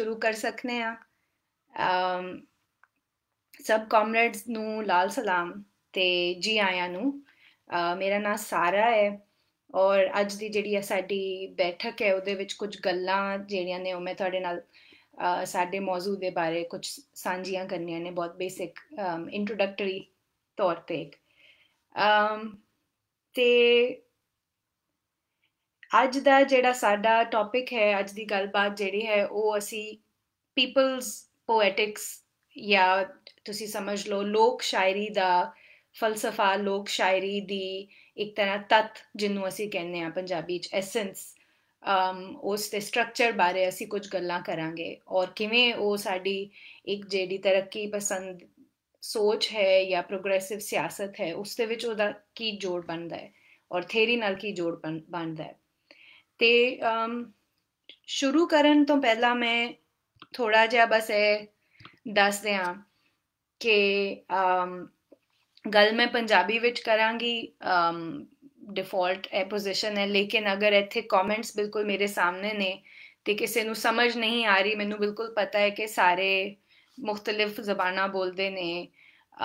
ਸ਼ੁਰੂ ਕਰ ਸਕਨੇ ਆ ਅਮ ਸਭ ਕਾਮਰੇਡਸ ਨੂੰ ਲਾਲ ਸਲਾਮ ਤੇ ਜੀ ਆਇਆਂ ਨੂੰ ਮੇਰਾ ਨਾਮ ਸਾਰਾ ਹੈ ਔਰ ਅੱਜ ਦੀ ਜਿਹੜੀ ਸਾਡੀ ਬੈਠਕ ਹੈ ਉਹਦੇ ਵਿੱਚ ਕੁਝ ਗੱਲਾਂ ਜਿਹੜੀਆਂ ਨੇ ਉਹ ਮੈਂ ਤੁਹਾਡੇ ਨਾਲ ਸਾਡੇ ਮੌਜੂਦ ਦੇ ਬਾਰੇ ਕੁਝ ਸਾਂਝੀਆਂ ਕਰਨੀਆਂ ਨੇ ਬਹੁਤ ਬੇਸਿਕ ਇੰਟਰੋਡਕਟਰੀ ਤੌਰ ਤੇ ਅਮ ਤੇ ਅੱਜ ਦਾ ਜਿਹੜਾ ਸਾਡਾ ਟੌਪਿਕ ਹੈ ਅੱਜ ਦੀ ਗੱਲਬਾਤ ਜਿਹੜੀ ਹੈ ਉਹ ਅਸੀਂ ਪੀਪਲਸ ਪੋਇਟਿਕਸ ਜਾਂ ਤੁਸੀਂ ਸਮਝ ਲਓ ਲੋਕ ਸ਼ਾਇਰੀ ਦਾ ਫਲਸਫਾ ਲੋਕ ਸ਼ਾਇਰੀ ਦੀ ਇੱਕ ਤਰ੍ਹਾਂ ਤਤ ਜਿਹਨੂੰ ਅਸੀਂ ਕਹਿੰਦੇ ਆ ਪੰਜਾਬੀ ਚ ਐਸੈਂਸ ਅਮ ਉਸ ਦੇ ਸਟਰਕਚਰ ਬਾਰੇ ਅਸੀਂ ਕੁਝ ਗੱਲਾਂ ਕਰਾਂਗੇ ਔਰ ਕਿਵੇਂ ਉਹ ਸਾਡੀ ਇੱਕ ਜਿਹੜੀ ਤਰੱਕੀ ਪਸੰਦ ਸੋਚ ਹੈ ਜਾਂ ਪ੍ਰੋਗਰੈਸਿਵ ਸਿਆਸਤ ਹੈ ਉਸ ਦੇ ਵਿੱਚ ਉਹਦਾ ਕੀ ਜੋੜ ਬਣਦਾ ਹੈ ਔਰ ਥੇਰੀ ਨਾਲ ਕੀ ਜੋੜ ਬਣਦਾ ਹੈ ਤੇ ਸ਼ੁਰੂ ਕਰਨ ਤੋਂ ਪਹਿਲਾਂ ਮੈਂ ਥੋੜਾ ਜਿਹਾ ਬਸ ਇਹ ਦੱਸ ਦਿਆਂ ਕਿ ਅਮ ਗੱਲ ਮੈਂ ਪੰਜਾਬੀ ਵਿੱਚ ਕਰਾਂਗੀ ਅਮ ਡਿਫਾਲਟ ਐ ਪੋਜੀਸ਼ਨ ਹੈ ਲੇਕਿਨ ਅਗਰ ਇੱਥੇ ਕਮੈਂਟਸ ਬਿਲਕੁਲ ਮੇਰੇ ਸਾਹਮਣੇ ਨੇ ਤੇ ਕਿਸੇ ਨੂੰ ਸਮਝ ਨਹੀਂ ਆ ਰਹੀ ਮੈਨੂੰ ਬਿਲਕੁਲ ਪਤਾ ਹੈ ਕਿ ਸਾਰੇ ਮੁxtਲਿਫ ਜ਼ਬਾਨਾਂ ਬੋਲਦੇ ਨੇ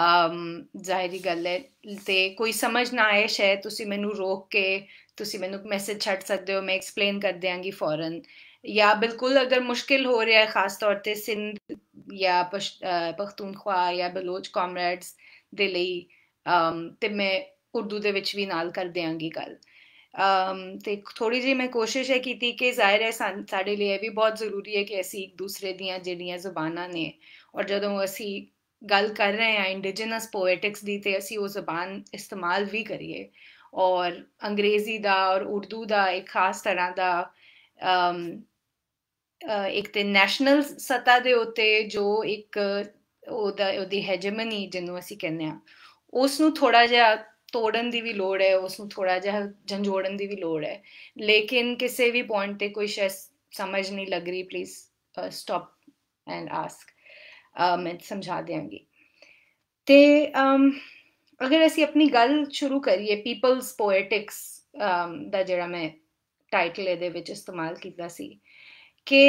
ਅਮ ਜ਼ਾਹਿਰੀ ਗੱਲ ਹੈ ਤੇ ਕੋਈ ਸਮਝ ਨਾ ਆਏ ਸ਼ਾਇਦ ਤੁਸੀਂ ਮੈਨੂੰ ਰੋਕ ਕੇ ਤੁਸੀਂ ਮੈਨੂੰ ਮੈਸੇਜ ਛੱਡ ਸਕਦੇ ਹੋ ਮੈਂ ਐਕਸਪਲੇਨ ਕਰ ਦਿਆਂਗੀ ਫੌਰਨ ਜਾਂ ਬਿਲਕੁਲ ਅਗਰ ਮੁਸ਼ਕਿਲ ਹੋ ਰਿਹਾ ਹੈ ਖਾਸ ਤੌਰ ਤੇ ਸਿੰਧ ਜਾਂ ਪਖਤੂਨਖਵਾ ਜਾਂ ਬਲੋਚ ਕਾਮਰੇਡਸ ਦੇ ਲਈ ਤੇ ਮੈਂ ਉਰਦੂ ਦੇ ਵਿੱਚ ਵੀ ਨਾਲ ਕਰ ਦਿਆਂਗੀ ਗੱਲ ਅਮ ਤੇ ਥੋੜੀ ਜਿਹੀ ਮੈਂ ਕੋਸ਼ਿਸ਼ ਹੈ ਕੀਤੀ ਕਿ ਜ਼ਾਹਿਰ ਹੈ ਸਾਡੇ ਲਈ ਇਹ ਵੀ ਬਹੁਤ ਜ਼ਰੂਰੀ ਹੈ ਕਿ ਅਸੀਂ ਇੱਕ ਦੂਸਰੇ ਦੀਆਂ ਜਿਹੜੀਆਂ ਜ਼ੁਬਾਨਾਂ ਨੇ ਔਰ ਜਦੋਂ ਅਸੀਂ ਗੱਲ ਕਰ ਰਹੇ ਹਾਂ ਇੰਡੀਜਨਸ ਪੋਇਟਿਕਸ ਦੀ ਤੇ ਅਸੀਂ ਉਹ ਜ਼ਬਾਨ ਇਸਤੇਮਾਲ ਵੀ ਕਰੀਏ ਔਰ ਅੰਗਰੇਜ਼ੀ ਦਾ ਔਰ ਉਰਦੂ ਦਾ ਇੱਕ ਖਾਸ ਤਰ੍ਹਾਂ ਦਾ ਇੱਕ ਤੇ ਨੈਸ਼ਨਲ ਸਤਾ ਦੇ ਉੱਤੇ ਜੋ ਇੱਕ ਉਹਦਾ ਉਹਦੀ ਹੈਜਮਨੀ ਜਿਹਨੂੰ ਅਸੀਂ ਕਹਿੰਦੇ ਆ ਉਸ ਨੂੰ ਥੋੜਾ ਜਿਹਾ ਤੋੜਨ ਦੀ ਵੀ ਲੋੜ ਹੈ ਉਸ ਨੂੰ ਥੋੜਾ ਜਿਹਾ ਝੰਜੋੜਨ ਦੀ ਵੀ ਲੋੜ ਹੈ ਲੇਕਿਨ ਕਿਸੇ ਵੀ ਪੁਆਇੰਟ ਤੇ ਕੋਈ ਸ਼ੈ ਸਮਝ ਨਹੀਂ ਲੱਗ ਰਹੀ ਪਲੀਜ਼ ਸਟਾਪ ਐਂਡ ਆਸਕ ਮੈਂ ਸਮਝਾ ਦਿਆਂਗੀ ਤੇ ਅਗਰ ਅਸੀਂ ਆਪਣੀ ਗੱਲ ਸ਼ੁਰੂ ਕਰੀਏ ਪੀਪਲਸ ਪੋਇਟਿਕਸ ਦਾ ਜਿਹੜਾ ਮੈਂ ਟਾਈਟਲ ਇਹਦੇ ਵਿੱਚ ਇਸਤੇਮਾਲ ਕੀਤਾ ਸੀ ਕਿ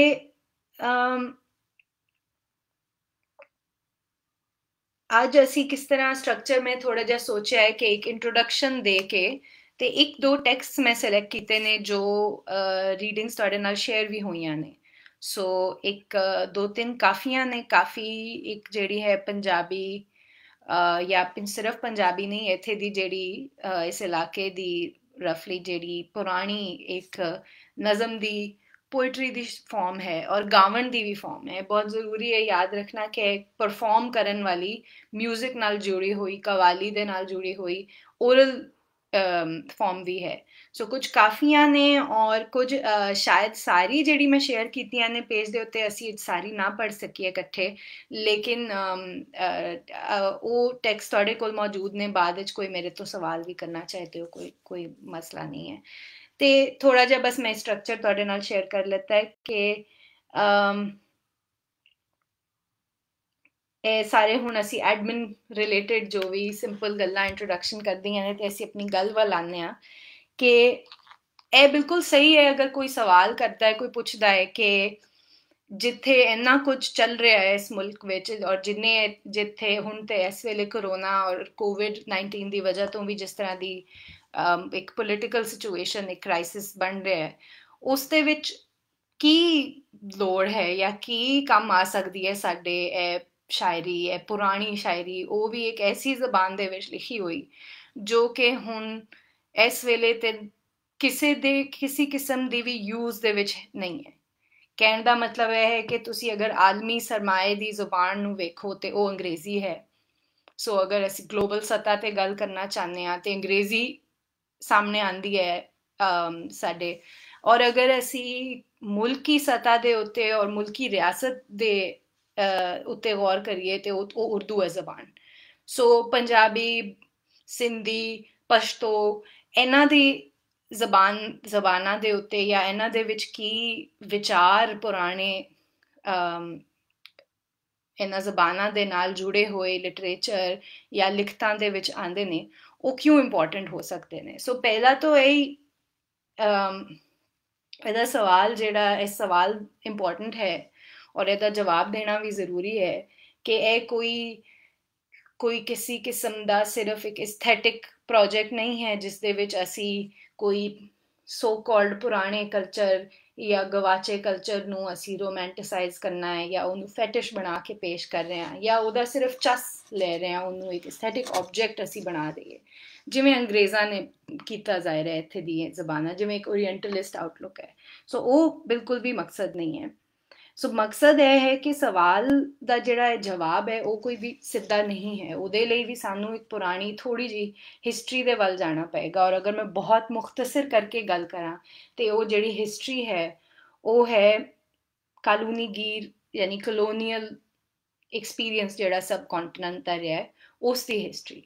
ਅੱਜ ਅਸੀਂ ਕਿਸ ਤਰ੍ਹਾਂ ਸਟਰਕਚਰ ਮੈਂ ਥੋੜਾ ਜਿਹਾ ਸੋਚਿਆ ਹੈ ਕਿ ਇੱਕ ਇੰਟਰੋਡਕਸ਼ਨ ਦੇ ਕੇ ਤੇ ਇੱਕ ਦੋ ਟੈਕਸਟ ਮੈਂ ਸਿਲੈਕਟ ਕੀਤੇ ਨੇ ਜੋ ਰੀਡਿੰਗਸ ਤੁਹਾਡੇ ਨਾਲ ਸ਼ੇਅਰ ਵੀ ਹੋਈਆਂ ਨੇ ਸੋ ਇੱਕ ਦੋ ਤਿੰਨ ਕਾਫੀਆਂ ਨੇ ਕਾਫੀ ਇੱਕ ਜਿਹੜੀ ਹੈ ਪੰਜਾਬੀ ਜਾਂ ਸਿਰਫ ਪੰਜਾਬੀ ਨਹੀਂ ਇੱਥੇ ਦੀ ਜਿਹੜੀ ਇਸ ਇਲਾਕੇ ਦੀ ਰਫਲੀ ਜਿਹੜੀ ਪੁਰਾਣੀ ਇੱਕ ਨਜ਼ਮ ਦੀ ਪੋਇਟਰੀ ਦੀ ਫਾਰਮ ਹੈ ਔਰ ਗਾਵਣ ਦੀ ਵੀ ਫਾਰਮ ਹੈ ਬਹੁਤ ਜ਼ਰੂਰੀ ਹੈ ਯਾਦ ਰੱਖਣਾ ਕਿ ਪਰਫਾਰਮ ਕਰਨ ਵਾਲੀ 뮤직 ਨਾਲ ਜੁੜੀ ਹੋਈ ਕਵਾਲੀ ਦੇ ਨਾਲ ਜੁੜੀ ਹੋਈ ਔਰ फॉर्म भी है सो so, कुछ काफ़िया ने और कुछ आ, शायद सारी जड़ी मैं शेयर की ने पेज के उत्ते असी सारी ना पढ़ सकी कट्ठे लेकिन वो टैक्स थोड़े कोजूद ने बाद कोई मेरे तो सवाल भी करना चाहते हो कोई कोई मसला नहीं है तो थोड़ा जहा बस मैं स्ट्रक्चर थोड़े न शेयर कर लेता है कि ਇਹ ਸਾਰੇ ਹੁਣ ਅਸੀਂ ਐਡਮਿਨ ਰਿਲੇਟਡ ਜੋ ਵੀ ਸਿੰਪਲ ਗੱਲਾਂ ਇੰਟਰੋਡਕਸ਼ਨ ਕਰਦੀਆਂ ਨੇ ਤੇ ਅਸੀਂ ਆਪਣੀ ਗੱਲ ਵੱਲ ਆਨੇ ਆ ਕਿ ਇਹ ਬਿਲਕੁਲ ਸਹੀ ਹੈ ਅਗਰ ਕੋਈ ਸਵਾਲ ਕਰਦਾ ਹੈ ਕੋਈ ਪੁੱਛਦਾ ਹੈ ਕਿ ਜਿੱਥੇ ਇੰਨਾ ਕੁਝ ਚੱਲ ਰਿਹਾ ਹੈ ਇਸ ਮੁਲਕ ਵਿੱਚ ਔਰ ਜਿੰਨੇ ਜਿੱਥੇ ਹੁਣ ਤੇ ਇਸ ਵੇਲੇ ਕਰੋਨਾ ਔਰ ਕੋਵਿਡ-19 ਦੀ ਵਜ੍ਹਾ ਤੋਂ ਵੀ ਜਿਸ ਤਰ੍ਹਾਂ ਦੀ ਇੱਕ ਪੋਲਿਟੀਕਲ ਸਿਚੁਏਸ਼ਨ ਇੱਕ ਕ੍ਰਾਈਸਿਸ ਬਣ ਰਿਹਾ ਹੈ ਉਸ ਦੇ ਵਿੱਚ ਕੀ ਲੋੜ ਹੈ ਜਾਂ ਕੀ ਕੰਮ ਆ ਸਕਦੀ ਹੈ ਸਾਡੇ ਸ਼ਾਇਰੀ ਹੈ ਪੁਰਾਣੀ ਸ਼ਾਇਰੀ ਉਹ ਵੀ ਇੱਕ ਐਸੀ ਜ਼ਬਾਨ ਦੇ ਵਿੱਚ ਲਿਖੀ ਹੋਈ ਜੋ ਕਿ ਹੁਣ ਇਸ ਵੇਲੇ ਤੇ ਕਿਸੇ ਦੇ ਕਿਸੇ ਕਿਸਮ ਦੀ ਵੀ ਯੂਜ਼ ਦੇ ਵਿੱਚ ਨਹੀਂ ਹੈ ਕਹਿਣ ਦਾ ਮਤਲਬ ਇਹ ਹੈ ਕਿ ਤੁਸੀਂ ਅਗਰ ਆਲਮੀ ਸਰਮਾਏ ਦੀ ਜ਼ੁਬਾਨ ਨੂੰ ਵੇਖੋ ਤੇ ਉਹ ਅੰਗਰੇਜ਼ੀ ਹੈ ਸੋ ਅਗਰ ਅਸੀਂ ਗਲੋਬਲ ਸਤਾ ਤੇ ਗੱਲ ਕਰਨਾ ਚਾਹੁੰਦੇ ਆ ਤੇ ਅੰਗਰੇਜ਼ੀ ਸਾਹਮਣੇ ਆਂਦੀ ਹੈ ਸਾਡੇ ਔਰ ਅਗਰ ਅਸੀਂ ਮੁਲਕੀ ਸਤਾ ਦੇ ਉੱਤੇ ਔਰ ਮੁਲਕੀ ਰਿਆਸਤ ਦੇ ਉੱਤੇ ਗੌਰ ਕਰੀਏ ਤੇ ਉਹ ਉਰਦੂ ਹੈ ਜ਼ਬਾਨ ਸੋ ਪੰਜਾਬੀ ਸਿੰਧੀ ਪਸ਼ਤੋ ਇਹਨਾਂ ਦੀ ਜ਼ਬਾਨ ਜ਼ਬਾਨਾਂ ਦੇ ਉੱਤੇ ਜਾਂ ਇਹਨਾਂ ਦੇ ਵਿੱਚ ਕੀ ਵਿਚਾਰ ਪੁਰਾਣੇ ਇਹਨਾਂ ਜ਼ਬਾਨਾਂ ਦੇ ਨਾਲ ਜੁੜੇ ਹੋਏ ਲਿਟਰੇਚਰ ਜਾਂ ਲਿਖਤਾਂ ਦੇ ਵਿੱਚ ਆਂਦੇ ਨੇ ਉਹ ਕਿਉਂ ਇੰਪੋਰਟੈਂਟ ਹੋ ਸਕਦੇ ਨੇ ਸੋ ਪਹਿਲਾ ਤਾਂ ਇਹ ਅਮ ਇਹਦਾ ਸਵਾਲ ਜਿਹੜਾ ਇਹ ਸਵਾਲ ਇੰਪੋਰਟੈਂਟ ਹੈ ਔਰ ਇਹਦਾ ਜਵਾਬ ਦੇਣਾ ਵੀ ਜ਼ਰੂਰੀ ਹੈ ਕਿ ਇਹ ਕੋਈ ਕੋਈ ਕਿਸੇ ਕਿਸਮ ਦਾ ਸਿਰਫ ਇੱਕ ਐਸਥੈਟਿਕ ਪ੍ਰੋਜੈਕਟ ਨਹੀਂ ਹੈ ਜਿਸ ਦੇ ਵਿੱਚ ਅਸੀਂ ਕੋਈ ਸੋ ਕਾਲਡ ਪੁਰਾਣੇ ਕਲਚਰ ਜਾਂ ਗਵਾਚੇ ਕਲਚਰ ਨੂੰ ਅਸੀਂ ਰੋਮਾਂਟਿਸਾਈਜ਼ ਕਰਨਾ ਹੈ ਜਾਂ ਉਹਨੂੰ ਫੈਟਿਸ਼ ਬਣਾ ਕੇ ਪੇਸ਼ ਕਰ ਰਹੇ ਹਾਂ ਜਾਂ ਉਹਦਾ ਸਿਰਫ ਚਸ ਲੈ ਰਹੇ ਹਾਂ ਉਹਨੂੰ ਇੱਕ ਐਸਥੈਟਿਕ ਆਬਜੈਕਟ ਅਸੀਂ ਬਣਾ ਦਈਏ ਜਿਵੇਂ ਅੰਗਰੇਜ਼ਾਂ ਨੇ ਕੀਤਾ ਜ਼ਾਇਰ ਹੈ ਇੱਥੇ ਦੀ ਜ਼ਬਾਨਾਂ ਜਿਵੇਂ ਇੱਕ ਓਰੀਐਂਟਲਿਸਟ ਆਊਟਲੁੱਕ ਹੈ ਸੋ ਉਹ ਬਿਲਕੁਲ ਵੀ ਮਕਸਦ ਨਹੀਂ ਹੈ ਸੋ ਮਕਸਦ ਇਹ ਹੈ ਕਿ ਸਵਾਲ ਦਾ ਜਿਹੜਾ ਜਵਾਬ ਹੈ ਉਹ ਕੋਈ ਵੀ ਸਿੱਧਾ ਨਹੀਂ ਹੈ ਉਹਦੇ ਲਈ ਵੀ ਸਾਨੂੰ ਇੱਕ ਪੁਰਾਣੀ ਥੋੜੀ ਜੀ ਹਿਸਟਰੀ ਦੇ ਵੱਲ ਜਾਣਾ ਪਏਗਾ ਔਰ ਅਗਰ ਮੈਂ ਬਹੁਤ ਮੁਖਤਸਰ ਕਰਕੇ ਗੱਲ ਕਰਾਂ ਤੇ ਉਹ ਜਿਹੜੀ ਹਿਸਟਰੀ ਹੈ ਉਹ ਹੈ ਗੀਰ ਯਾਨੀ ਕਲੋਨੀਅਲ ਐਕਸਪੀਰੀਅੰਸ ਜਿਹੜਾ ਸਬ ਕੰਟੀਨੈਂਟ ਦਾ ਰਿਹਾ ਉਸ ਦੀ ਹਿਸਟਰੀ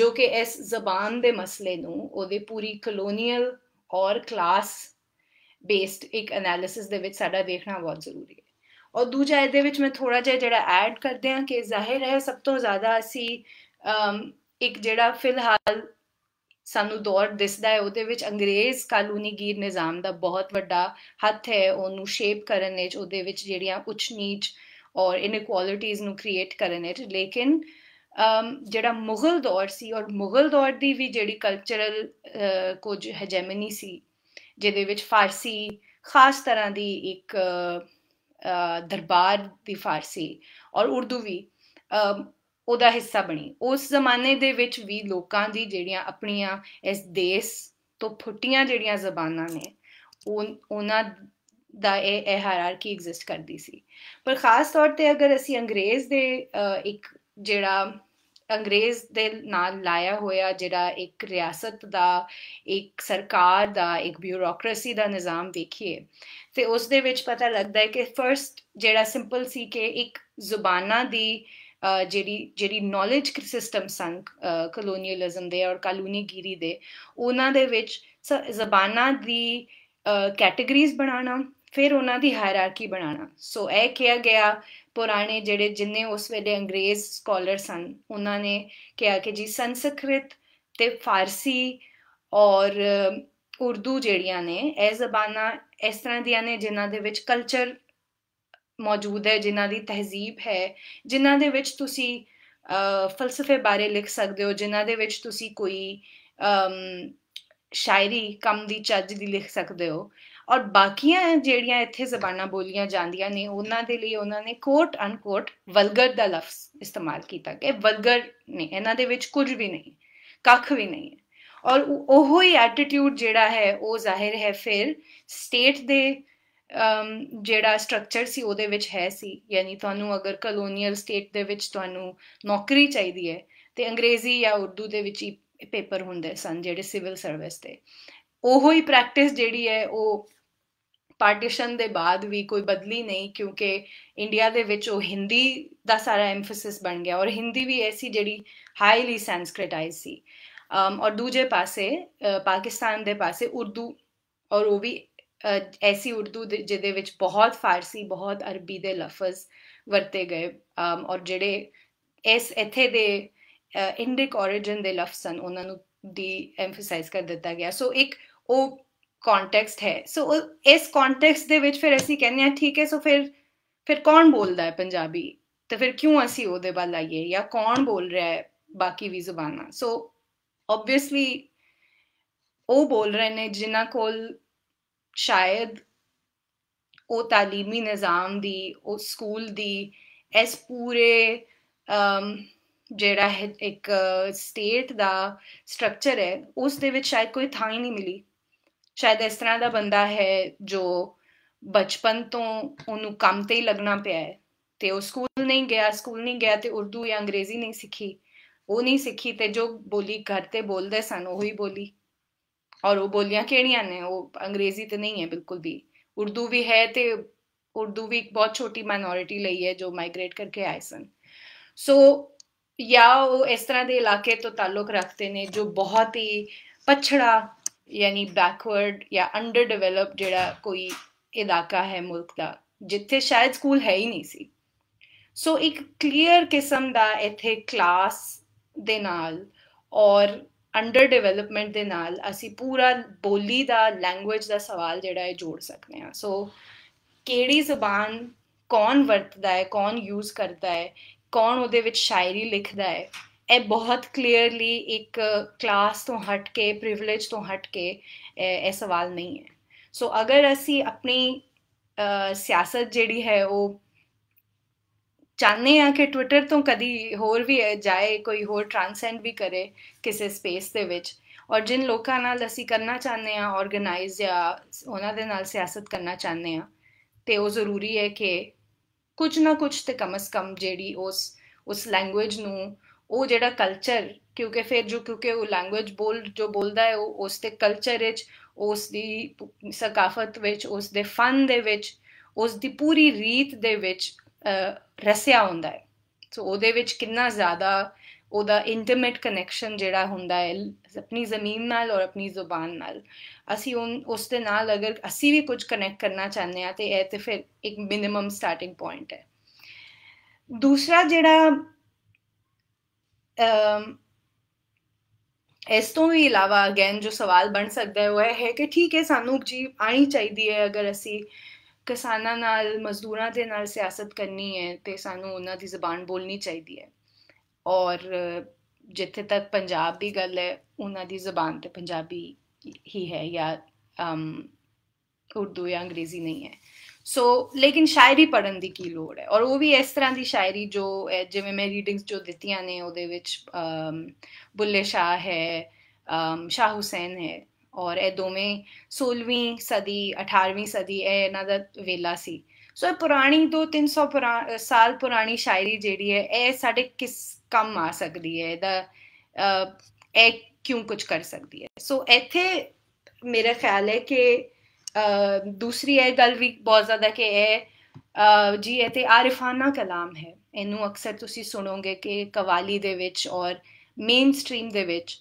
ਜੋ ਕਿ ਇਸ ਜ਼ਬਾਨ ਦੇ ਮਸਲੇ ਨੂੰ ਉਹਦੇ ਪੂਰੀ ਕਲੋਨੀਅਲ ਔਰ ਕਲਾਸ ਬੇਸਡ ਇੱਕ ਐਨਾਲਿਸਿਸ ਦੇ ਵਿੱਚ ਸਾਡਾ ਦੇਖਣਾ ਬਹੁਤ ਜ਼ਰੂਰੀ ਹੈ ਔਰ ਦੂਜਾ ਇਹਦੇ ਵਿੱਚ ਮੈਂ ਥੋੜਾ ਜਿਹਾ ਜਿਹੜਾ ਐਡ ਕਰਦੇ ਹਾਂ ਕਿ ਜ਼ਾਹਿਰ ਹੈ ਸਭ ਤੋਂ ਜ਼ਿਆਦਾ ਅਸੀਂ ਇੱਕ ਜਿਹੜਾ ਫਿਲਹਾਲ ਸਾਨੂੰ ਦੌਰ ਦਿਸਦਾ ਹੈ ਉਹਦੇ ਵਿੱਚ ਅੰਗਰੇਜ਼ ਕਾਨੂੰਨੀਗੀਰ ਨਿਜ਼ਾਮ ਦਾ ਬਹੁਤ ਵੱਡਾ ਹੱਥ ਹੈ ਉਹਨੂੰ ਸ਼ੇਪ ਕਰਨ ਵਿੱਚ ਉਹਦੇ ਵਿੱਚ ਜਿਹੜੀਆਂ ਉੱਚ ਨੀਚ ਔਰ ਇਨਇਕੁਆਲਿਟੀਜ਼ ਨੂੰ ਕ੍ਰੀਏਟ ਕਰਨ ਵਿੱਚ ਲੇਕਿਨ ਜਿਹੜਾ ਮੁਗਲ ਦੌਰ ਸੀ ਔਰ ਮੁਗਲ ਦੌਰ ਦੀ ਵੀ ਜਿਹੜੀ ਕਲਚਰਲ ਕੁਝ ਹੈਜਮਨੀ ਸੀ ਜਿਹਦੇ ਵਿੱਚ ਫਾਰਸੀ ਖਾਸ ਤਰ੍ਹਾਂ ਦੀ ਇੱਕ ਦਰਬਾਰ ਦੀ ਫਾਰਸੀ ਔਰ ਉਰਦੂ ਵੀ ਉਹਦਾ ਹਿੱਸਾ ਬਣੀ ਉਸ ਜ਼ਮਾਨੇ ਦੇ ਵਿੱਚ ਵੀ ਲੋਕਾਂ ਦੀ ਜਿਹੜੀਆਂ ਆਪਣੀਆਂ ਇਸ ਦੇਸ਼ ਤੋਂ ਫੁੱਟੀਆਂ ਜਿਹੜੀਆਂ ਜ਼ਬਾਨਾਂ ਨੇ ਉਹਨਾਂ ਦਾ ਇਹ ਇਹ ਹਾਇਰਾਰਕੀ ਐਗਜ਼ਿਸਟ ਕਰਦੀ ਸੀ ਪਰ ਖਾਸ ਤੌਰ ਤੇ ਅਗਰ ਅਸੀਂ ਅੰਗਰੇਜ਼ ਦੇ ਇੱਕ ਜਿਹੜਾ ਅੰਗਰੇਜ਼ ਦੇ ਨਾਲ ਲਾਇਆ ਹੋਇਆ ਜਿਹੜਾ ਇੱਕ ਰਿਆਸਤ ਦਾ ਇੱਕ ਸਰਕਾਰ ਦਾ ਇੱਕ ਬਿਊਰੋਕ੍ਰੇਸੀ ਦਾ ਨਿਜ਼ਾਮ ਵੇਖੀਏ ਤੇ ਉਸ ਦੇ ਵਿੱਚ ਪਤਾ ਲੱਗਦਾ ਹੈ ਕਿ ਫਰਸਟ ਜਿਹੜਾ ਸਿੰਪਲ ਸੀ ਕਿ ਇੱਕ ਜ਼ੁਬਾਨਾਂ ਦੀ ਜਿਹੜੀ ਜਿਹੜੀ ਨੌਲੇਜ ਸਿਸਟਮ ਸੰਗ ਕਲੋਨੀਅਲਿਜ਼ਮ ਦੇ ਔਰ ਕਾਨੂੰਨੀਗੀਰੀ ਦੇ ਉਹਨਾਂ ਦੇ ਵਿੱਚ ਜ਼ੁਬਾਨਾਂ ਦੀ ਕੈਟਾਗਰੀਜ਼ ਬਣਾਉਣਾ ਫਿਰ ਉਹਨਾਂ ਦੀ ਹਾਇਰਾਰਕੀ ਬਣਾਉਣਾ ਸੋ ਇਹ ਕਿਹਾ ਗਿਆ ਪੁਰਾਣੇ ਜਿਹੜੇ ਜਿੰਨੇ ਉਸ ਵੇਲੇ ਅੰਗਰੇਜ਼ ਸਕਾਲਰ ਸਨ ਉਹਨਾਂ ਨੇ ਕਿਹਾ ਕਿ ਜੀ ਸੰਸਕ੍ਰਿਤ ਤੇ ਫਾਰਸੀ ਔਰ ਉਰਦੂ ਜਿਹੜੀਆਂ ਨੇ ਇਹ ਜ਼ਬਾਨਾਂ ਇਸ ਤਰ੍ਹਾਂ ਦੀਆਂ ਨੇ ਜਿਨ੍ਹਾਂ ਦੇ ਵਿੱਚ ਕਲਚਰ ਮੌਜੂਦ ਹੈ ਜਿਨ੍ਹਾਂ ਦੀ ਤਹਿਜ਼ੀਬ ਹੈ ਜਿਨ੍ਹਾਂ ਦੇ ਵਿੱਚ ਤੁਸੀਂ ਫਲਸਫੇ ਬਾਰੇ ਲਿਖ ਸਕਦੇ ਹੋ ਜਿਨ੍ਹਾਂ ਦੇ ਵਿੱਚ ਤੁਸੀਂ ਕੋਈ ਸ਼ਾਇਰੀ ਕਮ ਦੀ ਚੱਜ ਦੀ ਲਿਖ ਸਕਦੇ ਹੋ ਔਰ ਬਾਕੀਆਂ ਜਿਹੜੀਆਂ ਇੱਥੇ ਜ਼ਬਾਨਾਂ ਬੋਲੀਆਂ ਜਾਂਦੀਆਂ ਨੇ ਉਹਨਾਂ ਦੇ ਲਈ ਉਹਨਾਂ ਨੇ ਕੋਟ ਅਨਕੋਟ ਵਲਗਰ ਦਾ ਲਫ਼ਜ਼ ਇਸਤੇਮਾਲ ਕੀਤਾ ਕਿ ਵਲਗਰ ਨੇ ਇਹਨਾਂ ਦੇ ਵਿੱਚ ਕੁਝ ਵੀ ਨਹੀਂ ਕੱਖ ਵੀ ਨਹੀਂ ਔਰ ਉਹੋ ਹੀ ਐਟੀਟਿਊਡ ਜਿਹੜਾ ਹੈ ਉਹ ਜ਼ਾਹਿਰ ਹੈ ਫਿਰ ਸਟੇਟ ਦੇ ਜਿਹੜਾ ਸਟਰਕਚਰ ਸੀ ਉਹਦੇ ਵਿੱਚ ਹੈ ਸੀ ਯਾਨੀ ਤੁਹਾਨੂੰ ਅਗਰ ਕਲੋਨੀਅਲ ਸਟੇਟ ਦੇ ਵਿੱਚ ਤੁਹਾਨੂੰ ਨੌਕਰੀ ਚਾਹੀਦੀ ਹੈ ਤੇ ਅੰਗਰੇਜ਼ੀ ਜਾਂ ਉਰਦੂ ਦੇ ਵਿੱਚ ਹੀ ਪੇਪਰ ਹੁੰਦੇ ਸਨ ਜਿਹੜੇ ਸਿਵਲ ਸਰਵਿਸ ਦੇ ਉਹੋ ਹੀ ਪ੍ਰੈਕਟਿਸ ਜਿਹੜੀ ਹੈ ਉਹ ਪਾਰਟੀਸ਼ਨ ਦੇ ਬਾਅਦ ਵੀ ਕੋਈ ਬਦਲੀ ਨਹੀਂ ਕਿਉਂਕਿ ਇੰਡੀਆ ਦੇ ਵਿੱਚ ਉਹ ਹਿੰਦੀ ਦਾ ਸਾਰਾ ਐਮਫੈਸਿਸ ਬਣ ਗਿਆ ਔਰ ਹਿੰਦੀ ਵੀ ਐਸੀ ਜਿਹੜੀ ਹਾਈਲੀ ਸੰਸਕ੍ਰਿਟਾਈਜ਼ ਸੀ ਅਮ ਔਰ ਦੂਜੇ ਪਾਸੇ ਪਾਕਿਸਤਾਨ ਦੇ ਪਾਸੇ ਉਰਦੂ ਔਰ ਉਹ ਵੀ ਐਸੀ ਉਰਦੂ ਜਿਹਦੇ ਵਿੱਚ ਬਹੁਤ ਫਾਰਸੀ ਬਹੁਤ ਅਰਬੀ ਦੇ ਲਫ਼ਜ਼ ਵਰਤੇ ਗਏ ਅਮ ਔਰ ਜਿਹੜੇ ਇਸ ਇੱਥੇ ਦੇ ਇੰਡਿਕ origin ਦੇ ਲਫ਼ਜ਼ ਸਨ ਉਹਨਾਂ ਨੂੰ ਦੀ ਐਮਫਸਾਈਜ਼ ਕਰ ਦਿੱਤਾ ਗਿਆ ਸੋ ਇੱਕ ਉਹ ਕੰਟੈਕਸਟ ਹੈ ਸੋ ਇਸ ਕੰਟੈਕਸਟ ਦੇ ਵਿੱਚ ਫਿਰ ਅਸੀਂ ਕਹਿੰਦੇ ਆ ਠੀਕ ਹੈ ਸੋ ਫਿਰ ਫਿਰ ਕੌਣ ਬੋਲਦਾ ਹੈ ਪੰਜਾਬੀ ਤੇ ਫਿਰ ਕਿਉਂ ਅਸੀਂ ਉਹਦੇ ਵੱਲ ਆਈਏ ਜਾਂ ਕੌਣ ਬੋਲ ਰਿਹਾ ਹੈ ਬਾਕੀ ਵੀ ਜ਼ੁਬਾਨਾਂ ਸੋ ਆਬਵੀਅਸਲੀ ਉਹ ਬੋਲ ਰਹੇ ਨੇ ਜਿਨ੍ਹਾਂ ਕੋਲ ਸ਼ਾਇਦ ਉਹ تعلیمی ਨਿਜ਼ਾਮ ਦੀ ਉਹ ਸਕੂਲ ਦੀ ਇਸ ਪੂਰੇ ਜਿਹੜਾ ਹੈ ਇੱਕ ਸਟੇਟ ਦਾ ਸਟਰਕਚਰ ਹੈ ਉਸ ਦੇ ਵਿੱਚ ਸ਼ਾਇਦ ਕੋਈ ਥਾਂ ਹੀ ਨਹੀਂ ਮਿਲੀ ਸ਼ਾਇਦ ਇਸ ਤਰ੍ਹਾਂ ਦਾ ਬੰਦਾ ਹੈ ਜੋ ਬਚਪਨ ਤੋਂ ਉਹਨੂੰ ਕੰਮ ਤੇ ਹੀ ਲੱਗਣਾ ਪਿਆ ਹੈ ਤੇ ਉਹ ਸਕੂਲ ਨਹੀਂ ਗਿਆ ਸਕੂਲ ਨਹੀਂ ਗਿਆ ਤੇ ਉਰਦੂ ਜਾਂ ਅੰਗਰੇਜ਼ੀ ਨਹੀਂ ਸਿੱਖੀ ਉਹ ਨਹੀਂ ਸਿੱਖੀ ਤੇ ਜੋ ਬੋਲੀ ਘਰ ਤੇ ਬੋਲਦੇ ਸਨ ਉਹ ਹੀ ਬੋਲੀ ਔਰ ਉਹ ਬੋਲੀਆਂ ਕਿਹੜੀਆਂ ਨੇ ਉਹ ਅੰਗਰੇਜ਼ੀ ਤੇ ਨਹੀਂ ਹੈ ਬਿਲਕੁਲ ਵੀ ਉਰਦੂ ਵੀ ਹੈ ਤੇ ਉਰਦੂ ਵੀ ਇੱਕ ਬਹੁਤ ਛੋਟੀ ਮਾਈਨੋਰਿਟੀ ਲਈ ਹੈ ਜੋ ਮਾਈਗ੍ਰੇਟ ਕਰਕੇ ਆਏ ਸਨ ਸੋ ਯਾ ਉਹ ਇਸ ਤਰ੍ਹਾਂ ਦੇ ਇਲਾਕੇ ਤੋਂ ਤਾਲੁਕ ਰੱਖਦੇ ਨੇ ਜੋ ਬਹੁਤ ਹੀ ਪਛੜਾ ਯਾਨੀ ਬੈਕਵਰਡ ਜਾਂ ਅੰਡਰ ਡਿਵੈਲਪ ਜਿਹੜਾ ਕੋਈ ਇਲਾਕਾ ਹੈ ਮੁਲਕ ਦਾ ਜਿੱਥੇ ਸ਼ਾਇਦ ਸਕੂਲ ਹੈ ਹੀ ਨਹੀਂ ਸੀ ਸੋ ਇੱਕ ਕਲੀਅਰ ਕਿਸਮ ਦਾ ਇੱਥੇ ਕਲਾਸ ਦੇ ਨਾਲ ਔਰ ਅੰਡਰ ਡਿਵੈਲਪਮੈਂਟ ਦੇ ਨਾਲ ਅਸੀਂ ਪੂਰਾ ਬੋਲੀ ਦਾ ਲੈਂਗੁਏਜ ਦਾ ਸਵਾਲ ਜਿਹੜਾ ਹੈ ਜੋੜ ਸਕਦੇ ਹਾਂ ਸੋ ਕਿਹੜੀ ਜ਼ਬਾਨ ਕੌਣ ਵਰਤਦਾ ਹੈ ਕੌਣ ਯੂਜ਼ ਕਰਦਾ ਹੈ ਕੌਣ ਉਹਦੇ ਵਿੱਚ ਸ਼ਾਇਰੀ ਲਿਖਦਾ ਹੈ ਇਹ ਬਹੁਤ ਕਲੀਅਰਲੀ ਇੱਕ ਕਲਾਸ ਤੋਂ ਹਟ ਕੇ ਪ੍ਰਿਵਿਲੇਜ ਤੋਂ ਹਟ ਕੇ ਇਹ ਸਵਾਲ ਨਹੀਂ ਹੈ ਸੋ ਅਗਰ ਅਸੀਂ ਆਪਣੀ ਸਿਆਸਤ ਜਿਹੜੀ ਹੈ ਉਹ ਚਾਹਨੇ ਆ ਕਿ ਟਵਿੱਟਰ ਤੋਂ ਕਦੀ ਹੋਰ ਵੀ ਜਾਏ ਕੋਈ ਹੋਰ ਟ੍ਰਾਂਸੈਂਡ ਵੀ ਕਰੇ ਕਿਸੇ ਸਪੇਸ ਦੇ ਵਿੱਚ ਔਰ ਜਿਨ ਲੋਕਾਂ ਨਾਲ ਅਸੀਂ ਕਰਨਾ ਚਾਹੁੰਦੇ ਆ ਆਰਗੇਨਾਈਜ਼ ਜਾਂ ਉਹਨਾਂ ਦੇ ਨਾਲ ਸਿਆਸਤ ਕਰਨਾ ਚਾਹੁੰਦੇ ਆ ਤੇ ਉਹ ਜ਼ਰੂਰੀ ਹੈ ਕਿ ਕੁਝ ਨਾ ਕੁਝ ਤੇ ਕਮਸ ਕਮ ਜਿਹੜੀ ਉਸ ਉਸ ਲੈਂਗੁਏਜ ਨੂੰ ਉਹ ਜਿਹੜਾ ਕਲਚਰ ਕਿਉਂਕਿ ਫਿਰ ਜੋ ਕਿਉਂਕਿ ਉਹ ਲੈਂਗੁਏਜ ਬੋਲ ਜੋ ਬੋਲਦਾ ਹੈ ਉਹ ਉਸ ਤੇ ਕਲਚਰ ਵਿੱਚ ਉਸ ਦੀ ਸਕਾਫਤ ਵਿੱਚ ਉਸ ਦੇ ਫਨ ਦੇ ਵਿੱਚ ਉਸ ਦੀ ਪੂਰੀ ਰੀਤ ਦੇ ਵਿੱਚ ਰਸਿਆ ਹੁੰਦਾ ਹੈ ਸੋ ਉਹਦੇ ਵਿੱਚ ਕਿੰਨਾ ਜ਼ਿਆਦਾ ਉਹਦਾ ਇੰਟੀਮੇਟ ਕਨੈਕਸ਼ਨ ਜਿਹੜਾ ਹੁੰਦਾ ਹੈ ਆਪਣੀ ਜ਼ਮੀਨ ਨਾਲ ਔਰ ਆਪਣੀ ਜ਼ੁਬਾਨ ਨਾਲ ਅਸੀਂ ਉਸ ਦੇ ਨਾਲ ਅਗਰ ਅਸੀਂ ਵੀ ਕੁਝ ਕਨੈਕਟ ਕਰਨਾ ਚਾਹੁੰਦੇ ਆ ਤੇ ਇਹ ਤੇ ਫਿਰ ਇੱਕ ਮਿਨਿਮਮ ਸਟਾਰਟਿੰਗ ਪੁਆਇੰਟ ਹੈ ਦੂਸਰਾ ਜਿਹੜਾ ਇਸ ਤੋਂ ਵੀ ਇਲਾਵਾ ਅਗੇਨ ਜੋ ਸਵਾਲ ਬਣ ਸਕਦਾ ਹੈ ਉਹ ਹੈ ਕਿ ਠੀਕ ਹੈ ਸਾਨੂੰ ਜੀ ਆਣੀ ਚਾਹੀਦੀ ਹੈ ਅਗਰ ਅਸੀਂ ਕਿਸਾਨਾਂ ਨਾਲ ਮਜ਼ਦੂਰਾਂ ਦੇ ਨਾਲ ਸਿਆਸਤ ਕਰਨੀ ਹੈ ਤੇ ਸਾਨੂੰ ਉਹਨਾਂ ਦੀ ਜ਼ੁਬਾਨ ਬੋਲਣੀ ਚਾਹੀਦੀ ਹੈ ਔਰ ਜਿੱਥੇ ਤੱਕ ਪੰਜਾਬ ਦੀ ਗੱਲ ਹੈ ਉਹਨਾਂ ਦੀ ਜ਼ੁਬਾਨ ਤੇ ਪੰਜਾਬੀ ਹੀ ਹੈ ਜਾਂ ਉਰਦੂ ਜਾਂ ਅੰਗਰੇਜ਼ੀ ਨਹੀਂ ਹੈ ਸੋ ਲੇਕਿਨ ਸ਼ਾਇਰੀ ਪੜਨ ਦੀ ਕੀ ਲੋੜ ਹੈ ਔਰ ਉਹ ਵੀ ਇਸ ਤਰ੍ਹਾਂ ਦੀ ਸ਼ਾਇਰੀ ਜੋ ਜਿਵੇਂ ਮੈਂ ਰੀਡਿੰਗਸ ਜੋ ਦਿੱਤੀਆਂ ਨੇ ਉਹਦੇ ਵਿੱਚ ਬੁੱਲੇ ਸ਼ਾਹ ਹੈ ਸ਼ਾਹ ਹੁਸੈਨ ਹੈ ਔਰ ਇਹ ਦੋਵੇਂ 16ਵੀਂ ਸਦੀ 18ਵੀਂ ਸਦੀ ਇਹ ਇਹਨਾਂ ਦਾ ਵੇਲਾ ਸੀ ਸੋ ਇਹ ਪੁਰਾਣੀ 2-300 ਸਾਲ ਪੁਰਾਣੀ ਸ਼ਾਇਰੀ ਜਿਹੜੀ ਹੈ ਇਹ ਸਾਡੇ ਕਿਸ ਕੰਮ ਆ ਸਕਦੀ ਹੈ ਇਹਦਾ ਇਹ ਕਿਉਂ ਕੁਝ ਕਰ ਸਕਦੀ ਹੈ ਸੋ ਇੱਥੇ ਮੇਰਾ ਖਿਆਲ ਹੈ ਕਿ ਦੂਸਰੀ ਇਹ ਗੱਲ ਵੀ ਬਹੁਤ ਜ਼ਿਆਦਾ ਕਿ ਇਹ ਜੀ ਇਹ ਤੇ ਆਰਿਫਾਨਾ ਕਲਾਮ ਹੈ ਇਹਨੂੰ ਅਕਸਰ ਤੁਸੀਂ ਸੁਣੋਗੇ ਕਿ ਕਵਾਲੀ ਦੇ ਵਿੱਚ ਔਰ ਮੇਨ ਸਟ੍ਰੀਮ ਦੇ ਵਿੱਚ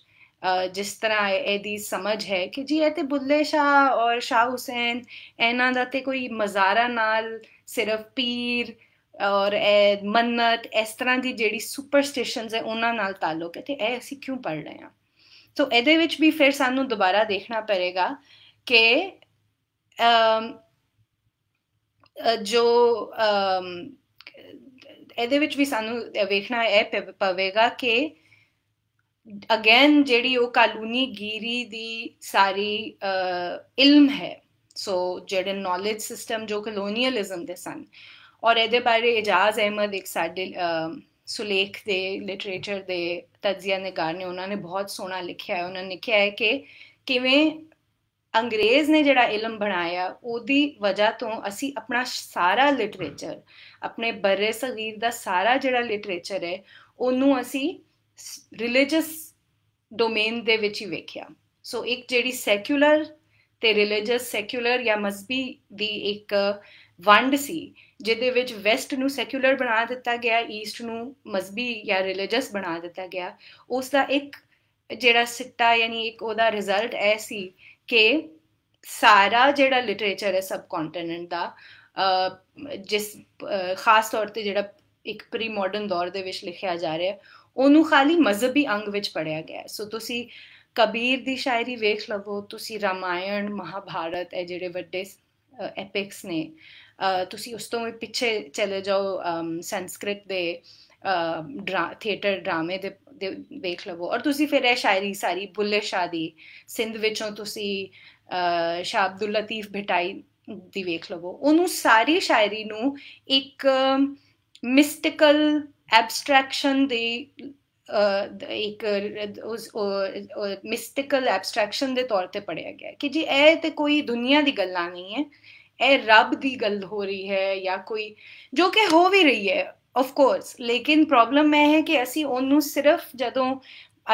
ਜਿਸ ਤਰ੍ਹਾਂ ਇਹਦੀ ਸਮਝ ਹੈ ਕਿ ਜੀ ਇਹ ਤੇ ਬੁੱਲੇ ਸ਼ਾਹ ਔਰ ਸ਼ਾਹ ਹੁਸੈਨ ਇਹਨਾਂ ਦਾ ਤੇ ਕੋਈ ਮਜ਼ਾਰਾ ਨਾਲ ਸਿਰਫ ਪੀਰ ਔਰ ਇਹ ਮੰਨਤ ਇਸ ਤਰ੍ਹਾਂ ਦੀ ਜਿਹੜੀ ਸੁਪਰਸਟੀਸ਼ਨਸ ਹੈ ਉਹਨਾਂ ਨਾਲ ਤਾਲੁਕ ਹੈ ਤੇ ਇਹ ਅਸੀਂ ਕਿਉਂ ਪੜ ਰਹੇ ਹਾਂ ਸੋ ਇਹਦੇ ਵਿੱਚ ਵੀ ਫਿਰ ਸਾਨੂੰ ਦੁਬਾਰਾ ਦੇਖਣਾ ਪਵੇਗਾ ਕਿ ਜੋ ਇਹਦੇ ਵਿੱਚ ਵੀ ਸਾਨੂੰ ਵੇਖਣਾ ਹੈ ਪਵੇਗਾ ਕਿ ਅਗੇਨ ਜਿਹੜੀ ਉਹ ਕਾਲੂਨੀ ਗੀਰੀ ਦੀ ਸਾਰੀ ਇਲਮ ਹੈ ਸੋ ਜਿਹੜੇ ਨੌਲੇਜ ਸਿਸਟਮ ਜੋ ਕਲੋਨੀਅਲਿਜ਼ਮ ਦੇ ਸਨ ਔਰ ਇਹਦੇ ਬਾਰੇ ਇਜਾਜ਼ ਅਹਿਮਦ ਇੱਕ ਸਾਡੇ ਸੁਲੇਖ ਦੇ ਲਿਟਰੇਚਰ ਦੇ ਤਜ਼ੀਆ ਨਿਗਾਰ ਨੇ ਉਹਨਾਂ ਨੇ ਬਹੁਤ ਸੋਹਣਾ ਲਿਖਿਆ ਹੈ ਉਹਨਾਂ ਨੇ ਕਿਹਾ ਹੈ ਕਿ ਕਿਵੇਂ ਅੰਗਰੇਜ਼ ਨੇ ਜਿਹੜਾ ਇਲਮ ਬਣਾਇਆ ਉਹਦੀ ਵਜ੍ਹਾ ਤੋਂ ਅਸੀਂ ਆਪਣਾ ਸਾਰਾ ਲਿਟਰੇਚਰ ਆਪਣੇ ਬਰੇ ਸਗੀਰ ਦਾ ਸਾਰਾ ਜਿਹੜਾ ਲਿਟਰੇਚਰ ਹੈ ਉਹਨੂੰ ਅਸੀਂ ਰਿਲੀਜੀਅਸ ਡੋਮੇਨ ਦੇ ਵਿੱਚ ਹੀ ਵੇਖਿਆ ਸੋ ਇੱਕ ਜਿਹੜੀ ਸੈਕੂਲਰ ਤੇ ਰਿਲੀਜੀਅਸ ਸੈਕੂਲਰ ਜਾਂ ਮਸਬੀ ਦੀ ਇੱਕ ਵੰਡ ਸੀ ਜਿਹਦੇ ਵਿੱਚ ਵੈਸਟ ਨੂੰ ਸੈਕੂਲਰ ਬਣਾ ਦਿੱਤਾ ਗਿਆ ਈਸਟ ਨੂੰ ਮਸਬੀ ਜਾਂ ਰਿਲੀਜੀਅਸ ਬਣਾ ਦਿੱਤਾ ਗਿਆ ਉਸ ਦਾ ਇੱਕ ਜਿਹੜਾ ਸਿੱਟਾ ਯਾਨੀ ਇੱਕ ਉਹਦਾ ਰਿਜ਼ਲਟ ਐ ਸੀ ਕਿ ਸਾਰਾ ਜਿਹੜਾ ਲਿਟਰੇਚਰ ਹੈ ਸਬ ਕੰਟੀਨੈਂਟ ਦਾ ਜਿਸ ਖਾਸ ਤੌਰ ਤੇ ਜਿਹੜਾ ਇੱਕ ਪ੍ਰੀ ਮਾਡਰਨ ਦੌਰ ਦੇ ਵਿੱਚ ਲਿਖਿਆ ਜਾ ਰਿਹਾ ਉਹਨੂੰ ਖਾਲੀ ਮਜ਼ਹਬੀ ਅੰਗ ਵਿੱਚ ਪੜਿਆ ਗਿਆ ਸੋ ਤੁਸੀਂ ਕਬੀਰ ਦੀ ਸ਼ਾਇਰੀ ਵੇਖ ਲਵੋ ਤੁਸੀਂ ਰਾਮਾਇਣ ਮਹਾਭਾਰਤ ਇਹ ਜਿਹੜੇ ਵੱਡੇ ਐਪਿਕਸ ਨੇ ਤੁਸੀਂ ਉਸ ਤੋਂ ਪਿੱਛੇ ਚਲੇ ਜਾਓ ਸੰਸਕ੍ਰਿਤ ਦੇ ਥੀਏਟਰ ਡਰਾਮੇ ਦੇ ਦੇਖ ਲਵੋ ਔਰ ਤੁਸੀਂ ਫਿਰ ਇਹ ਸ਼ਾਇਰੀ ਸਾਰੀ ਬੁੱਲੇ ਸ਼ਾਹ ਦੀ ਸਿੰਧ ਵਿੱਚੋਂ ਤੁਸੀਂ ਸ਼ਾਹ ਅਬਦੁਲ ਲਤੀਫ ਭਟਾਈ ਦੀ ਵੇਖ ਲਵੋ ਉਹਨੂੰ ਸਾਰੀ ਸ਼ਾਇਰੀ ਨੂੰ ਇੱਕ ਮਿਸਟੀਕਲ ਐਬਸਟ੍ਰੈਕਸ਼ਨ ਦੇ ਇੱਕ ਉਸ ਮਿਸਟੀਕਲ ਐਬਸਟ੍ਰੈਕਸ਼ਨ ਦੇ ਤੌਰ ਤੇ ਪੜਿਆ ਗਿਆ ਕਿ ਜੀ ਇਹ ਤੇ ਕੋਈ ਦੁਨੀਆ ਦੀ ਗੱਲਾਂ ਨਹੀਂ ਹੈ ਇਹ ਰੱਬ ਦੀ ਗੱਲ ਹੋ ਰਹੀ ਹੈ ਜਾਂ ਕੋਈ ਜੋ ਕਿ ਹੋ ਵੀ ਰਹੀ ਹੈ ਆਫ ਕੋਰਸ ਲੇਕਿਨ ਪ੍ਰੋਬਲਮ ਇਹ ਹੈ ਕਿ ਅਸੀਂ ਉਹਨੂੰ ਸਿਰਫ ਜਦੋਂ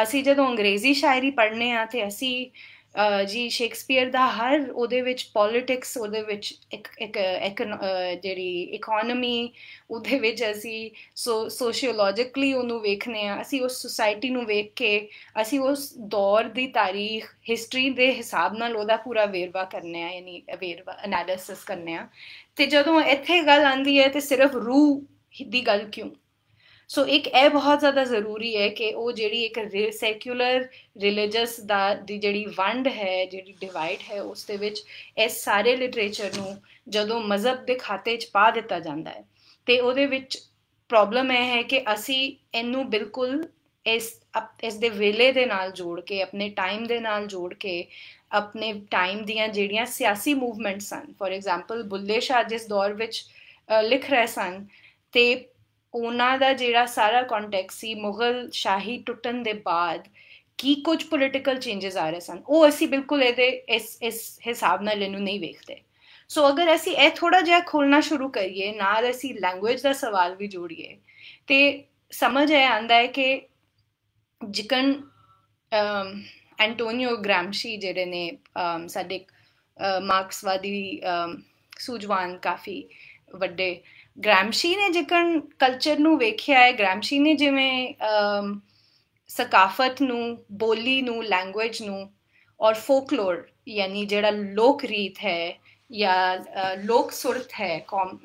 ਅਸੀਂ ਜਦੋਂ ਅੰਗਰੇਜ਼ੀ ਸ਼ਾਇਰੀ ਪੜ੍ਹਨੇ ਆ ਤੇ ਅਸੀਂ ਜੀ ਸ਼ੇਕਸਪੀਅਰ ਦਾ ਹਰ ਉਹਦੇ ਵਿੱਚ ਪੋਲਿਟਿਕਸ ਉਹਦੇ ਵਿੱਚ ਇੱਕ ਇੱਕ ਜਿਹੜੀ ਇਕਨੋਮੀ ਉਹਦੇ ਵਿੱਚ ਅਸੀਂ ਸੋ ਸੋਸ਼ੀਓਲੋਜੀਕਲੀ ਉਹਨੂੰ ਵੇਖਨੇ ਆ ਅਸੀਂ ਉਸ ਸੁਸਾਇਟੀ ਨੂੰ ਵੇਖ ਕੇ ਅਸੀਂ ਉਸ ਦੌਰ ਦੀ ਤਾਰੀਖ ਹਿਸਟਰੀ ਦੇ ਹਿਸਾਬ ਨਾਲ ਉਹਦਾ ਪੂਰਾ ਵੇਰਵਾ ਕਰਨੇ ਆ ਯਾਨੀ ਵੇਰਵਾ ਅਨਾਲਿਸਿਸ ਕਰਨੇ ਆ ਤੇ ਜਦੋਂ ਇੱਥੇ ਗੱਲ ਆਂਦੀ ਹੈ ਤੇ ਸਿਰਫ ਰੂਹ ਦੀ ਗੱਲ ਕਿਉਂ ਸੋ ਇੱਕ ਇਹ ਬਹੁਤ ਜ਼ਿਆਦਾ ਜ਼ਰੂਰੀ ਹੈ ਕਿ ਉਹ ਜਿਹੜੀ ਇੱਕ ਸੈਕੂਲਰ ਰਿਲੀਜੀਅਸ ਦਾ ਦੀ ਜਿਹੜੀ ਵੰਡ ਹੈ ਜਿਹੜੀ ਡਿਵਾਈਡ ਹੈ ਉਸ ਦੇ ਵਿੱਚ ਇਹ ਸਾਰੇ ਲਿਟਰੇਚਰ ਨੂੰ ਜਦੋਂ ਮਜ਼ਹਬ ਦੇ ਖਾਤੇ 'ਚ ਪਾ ਦਿੱਤਾ ਜਾਂਦਾ ਹੈ ਤੇ ਉਹਦੇ ਵਿੱਚ ਪ੍ਰੋਬਲਮ ਇਹ ਹੈ ਕਿ ਅਸੀਂ ਇਹਨੂੰ ਬਿਲਕੁਲ ਇਸ ਇਸ ਦੇ ਵੇਲੇ ਦੇ ਨਾਲ ਜੋੜ ਕੇ ਆਪਣੇ ਟਾਈਮ ਦੇ ਨਾਲ ਜੋੜ ਕੇ ਆਪਣੇ ਟਾਈਮ ਦੀਆਂ ਜਿਹੜੀਆਂ ਸਿਆਸੀ ਮੂਵਮੈਂਟਸ ਹਨ ਫੋਰ ਐਗਜ਼ਾਮਪਲ ਬੁੱਲੇ ਸ਼ਾਹ ਜਿਸ ਦੌਰ ਵਿੱਚ ਲਿਖ ਰਹੇ ਸਨ ਤੇ ਉਹਨਾਂ ਦਾ ਜਿਹੜਾ ਸਾਰਾ ਕੰਟੈਕਸਟ ਸੀ ਮੁਗਲ ਸ਼ਾਹੀ ਟੁੱਟਣ ਦੇ ਬਾਅਦ ਕੀ ਕੁਝ ਪੋਲਿਟੀਕਲ ਚੇਂजेस ਆ ਰਹੇ ਸਨ ਉਹ ਅਸੀਂ ਬਿਲਕੁਲ ਇਹਦੇ ਇਸ ਇਸ ਹਿਸਾਬ ਨਾਲ ਇਹਨੂੰ ਨਹੀਂ ਵੇਖਦੇ ਸੋ ਅਗਰ ਅਸੀਂ ਇਹ ਥੋੜਾ ਜਿਹਾ ਖੋਲਣਾ ਸ਼ੁਰੂ ਕਰੀਏ ਨਾਲ ਅਸੀਂ ਲੈਂਗੁਏਜ ਦਾ ਸਵਾਲ ਵੀ ਜੋੜੀਏ ਤੇ ਸਮਝ ਆ ਜਾਂਦਾ ਹੈ ਕਿ ਜਿਕਨ ਐਂਟੋਨੀਓ ਗ੍ਰਾਮਸ਼ੀ ਜਿਹੜੇ ਨੇ ਸਾਡੇ ਮਾਰਕਸਵਾਦੀ ਸੂਝਵਾਨ ਕਾਫੀ ਵੱਡੇ ਗ੍ਰਾਮਸ਼ੀ ਨੇ ਜਿਕਨ ਕਲਚਰ ਨੂੰ ਵੇਖਿਆ ਹੈ ਗ੍ਰਾਮਸ਼ੀ ਨੇ ਜਿਵੇਂ ਸਕਾਫਤ ਨੂੰ ਬੋਲੀ ਨੂੰ ਲੈਂਗੁਏਜ ਨੂੰ ਔਰ ਫੋਕਲੋਰ ਯਾਨੀ ਜਿਹੜਾ ਲੋਕ ਰੀਤ ਹੈ ਜਾਂ ਲੋਕ ਸੁਰਤ ਹੈ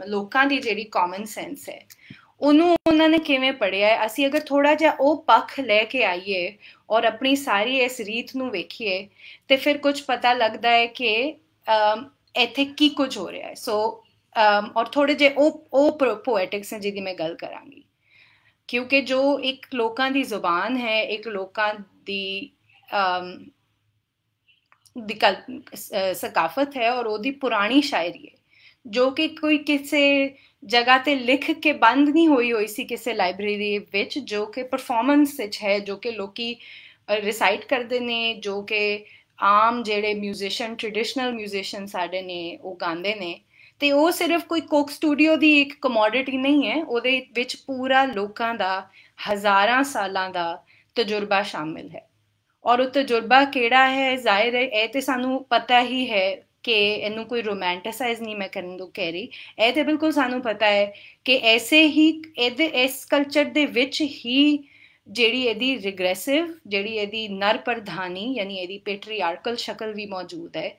ਲੋਕਾਂ ਦੀ ਜਿਹੜੀ ਕਾਮਨ ਸੈਂਸ ਹੈ ਉਹਨੂੰ ਉਹਨਾਂ ਨੇ ਕਿਵੇਂ ਪੜਿਆ ਹੈ ਅਸੀਂ ਅਗਰ ਥੋੜਾ ਜਿਹਾ ਉਹ ਪੱਖ ਲੈ ਕੇ ਆਈਏ ਔਰ ਆਪਣੀ ਸਾਰੀ ਇਸ ਰੀਤ ਨੂੰ ਵੇਖੀਏ ਤੇ ਫਿਰ ਕੁਝ ਪਤਾ ਲੱਗਦਾ ਹੈ ਕਿ ਇੱਥੇ ਕੀ ਕੁਝ ਹੋ ਰਿਹਾ ਹੈ ਸੋ ਔਰ ਥੋੜੇ ਜੇ ਉਹ ਉਹ ਪੋਇਟਿਕਸ ਨੇ ਜਿਹਦੀ ਮੈਂ ਗੱਲ ਕਰਾਂਗੀ ਕਿਉਂਕਿ ਜੋ ਇੱਕ ਲੋਕਾਂ ਦੀ ਜ਼ੁਬਾਨ ਹੈ ਇੱਕ ਲੋਕਾਂ ਦੀ ਅਮ ਦੀ ਸਕਾਫਤ ਹੈ ਔਰ ਉਹਦੀ ਪੁਰਾਣੀ ਸ਼ਾਇਰੀ ਹੈ ਜੋ ਕਿ ਕੋਈ ਕਿਸੇ ਜਗ੍ਹਾ ਤੇ ਲਿਖ ਕੇ ਬੰਦ ਨਹੀਂ ਹੋਈ ਹੋਈ ਸੀ ਕਿਸੇ ਲਾਇਬ੍ਰੇਰੀ ਵਿੱਚ ਜੋ ਕਿ ਪਰਫਾਰਮੈਂਸ ਵਿੱਚ ਹੈ ਜੋ ਕਿ ਲੋਕੀ ਰਿਸਾਈਟ ਕਰਦੇ ਨੇ ਜੋ ਕਿ ਆਮ ਜਿਹੜੇ 뮤జిਸ਼ੀਅਨ ਟ੍ਰੈਡੀਸ਼ਨਲ 뮤జిਸ਼ੀਅਨ ਸਾਡੇ ਨੇ ਉਹ ਗਾਉਂਦੇ ਨੇ ਤੇ ਉਹ ਸਿਰਫ ਕੋਈ ਕੋਕ ਸਟੂਡੀਓ ਦੀ ਇੱਕ ਕਮੋਡਿਟੀ ਨਹੀਂ ਹੈ ਉਹਦੇ ਵਿੱਚ ਪੂਰਾ ਲੋਕਾਂ ਦਾ ਹਜ਼ਾਰਾਂ ਸਾਲਾਂ ਦਾ ਤਜਰਬਾ ਸ਼ਾਮਿਲ ਹੈ ਔਰ ਉਹ ਤਜਰਬਾ ਕਿਹੜਾ ਹੈ ਜ਼ਾਹਿਰ ਹੈ ਇਹ ਤੇ ਸਾਨੂੰ ਪਤਾ ਹੀ ਹੈ ਕਿ ਇਹਨੂੰ ਕੋਈ ਰੋਮਾਂਟਿਸਾਈਜ਼ ਨਹੀਂ ਮੈਂ ਕਰਨ ਨੂੰ ਕਹਿ ਰਹੀ ਇਹ ਤੇ ਬਿਲਕੁਲ ਸਾਨੂੰ ਪਤਾ ਹੈ ਕਿ ਐਸੇ ਹੀ ਇਸ ਕਲਚਰ ਦੇ ਵਿੱਚ ਹੀ ਜਿਹੜੀ ਇਹਦੀ ਰਿਗਰੈਸਿਵ ਜਿਹੜੀ ਇਹਦੀ ਨਰ ਪ੍ਰਧਾਨੀ ਯਾਨੀ ਇਹਦੀ ਪੈਟਰੀਆਰਕਲ ਸ਼ਕਲ ਵੀ ਮੌਜੂਦ ਹੈ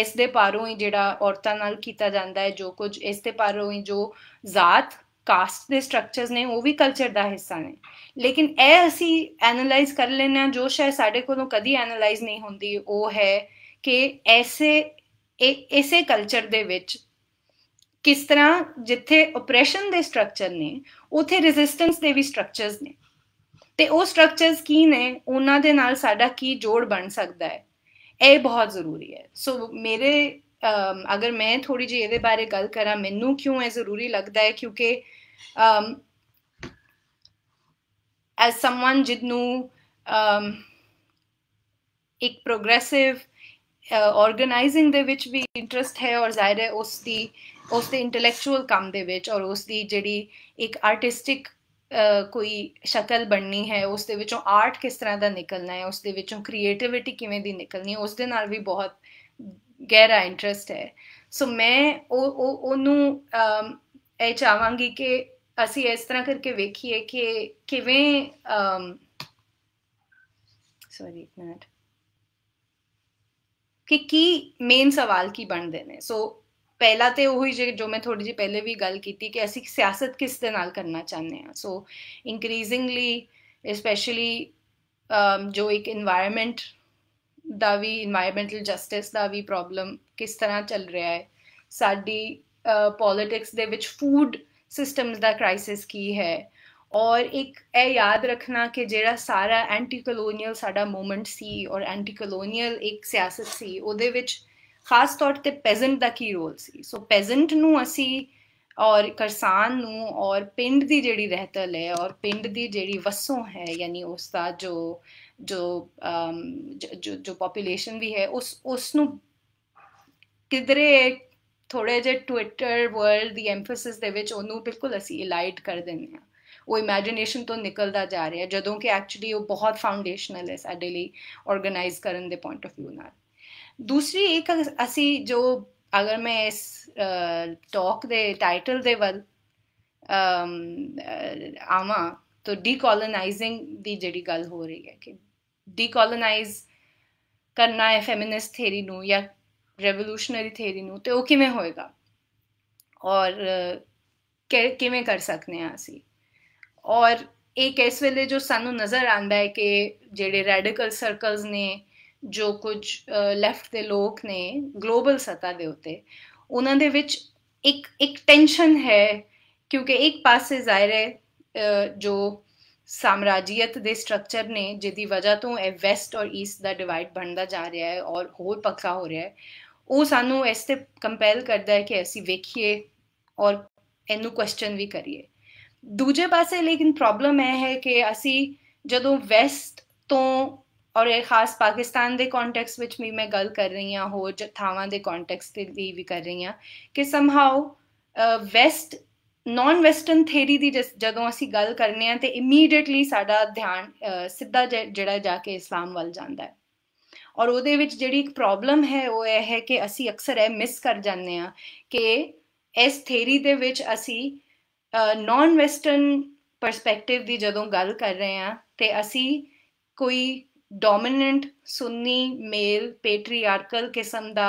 ਇਸ ਦੇ ਪਾਰੋਂ ਹੀ ਜਿਹੜਾ ਔਰਤਾਂ ਨਾਲ ਕੀਤਾ ਜਾਂਦਾ ਹੈ ਜੋ ਕੁਝ ਇਸ ਦੇ ਪਾਰੋਂ ਹੀ ਜੋ ਜ਼ਾਤ ਕਾਸਟ ਦੇ ਸਟਰਕਚਰਸ ਨੇ ਉਹ ਵੀ ਕਲਚਰ ਦਾ ਹਿੱਸਾ ਨੇ ਲੇਕਿਨ ਇਹ ਅਸੀਂ ਐਨਲਾਈਜ਼ ਕਰ ਲੈਣਾ ਜੋ ਸ਼ਾਇਦ ਸਾਡੇ ਕੋਲੋਂ ਕਦੀ ਐਨਲਾਈਜ਼ ਨਹੀਂ ਹੁੰਦੀ ਉਹ ਹੈ ਕਿ ਐਸੇ ਇਸੇ ਕਲਚਰ ਦੇ ਵਿੱਚ ਕਿਸ ਤਰ੍ਹਾਂ ਜਿੱਥੇ ਆਪਰੇਸ਼ਨ ਦੇ ਸਟਰਕਚਰ ਨੇ ਉਥੇ ਰੈਜ਼ਿਸਟੈਂਸ ਦੇ ਵੀ ਸਟਰਕਚਰਸ ਨੇ ਤੇ ਉਹ ਸਟਰਕਚਰਸ ਕੀ ਨੇ ਉਹਨਾਂ ਦੇ ਨਾਲ ਸਾਡਾ ਕੀ ਜੋੜ ਬਣ ਸਕਦਾ ਹੈ ਇਹ ਬਹੁਤ ਜ਼ਰੂਰੀ ਹੈ ਸੋ ਮੇਰੇ ਅਗਰ ਮੈਂ ਥੋੜੀ ਜਿਹੀ ਇਹਦੇ ਬਾਰੇ ਗੱਲ ਕਰਾਂ ਮੈਨੂੰ ਕਿਉਂ ਇਹ ਜ਼ਰੂਰੀ ਲੱਗਦਾ ਹੈ ਕਿਉਂਕਿ ਐਸ ਸਮਵਨ ਜਿੰਨੂੰ ਇੱਕ ਪ੍ਰੋਗਰੈਸਿਵ ਆਰਗੇਨਾਈਜ਼ਿੰਗ ਦੇ ਵਿੱਚ ਵੀ ਇੰਟਰਸਟ ਹੈ ਔਰ ਜ਼ਾਇਰ ਹੈ ਉਸ ਦੀ ਉਸ ਦੇ ਇੰਟੈਲੈਕਚੁਅਲ ਕੰਮ ਦੇ ਵਿੱਚ ਔਰ ਉਸ ਦੀ ਜਿਹੜੀ ਇੱਕ ਆਰਟਿਸਟਿਕ ਕੋਈ ਸ਼ਕਲ ਬਣਨੀ ਹੈ ਉਸ ਦੇ ਵਿੱਚੋਂ ਆਰਟ ਕਿਸ ਤਰ੍ਹਾਂ ਦਾ ਨਿਕਲਣਾ ਹੈ ਉਸ ਦੇ ਵਿੱਚੋਂ ਕ੍ਰੀਏਟੀਵਿਟੀ ਕਿਵੇਂ ਦੀ ਨਿਕਲਣੀ ਹੈ ਉਸ ਦੇ ਨਾਲ ਵੀ ਬਹੁਤ ਗਹਿਰਾ ਇੰਟਰਸਟ ਹੈ ਸੋ ਮੈਂ ਉਹ ਉਹਨੂੰ ਇਹ ਚਾਹਾਂਗੀ ਕਿ ਅਸੀਂ ਇਸ ਤਰ੍ਹਾਂ ਕਰਕੇ ਵੇਖੀਏ ਕਿ ਕਿਵੇਂ ਸੌਰੀ ਇੱਕ ਮਿੰਟ ਕਿ ਕੀ ਮੇਨ ਸਵਾਲ ਕੀ ਬਣਦੇ ਨੇ ਸੋ ਪਹਿਲਾ ਤੇ ਉਹੀ ਜੋ ਮੈਂ ਥੋੜੀ ਜਿਹੀ ਪਹਿਲੇ ਵੀ ਗੱਲ ਕੀਤੀ ਕਿ ਅਸੀਂ ਸਿਆਸਤ ਕਿਸ ਦੇ ਨਾਲ ਕਰਨਾ ਚਾਹੁੰਦੇ ਆ ਸੋ ਇਨਕਰੀਜ਼ਿੰਗਲੀ ਸਪੈਸ਼ਲੀ ਜੋ ਇੱਕ এনवायरमेंट ਦਾ ਵੀ এনवायरमेंटਲ ਜਸਟਿਸ ਦਾ ਵੀ ਪ੍ਰੋਬਲਮ ਕਿਸ ਤਰ੍ਹਾਂ ਚੱਲ ਰਿਹਾ ਹੈ ਸਾਡੀ ਪੋਲਿਟਿਕਸ ਦੇ ਵਿੱਚ ਫੂਡ ਸਿਸਟਮਸ ਦਾ ਕ੍ਰਾਈਸਿਸ ਕੀ ਹੈ ਔਰ ਇੱਕ ਇਹ ਯਾਦ ਰੱਖਣਾ ਕਿ ਜਿਹੜਾ ਸਾਰਾ ਐਂਟੀ ਕਲੋਨੀਅਲ ਸਾਡਾ ਮੂਵਮੈਂਟ ਸੀ ਔਰ ਐਂਟੀ ਕਲੋਨੀਅਲ ਇੱਕ ਸਿਆਸਤ ਸੀ ਉਹਦੇ ਵਿੱਚ ਖਾਸ ਤੌਰ ਤੇ ਪੈਜ਼ੈਂਟ ਦਾ ਕੀ ਰੋਲ ਸੀ ਸੋ ਪੈਜ਼ੈਂਟ ਨੂੰ ਅਸੀਂ ਔਰ ਕਿਸਾਨ ਨੂੰ ਔਰ ਪਿੰਡ ਦੀ ਜਿਹੜੀ ਰਹਿਤਲ ਹੈ ਔਰ ਪਿੰਡ ਦੀ ਜਿਹੜੀ ਵਸੋਂ ਹੈ ਯਾਨੀ ਉਸ ਦਾ ਜੋ ਜੋ ਜੋ ਜੋ ਪੋਪੂਲੇਸ਼ਨ ਵੀ ਹੈ ਉਸ ਉਸ ਨੂੰ ਕਿਦਰੇ ਥੋੜੇ ਜੇ ਟਵਿੱਟਰ ਵਰਲਡ ਦੀ ਐਮਫੈਸਿਸ ਦੇ ਵਿੱਚ ਉਹਨੂੰ ਬਿਲਕੁਲ ਅਸੀਂ ਇਲਾਈਟ ਕਰ ਦਿੰਦੇ ਹਾਂ ਉਹ ਇਮੇਜਿਨੇਸ਼ਨ ਤੋਂ ਨਿਕਲਦਾ ਜਾ ਰਿਹਾ ਜਦੋਂ ਕਿ ਐਕਚੁਅਲੀ ਉਹ ਬਹੁਤ ਫਾਊਂਡੇਸ਼ਨਲ ਹੈ ਸਾਡੇ ਲਈ ਆਰਗੇਨਾਈਜ਼ ਕਰਨ ਦੇ ਪੁਆਇੰਟ ਆਫ View ਨਾਲ ਦੂਸਰੀ ਇੱਕ ਅਸੀਂ ਜੋ ਅਗਰ ਮੈਂ ਇਸ ਟਾਕ ਦੇ ਟਾਈਟਲ ਦੇ ਵੱਲ ਆਮਾ ਤਾਂ ਡੀਕੋਲੋਨਾਈਜ਼ਿੰਗ ਦੀ ਜਿਹੜੀ ਗੱਲ ਹੋ ਰਹੀ ਹੈ ਕਿ ਡੀਕੋਲੋਨਾਈਜ਼ ਕਰਨਾ ਹੈ ਫੈਮਿਨਿਸਟ ਥਿਊਰੀ ਨੂੰ ਜਾਂ ਰੈਵੋਲੂਸ਼ਨਰੀ ਥਿਊਰੀ ਨੂੰ ਤੇ ਉਹ ਕਿਵੇਂ ਹੋਏਗਾ ਔਰ ਕਿਵੇਂ ਕਰ ਸਕਨੇ ਆ ਅਸੀਂ ਔਰ ਇੱਕ ਇਸ ਵੇਲੇ ਜੋ ਸਾਨੂੰ ਨਜ਼ਰ ਆਂਦਾ ਹੈ ਕਿ ਜਿਹੜੇ ਰੈਡੀਕਲ ਸਰਕਲਸ ਨੇ ਜੋ ਕੁਝ ਲੈਫਟ ਦੇ ਲੋਕ ਨੇ ਗਲੋਬਲ ਸਤਾ ਦੇ ਉਤੇ ਉਹਨਾਂ ਦੇ ਵਿੱਚ ਇੱਕ ਇੱਕ ਟੈਨਸ਼ਨ ਹੈ ਕਿਉਂਕਿ ਇੱਕ ਪਾਸੇ ਜ਼ਾਹਿਰ ਹੈ ਜੋ ਸਾਮਰਾਜੀਅਤ ਦੇ ਸਟਰਕਚਰ ਨੇ ਜਿਹਦੀ ਵਜ੍ਹਾ ਤੋਂ ਇਹ ਵੈਸਟ ਔਰ ਈਸਟ ਦਾ ਡਿਵਾਈਡ ਬਣਦਾ ਜਾ ਰਿਹਾ ਹੈ ਔਰ ਹੋਰ ਪੱਕਾ ਹੋ ਰਿਹਾ ਹੈ ਉਹ ਸਾਨੂੰ ਇਸ ਤੇ ਕੰਪੈਲ ਕਰਦਾ ਹੈ ਕਿ ਅਸੀਂ ਵੇਖੀਏ ਔਰ ਇਹਨੂੰ ਕੁਐਸਚਨ ਵੀ ਕਰੀਏ ਦੂਜੇ ਪਾਸੇ ਲੇਕਿਨ ਪ੍ਰੋਬਲਮ ਇਹ ਹੈ ਕਿ ਅਸੀਂ ਜਦੋਂ ਵੈਸਟ ਤੋਂ ਔਰ ਇਹ ਖਾਸ ਪਾਕਿਸਤਾਨ ਦੇ ਕੰਟੈਕਸਟ ਵਿੱਚ ਵੀ ਮੈਂ ਗੱਲ ਕਰ ਰਹੀ ਹਾਂ ਹੋਰ ਜਥਾਵਾਂ ਦੇ ਕੰਟੈਕਸਟ ਤੇ ਵੀ ਵੀ ਕਰ ਰਹੀ ਹਾਂ ਕਿ somehow west non western theory ਦੀ ਜਦੋਂ ਅਸੀਂ ਗੱਲ ਕਰਨੇ ਆ ਤੇ ਇਮੀਡੀਏਟਲੀ ਸਾਡਾ ਧਿਆਨ ਸਿੱਧਾ ਜਿਹੜਾ ਜਾ ਕੇ ਇਸਲਾਮ ਵੱਲ ਜਾਂਦਾ ਹੈ ਔਰ ਉਹਦੇ ਵਿੱਚ ਜਿਹੜੀ ਇੱਕ ਪ੍ਰੋਬਲਮ ਹੈ ਉਹ ਇਹ ਹੈ ਕਿ ਅਸੀਂ ਅਕਸਰ ਇਹ ਮਿਸ ਕਰ ਜਾਂਦੇ ਆ ਕਿ ਇਸ ਥਿਊਰੀ ਦੇ ਵਿੱਚ ਅਸੀਂ ਨਾਨ ਵੈਸਟਰਨ ਪਰਸਪੈਕਟਿਵ ਦੀ ਜਦੋਂ ਗੱਲ ਕਰ ਰਹੇ ਆ ਤੇ ਅਸੀਂ ਕੋਈ ਡੋਮੀਨੈਂਟ ਸੁੰਨੀ ਮੇਲ ਪੈਟਰੀਆਰਕਲ ਕਿਸਮ ਦਾ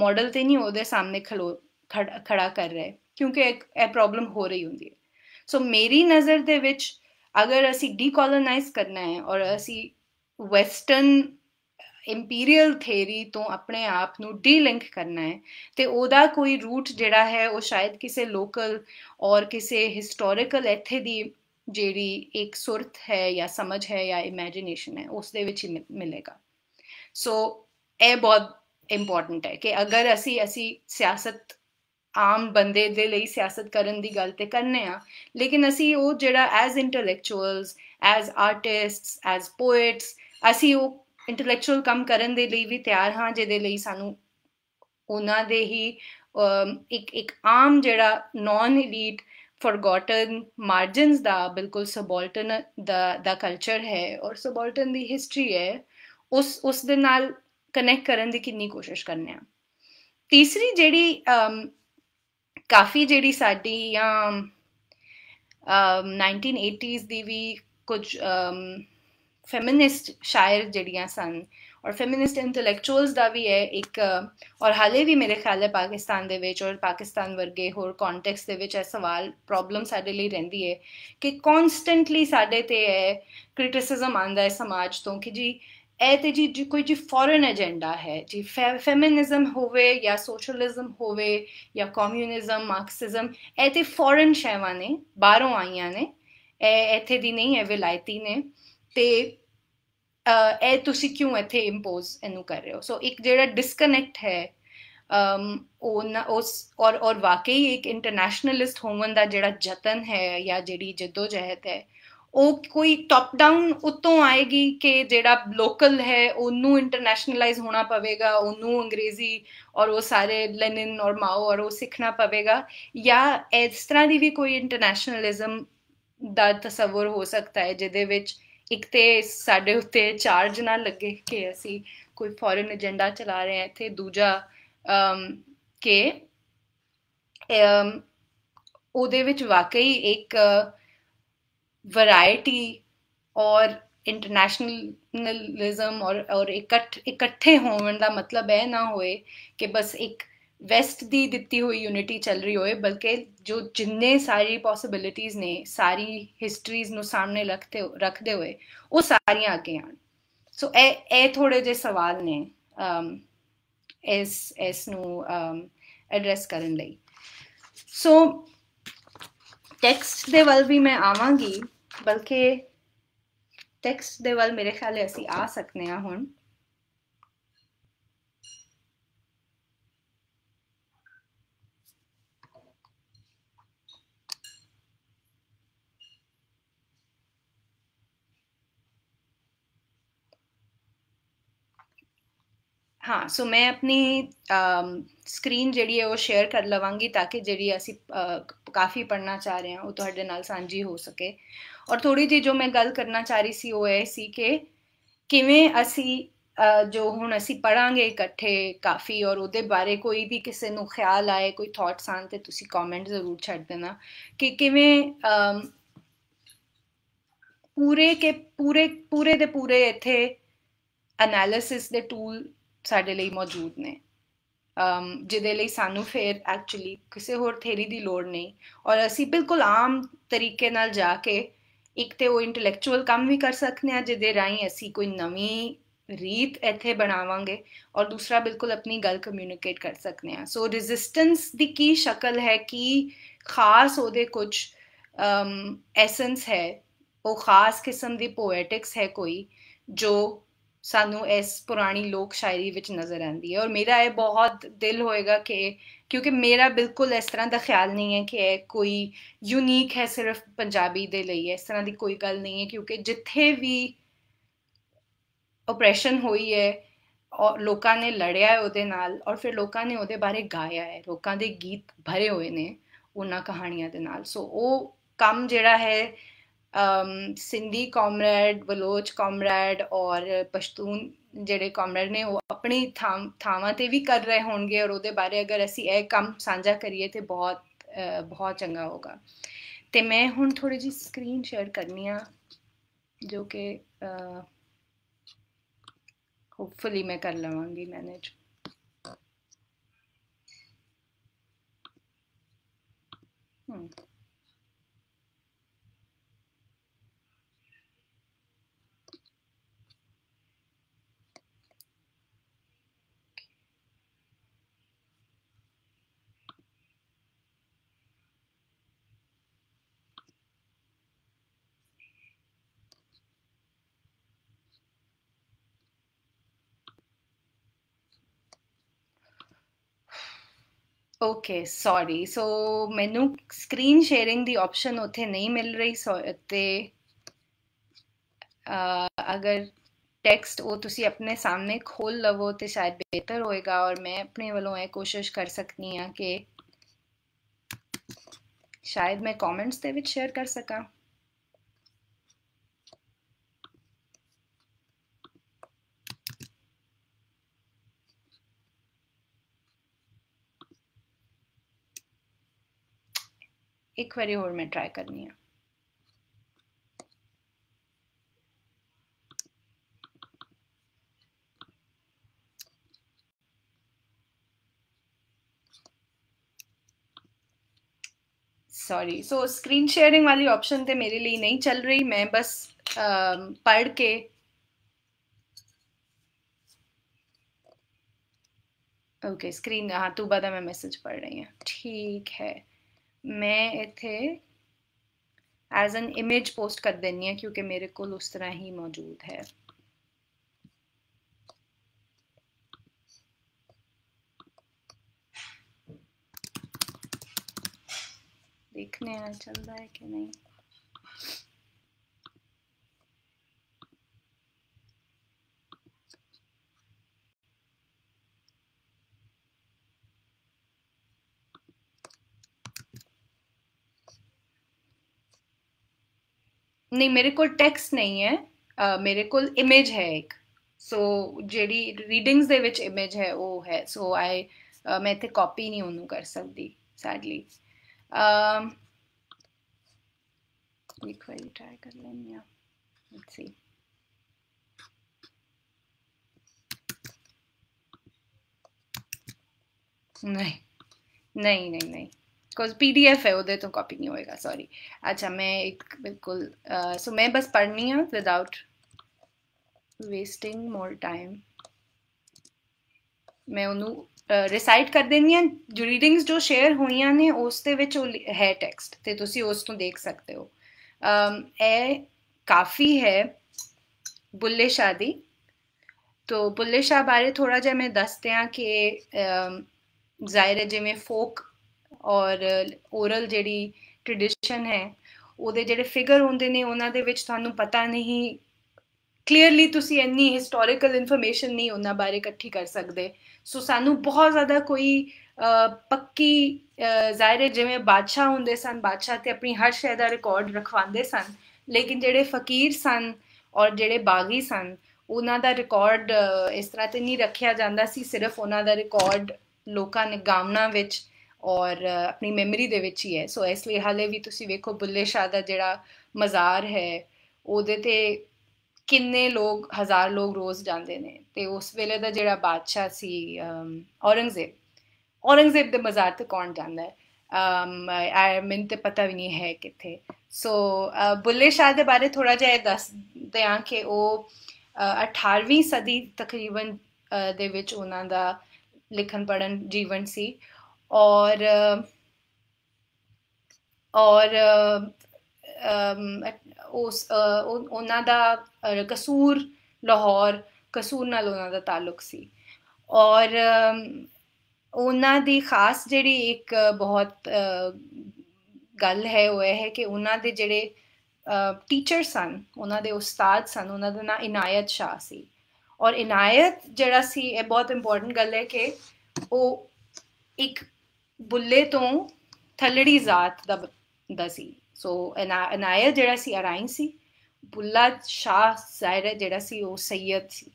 ਮਾਡਲ ਤੇ ਨਹੀਂ ਉਹਦੇ ਸਾਹਮਣੇ ਖਲੋ ਖੜਾ ਕਰ ਰਹੇ ਕਿਉਂਕਿ ਇਹ ਪ੍ਰੋਬਲਮ ਹੋ ਰਹੀ ਹੁੰਦੀ ਹੈ ਸੋ ਮੇਰੀ ਨਜ਼ਰ ਦੇ ਵਿੱਚ ਅਗਰ ਅਸੀਂ ਡੀਕੋਲੋਨਾਈਜ਼ ਕਰਨਾ ਹੈ ਔਰ ਅਸੀਂ ਵੈਸਟਰਨ ਇੰਪੀਰੀਅਲ ਥਿਊਰੀ ਤੋਂ ਆਪਣੇ ਆਪ ਨੂੰ ਡੀਲਿੰਕ ਕਰਨਾ ਹੈ ਤੇ ਉਹਦਾ ਕੋਈ ਰੂਟ ਜਿਹੜਾ ਹੈ ਉਹ ਸ਼ਾਇਦ ਕਿਸੇ ਲੋਕਲ ਔਰ ਕਿਸੇ ਹਿਸਟੋਰੀਕਲ ਇੱਥੇ ਦੀ ਜਿਹੜੀ ਇੱਕ ਸੁਰਤ ਹੈ ਜਾਂ ਸਮਝ ਹੈ ਜਾਂ ਇਮੇਜਿਨੇਸ਼ਨ ਹੈ ਉਸ ਦੇ ਵਿੱਚ ਹੀ ਮਿਲੇਗਾ ਸੋ ਇਹ ਬਹੁਤ ਇੰਪੋਰਟੈਂਟ ਹੈ ਕਿ ਅਗਰ ਅਸੀਂ ਅਸੀਂ ਸਿਆਸਤ ਆਮ ਬੰਦੇ ਦੇ ਲਈ ਸਿਆਸਤ ਕਰਨ ਦੀ ਗੱਲ ਤੇ ਕਰਨੇ ਆ ਲੇਕਿਨ ਅਸੀਂ ਉਹ ਜਿਹੜਾ as intellectuals as artists as poets ਅਸੀਂ ਉਹ ਇੰਟੈਲੈਕਚੁਅਲ ਕੰਮ ਕਰਨ ਦੇ ਲਈ ਵੀ ਤਿਆਰ ਹਾਂ ਜਿਹਦੇ ਲਈ ਸਾਨੂੰ ਉਹਨਾਂ ਦੇ ਹੀ ਇੱਕ ਇੱਕ ਆਮ ਜਿਹੜਾ ਨਾਨ ਐਲੀਟ ਫੋਰਗੋਟਨ ਮਾਰਜਨਸ ਦਾ ਬਿਲਕੁਲ ਸਬੋਲਟਨ ਦਾ ਦਾ ਕਲਚਰ ਹੈ ਔਰ ਸਬੋਲਟਨ ਦੀ ਹਿਸਟਰੀ ਹੈ ਉਸ ਉਸ ਦੇ ਨਾਲ ਕਨੈਕਟ ਕਰਨ ਦੀ ਕਿੰਨੀ ਕੋਸ਼ਿਸ਼ ਕਰਨੇ ਆ ਤੀਸਰੀ ਜਿਹੜੀ ਕਾਫੀ ਜਿਹੜੀ ਸਾਡੀ ਜਾਂ 1980s ਦੀ ਵੀ ਕੁਝ ਫੈਮਿਨਿਸਟ ਸ਼ਾਇਰ ਜਿਹੜੀਆਂ ਸਨ ਔਰ ਫੈਮਿਨਿਸਟ ਇੰਟੈਲੈਕਚੁਅਲਸ ਦਾ ਵੀ ਹੈ ਇੱਕ ਔਰ ਹਾਲੇ ਵੀ ਮੇਰੇ ਖਿਆਲ ਹੈ ਪਾਕਿਸਤਾਨ ਦੇ ਵਿੱਚ ਔਰ ਪਾਕਿਸਤਾਨ ਵਰਗੇ ਹੋਰ ਕੰਟੈਕਸਟ ਦੇ ਵਿੱਚ ਇਹ ਸਵਾਲ ਪ੍ਰੋਬਲਮ ਸਾਡੇ ਲਈ ਰਹਿੰਦੀ ਹੈ ਕਿ ਕਨਸਟੈਂਟਲੀ ਸਾਡੇ ਤੇ ਹੈ ਕ੍ਰਿਟਿਸਿਜ਼ਮ ਆਂਦਾ ਹੈ ਸਮਾਜ ਤੋਂ ਕਿ ਜੀ ਇਹ ਤੇ ਜੀ ਕੋਈ ਜੀ ਫੋਰਨ ਏਜੰਡਾ ਹੈ ਜੀ ਫੈਮਿਨਿਜ਼ਮ ਹੋਵੇ ਜਾਂ ਸੋਸ਼ਲਿਜ਼ਮ ਹੋਵੇ ਜਾਂ ਕਮਿਊਨਿਜ਼ਮ ਮਾਰਕਸਿਜ਼ਮ ਇਹ ਤੇ ਫੋਰਨ ਸ਼ੈਵਾਂ ਨੇ ਬਾਹਰੋਂ ਆਈਆਂ ਨੇ ਇਹ ਇੱਥੇ ਦੀ ਨਹੀਂ ਹੈ ਵਿਲਾਇਤੀ ਨੇ ਤੇ ਇਹ ਤੁਸੀਂ ਕਿਉਂ ਇੱਥੇ ਇੰਪੋਜ਼ ਇਹਨੂੰ ਕਰ ਰਹੇ ਹੋ ਸੋ ਇੱਕ ਜਿਹੜਾ ਡਿਸਕਨੈਕਟ ਹੈ ਅਮ ਉਹ ਨਾ ਉਸ ਔਰ ਔਰ ਵਾਕਈ ਇੱਕ ਇੰਟਰਨੈਸ਼ਨਲਿਸਟ ਹੋਣ ਦਾ ਜਿਹੜਾ ਯਤਨ ਹੈ ਜਾਂ ਜਿਹੜੀ ਜਦੋਜਹਿਦ ਹੈ ਉਹ ਕੋਈ ਟਾਪ ਡਾਊਨ ਉਤੋਂ ਆਏਗੀ ਕਿ ਜਿਹੜਾ ਲੋਕਲ ਹੈ ਉਹਨੂੰ ਇੰਟਰਨੈਸ਼ਨਲਾਈਜ਼ ਹੋਣਾ ਪਵੇਗਾ ਉਹਨੂੰ ਅੰਗਰੇਜ਼ੀ ਔਰ ਉਹ ਸਾਰੇ ਲੈਨਿਨ ਔਰ ਮਾਓ ਔਰ ਉਹ ਸਿੱਖਣਾ ਪਵੇਗਾ ਜਾਂ ਇਸ ਤਰ੍ਹਾਂ ਦੀ ਵੀ ਕੋਈ ਇੰਟਰਨੈਸ਼ਨਲਿਜ਼ਮ ਦਾ ਤਸਵਰ ਹੋ ਸਕਦਾ ਹੈ ਜਿਹਦੇ ਵਿੱਚ ਇੱਕ ਤੇ ਸਾਡੇ ਉੱਤੇ ਚਾਰਜ ਨਾ ਲੱਗੇ ਕਿ ਅਸੀਂ ਕੋਈ ਫੋਰਨ ਏਜੰਡਾ ਚਲਾ ਰਹੇ ਹਾਂ ਇੱਥੇ ਦੂਜਾ ਅਮ ਕਿ ਅਮ ਉਹਦੇ ਵਿੱਚ ਵਾਕਈ ਇੱਕ ਵੈਰਾਈਟੀ ਔਰ ਇੰਟਰਨੈਸ਼ਨਲਿਜ਼ਮ ਔਰ ਔਰ ਇਕੱਠ ਇਕੱਠੇ ਹੋਣ ਦਾ ਮਤਲਬ ਇਹ ਨਾ ਹੋਏ ਕਿ ਬਸ ਇੱਕ ਵੈਸਟ ਦੀ ਦਿੱਤੀ ਹੋਈ ਯੂਨਿਟੀ ਚੱਲ ਰਹੀ ਹੋਏ ਬਲਕਿ ਜੋ ਜਿੰਨੇ ਸਾਰੀ ਪੋਸਿਬਿਲਿਟੀਆਂ ਨੇ ਸਾਰੀ ਹਿਸਟਰੀਜ਼ ਨੂੰ ਸਾਹਮਣੇ ਰੱਖਦੇ ਰੱਖਦੇ ਹੋਏ ਉਹ ਸਾਰੀਆਂ ਅੱਗੇ ਆਣ ਸੋ ਇਹ ਇਹ ਥੋੜੇ ਜੇ ਸਵਾਲ ਨੇ ਅਮ ਇਸ ਇਸ ਨੂੰ ਅਮ ਐਡਰੈਸ ਕਰਨ ਲਈ ਸੋ ਟੈਕਸਟ ਦੇ ਵੱਲ ਵੀ ਮੈਂ ਆਵਾਂਗੀ ਬਲਕਿ ਟੈਕਸਟ ਦੇ ਵੱਲ ਮੇਰੇ ਖਿਆਲ ਅਸੀਂ ਆ ਸਕਨੇ ਆ ਹੁਣ ਹਾਂ ਸੋ ਮੈਂ ਆਪਣੀ ਸਕਰੀਨ ਜਿਹੜੀ ਹੈ ਉਹ ਸ਼ੇਅਰ ਕਰ ਲਵਾਂਗੀ ਤਾਂ ਕਿ ਜਿਹੜੀ ਅਸੀਂ ਕਾਫੀ ਪੜਨਾ ਚਾਹ ਰਹੇ ਹਾਂ ਉਹ ਤੁਹਾਡੇ ਨਾਲ ਸਾਂਝੀ ਹੋ ਸਕੇ ਔਰ ਥੋੜੀ ਜੀ ਜੋ ਮੈਂ ਗੱਲ ਕਰਨਾ ਚਾਹ ਰਹੀ ਸੀ ਉਹ ਹੈ ਸੀ ਕਿ ਕਿਵੇਂ ਅਸੀਂ ਜੋ ਹੁਣ ਅਸੀਂ ਪੜਾਂਗੇ ਇਕੱਠੇ ਕਾਫੀ ਔਰ ਉਹਦੇ ਬਾਰੇ ਕੋਈ ਵੀ ਕਿਸੇ ਨੂੰ ਖਿਆਲ ਆਏ ਕੋਈ ਥਾਟਸ ਆਣ ਤੇ ਤੁਸੀਂ ਕਮੈਂਟ ਜ਼ਰੂਰ ਛੱਡ ਦੇਣਾ ਕਿ ਕਿਵੇਂ ਪੂਰੇ ਕੇ ਪੂਰੇ ਪੂਰੇ ਦੇ ਪੂਰੇ ਇੱਥੇ ਅਨਾਲਿਸਿਸ ਦੇ ਟੂਲ ਸਾਡੇ ਲਈ ਮੌਜੂਦ ਨੇ ਜਿਹਦੇ ਲਈ ਸਾਨੂੰ ਫੇਰ ਐਕਚੁਅਲੀ ਕਿਸੇ ਹੋਰ ਥੇਰੀ ਦੀ ਲੋੜ ਨਹੀਂ ਔਰ ਅਸੀਂ ਬਿਲਕੁਲ ਆਮ ਤਰੀਕੇ ਨਾਲ ਜਾ ਕੇ ਇੱਕ ਤੇ ਉਹ ਇੰਟੈਲੈਕਚੁਅਲ ਕੰਮ ਵੀ ਕਰ ਸਕਨੇ ਆ ਜਿਹਦੇ ਰਾਹੀਂ ਅਸੀਂ ਕੋਈ ਨਵੀਂ ਰੀਤ ਇੱਥੇ ਬਣਾਵਾਂਗੇ ਔਰ ਦੂਸਰਾ ਬਿਲਕੁਲ ਆਪਣੀ ਗੱਲ ਕਮਿਊਨੀਕੇਟ ਕਰ ਸਕਨੇ ਆ ਸੋ ਰੈਜ਼ਿਸਟੈਂਸ ਦੀ ਕੀ ਸ਼ਕਲ ਹੈ ਕਿ ਖਾਸ ਉਹਦੇ ਕੁਝ ਅਮ ਐਸੈਂਸ ਹੈ ਉਹ ਖਾਸ ਕਿਸਮ ਦੀ ਪੋਇਟਿਕਸ ਹੈ ਕੋਈ ਜੋ ਸਾਨੂੰ ਇਸ ਪੁਰਾਣੀ ਲੋਕ ਸ਼ਾਇਰੀ ਵਿੱਚ ਨਜ਼ਰ ਆਉਂਦੀ ਹੈ ਔਰ ਮੇਰਾ ਇਹ ਬਹੁਤ ਦਿਲ ਹੋਏਗਾ ਕਿ ਕਿਉਂਕਿ ਮੇਰਾ ਬਿਲਕੁਲ ਇਸ ਤਰ੍ਹਾਂ ਦਾ ਖਿਆਲ ਨਹੀਂ ਹੈ ਕਿ ਇਹ ਕੋਈ ਯੂਨੀਕ ਹੈ ਸਿਰਫ ਪੰਜਾਬੀ ਦੇ ਲਈ ਇਸ ਤਰ੍ਹਾਂ ਦੀ ਕੋਈ ਗੱਲ ਨਹੀਂ ਹੈ ਕਿਉਂਕਿ ਜਿੱਥੇ ਵੀ ਆਪਰੇਸ਼ਨ ਹੋਈ ਹੈ ਔਰ ਲੋਕਾਂ ਨੇ ਲੜਿਆ ਹੈ ਉਹਦੇ ਨਾਲ ਔਰ ਫਿਰ ਲੋਕਾਂ ਨੇ ਉਹਦੇ ਬਾਰੇ ਗਾਇਆ ਹੈ ਲੋਕਾਂ ਦੇ ਗੀਤ ਭਰੇ ਹੋਏ ਨੇ ਉਹਨਾਂ ਕਹਾਣੀਆਂ ਦੇ ਨਾਲ ਸੋ ਉਹ ਕੰਮ ਜਿਹੜਾ ਹੈ ਸਿੰਧੀ ਕਾਮਰੇਡ ਬਲੋਚ ਕਾਮਰੇਡ ਔਰ ਪਸ਼ਤੂਨ ਜਿਹੜੇ ਕਾਮਰੇਡ ਨੇ ਉਹ ਆਪਣੀ ਥਾਵਾਂ ਤੇ ਵੀ ਕਰ ਰਹੇ ਹੋਣਗੇ ਔਰ ਉਹਦੇ ਬਾਰੇ ਅਗਰ ਅਸੀਂ ਇਹ ਕੰਮ ਸਾਂਝਾ ਕਰੀਏ ਤੇ ਬਹੁਤ ਬਹੁਤ ਚੰਗਾ ਹੋਗਾ ਤੇ ਮੈਂ ਹੁਣ ਥੋੜੀ ਜੀ ਸਕਰੀਨ ਸ਼ੇਅਰ ਕਰਨੀ ਆ ਜੋ ਕਿ ਹੋਪਫੁਲੀ ਮੈਂ ਕਰ ਲਵਾਂਗੀ ਮੈਨੇਜ ਹੂੰ ਓਕੇ ਸੌਰੀ ਸੋ ਮੈਨੂੰ ਸਕਰੀਨ ਸ਼ੇਅਰਿੰਗ ਦੀ ਆਪਸ਼ਨ ਉੱਥੇ ਨਹੀਂ ਮਿਲ ਰਹੀ ਸੋ ਤੇ ਅ ਅਗਰ ਟੈਕਸਟ ਉਹ ਤੁਸੀਂ ਆਪਣੇ ਸਾਹਮਣੇ ਖੋਲ ਲਵੋ ਤੇ ਸ਼ਾਇਦ ਬਿਹਤਰ ਹੋਏਗਾ ਔਰ ਮੈਂ ਆਪਣੇ ਵੱਲੋਂ ਇਹ ਕੋਸ਼ਿਸ਼ ਕਰ ਸਕਨੀ ਆ ਕਿ ਸ਼ਾਇਦ ਮੈਂ ਕਮੈਂਟਸ ਦੇ ਵਿੱਚ ਸ਼ੇਅਰ ਕਰ ਸਕਾਂ एक क्वेरी और मैं ट्राई करनी है सॉरी सो स्क्रीन शेयरिंग वाली ऑप्शन थे तो मेरे लिए नहीं चल रही मैं बस आ, पढ़ के ओके स्क्रीन हाँ तू बता मैं मैसेज पढ़ रही हूँ ठीक है मैं इतने एज एन इमेज पोस्ट कर दिनी हाँ क्योंकि मेरे को उस तरह ही मौजूद है देखने चलता है कि नहीं ਨਹੀਂ ਮੇਰੇ ਕੋਲ ਟੈਕਸਟ ਨਹੀਂ ਹੈ ਮੇਰੇ ਕੋਲ ਇਮੇਜ ਹੈ ਇੱਕ ਸੋ ਜਿਹੜੀ ਰੀਡਿੰਗਸ ਦੇ ਵਿੱਚ ਇਮੇਜ ਹੈ ਉਹ ਹੈ ਸੋ ਆਈ ਮੈਂ ਇੱਥੇ ਕਾਪੀ ਨਹੀਂ ਉਹਨੂੰ ਕਰ ਸਕਦੀ ਸੈਡਲੀ ਅਮ ਇੱਕ ਵਾਰੀ ਟਰਾਈ ਕਰ ਲੈਂਦੇ ਆ ਲੈਟਸ ਸੀ ਨਹੀਂ ਨਹੀਂ ਨਹੀਂ ਨਹੀਂ बिकॉज ਪੀਡੀਐਫ ਹੈ ਉਹਦੇ ਤੋਂ ਕਾਪੀ ਨਹੀਂ ਹੋਏਗਾ ਸੌਰੀ ਅੱਛਾ ਮੈਂ ਇੱਕ ਬਿਲਕੁਲ ਸੋ ਮੈਂ ਬਸ ਪੜ੍ਹਨੀ ਆ विदाउट ਵੇਸਟਿੰਗ ਮੋਰ ਟਾਈਮ ਮੈਂ ਉਹਨੂੰ ਰਿਸਾਈਟ ਕਰ ਦੇਣੀ ਆ ਜੋ ਰੀਡਿੰਗਸ ਜੋ ਸ਼ੇਅਰ ਹੋਈਆਂ ਨੇ ਉਸ ਦੇ ਵਿੱਚ ਉਹ ਹੈ ਟੈਕਸਟ ਤੇ ਤੁਸੀਂ ਉਸ ਤੋਂ ਦੇਖ ਸਕਦੇ ਹੋ ਇਹ ਕਾਫੀ ਹੈ ਬੁੱਲੇ ਸ਼ਾਹ ਦੀ ਤੋ ਬੁੱਲੇ ਸ਼ਾਹ ਬਾਰੇ ਥੋੜਾ ਜਿਹਾ ਮੈਂ ਦੱਸਦੇ ਆ ਕਿ ਜ਼ਾਇਰ ਜਿਵੇਂ ਫੋਕ ਔਰ ਓਰਲ ਜਿਹੜੀ ਟ੍ਰੈਡੀਸ਼ਨ ਹੈ ਉਹਦੇ ਜਿਹੜੇ ਫਿਗਰ ਹੁੰਦੇ ਨੇ ਉਹਨਾਂ ਦੇ ਵਿੱਚ ਤੁਹਾਨੂੰ ਪਤਾ ਨਹੀਂ ਕਲੀਅਰਲੀ ਤੁਸੀਂ ਇੰਨੀ ਹਿਸਟੋਰੀਕਲ ਇਨਫੋਰਮੇਸ਼ਨ ਨਹੀਂ ਉਹਨਾਂ ਬਾਰੇ ਇਕੱਠੀ ਕਰ ਸਕਦੇ ਸੋ ਸਾਨੂੰ ਬਹੁਤ ਜ਼ਿਆਦਾ ਕੋਈ ਪੱਕੀ ਜ਼ਾਇਰ ਜਿਵੇਂ ਬਾਦਸ਼ਾਹ ਹੁੰਦੇ ਸਨ ਬਾਦਸ਼ਾਹ ਤੇ ਆਪਣੀ ਹਰ ਸ਼ੈ ਦਾ ਰਿਕਾਰਡ ਰਖਵਾਉਂਦੇ ਸਨ ਲੇਕਿਨ ਜਿਹੜੇ ਫਕੀਰ ਸਨ ਔਰ ਜਿਹੜੇ ਬਾਗੀ ਸਨ ਉਹਨਾਂ ਦਾ ਰਿਕਾਰਡ ਇਸ ਤਰ੍ਹਾਂ ਤੇ ਨਹੀਂ ਰੱਖਿਆ ਜਾਂਦਾ ਸੀ ਸਿਰਫ ਉਹਨਾਂ ਦਾ ਰਿਕਾਰਡ ਲੋਕਾਂ ਨੇ ਗਾਮਨਾ ਵਿੱਚ ਔਰ ਆਪਣੀ ਮੈਮਰੀ ਦੇ ਵਿੱਚ ਹੀ ਹੈ ਸੋ ਇਸ ਲਈ ਹਾਲੇ ਵੀ ਤੁਸੀਂ ਵੇਖੋ ਬੁੱਲੇ ਸ਼ਾਹ ਦਾ ਜਿਹੜਾ ਮਜ਼ਾਰ ਹੈ ਉਹਦੇ ਤੇ ਕਿੰਨੇ ਲੋਕ ਹਜ਼ਾਰ ਲੋਕ ਰੋਜ਼ ਜਾਂਦੇ ਨੇ ਤੇ ਉਸ ਵੇਲੇ ਦਾ ਜਿਹੜਾ ਬਾਦਸ਼ਾਹ ਸੀ ਔਰੰਗਜ਼ੇਬ ਔਰੰਗਜ਼ੇਬ ਦੇ ਮਜ਼ਾਰ ਤੇ ਕੌਣ ਜਾਂਦਾ ਹੈ ਅਮ ਆਈ ਮੈਨੂੰ ਤੇ ਪਤਾ ਵੀ ਨਹੀਂ ਹੈ ਕਿੱਥੇ ਸੋ ਬੁੱਲੇ ਸ਼ਾਹ ਦੇ ਬਾਰੇ ਥੋੜਾ ਜਿਹਾ ਦੱਸ ਦਿਆਂ ਕਿ ਉਹ 18ਵੀਂ ਸਦੀ ਤਕਰੀਬਨ ਦੇ ਵਿੱਚ ਉਹਨਾਂ ਦਾ ਲਿਖਣ ਪੜਨ ਜੀਵਨ ਸੀ और ਔਰ ਉਸ ਉਹਨਾਂ ਦਾ ਕਸੂਰ ਲਾਹੌਰ ਕਸੂਰ ਨਾਲ ਉਹਨਾਂ ਦਾ ਤਾਲੁਕ ਸੀ ਔਰ ਉਹਨਾਂ ਦੀ ਖਾਸ ਜਿਹੜੀ ਇੱਕ ਬਹੁਤ ਗੱਲ ਹੈ ਉਹ ਹੈ ਕਿ ਉਹਨਾਂ ਦੇ ਜਿਹੜੇ ਟੀਚਰ ਸਨ ਉਹਨਾਂ ਦੇ ਉਸਤਾਦ ਸਨ ਉਹਨਾਂ ਦਾ ਨਾਮ ਇਨਾਇਤ ਸ਼ਾ ਸੀ ਔਰ ਇਨਾਇਤ ਜਿਹੜਾ ਸੀ ਇਹ ਬਹੁਤ ਇੰਪੋਰਟੈਂਟ ਗੱਲ ਹੈ ਕਿ ਉਹ ਇੱਕ ਬੁੱਲੇ ਤੋਂ ਥੱਲੜੀ ਜ਼ਾਤ ਦਾ ਦਾ ਸੀ ਸੋ ਅਨਾਇਆ ਜਿਹੜਾ ਸੀ ਅਰਾਈਂ ਸੀ ਬੁੱਲਾ ਸ਼ਾਹ ਜ਼ਾਇਰ ਜਿਹੜਾ ਸੀ ਉਹ ਸੈਦ ਸੀ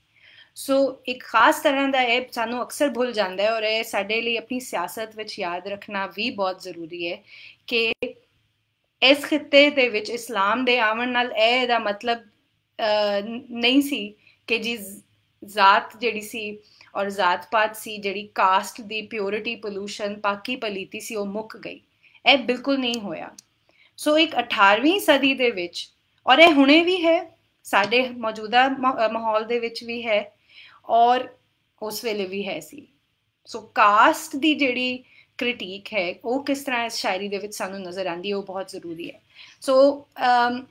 ਸੋ ਇੱਕ ਖਾਸ ਤਰ੍ਹਾਂ ਦਾ ਇਹ ਸਾਨੂੰ ਅਕਸਰ ਭੁੱਲ ਜਾਂਦਾ ਹੈ ਔਰ ਇਹ ਸਾਡੇ ਲਈ ਆਪਣੀ ਸਿਆਸਤ ਵਿੱਚ ਯਾਦ ਰੱਖਣਾ ਵੀ ਬਹੁਤ ਜ਼ਰੂਰੀ ਹੈ ਕਿ ਇਸ ਖਿੱਤੇ ਦੇ ਵਿੱਚ ਇਸਲਾਮ ਦੇ ਆਉਣ ਨਾਲ ਇਹ ਦਾ ਮਤਲਬ ਨਹੀਂ ਸੀ ਕਿ ਜੀ ਜ਼ਾਤ ਜਿਹੜੀ ਸੀ ਔਰ ਜਾਤ ਪਾਤ ਸੀ ਜਿਹੜੀ ਕਾਸਟ ਦੀ ਪਿਓਰਿਟੀ ਪੋਲੂਸ਼ਨ ਪਾਕੀ ਪਲੀਤੀ ਸੀ ਉਹ ਮੁੱਕ ਗਈ ਇਹ ਬਿਲਕੁਲ ਨਹੀਂ ਹੋਇਆ ਸੋ ਇੱਕ 18ਵੀਂ ਸਦੀ ਦੇ ਵਿੱਚ ਔਰ ਇਹ ਹੁਣੇ ਵੀ ਹੈ ਸਾਡੇ ਮੌਜੂਦਾ ਮਾਹੌਲ ਦੇ ਵਿੱਚ ਵੀ ਹੈ ਔਰ ਉਸ ਵੇਲੇ ਵੀ ਹੈ ਸੀ ਸੋ ਕਾਸਟ ਦੀ ਜਿਹੜੀ ਕ੍ਰਿਟਿਕ ਹੈ ਉਹ ਕਿਸ ਤਰ੍ਹਾਂ ਇਸ ਸ਼ਾਇਰੀ ਦੇ ਵਿੱਚ ਸਾਨੂੰ ਨਜ਼ਰ ਆਂਦੀ ਹੈ ਉਹ ਬਹੁਤ ਜ਼ਰੂਰੀ ਹੈ ਸੋ ਅਮ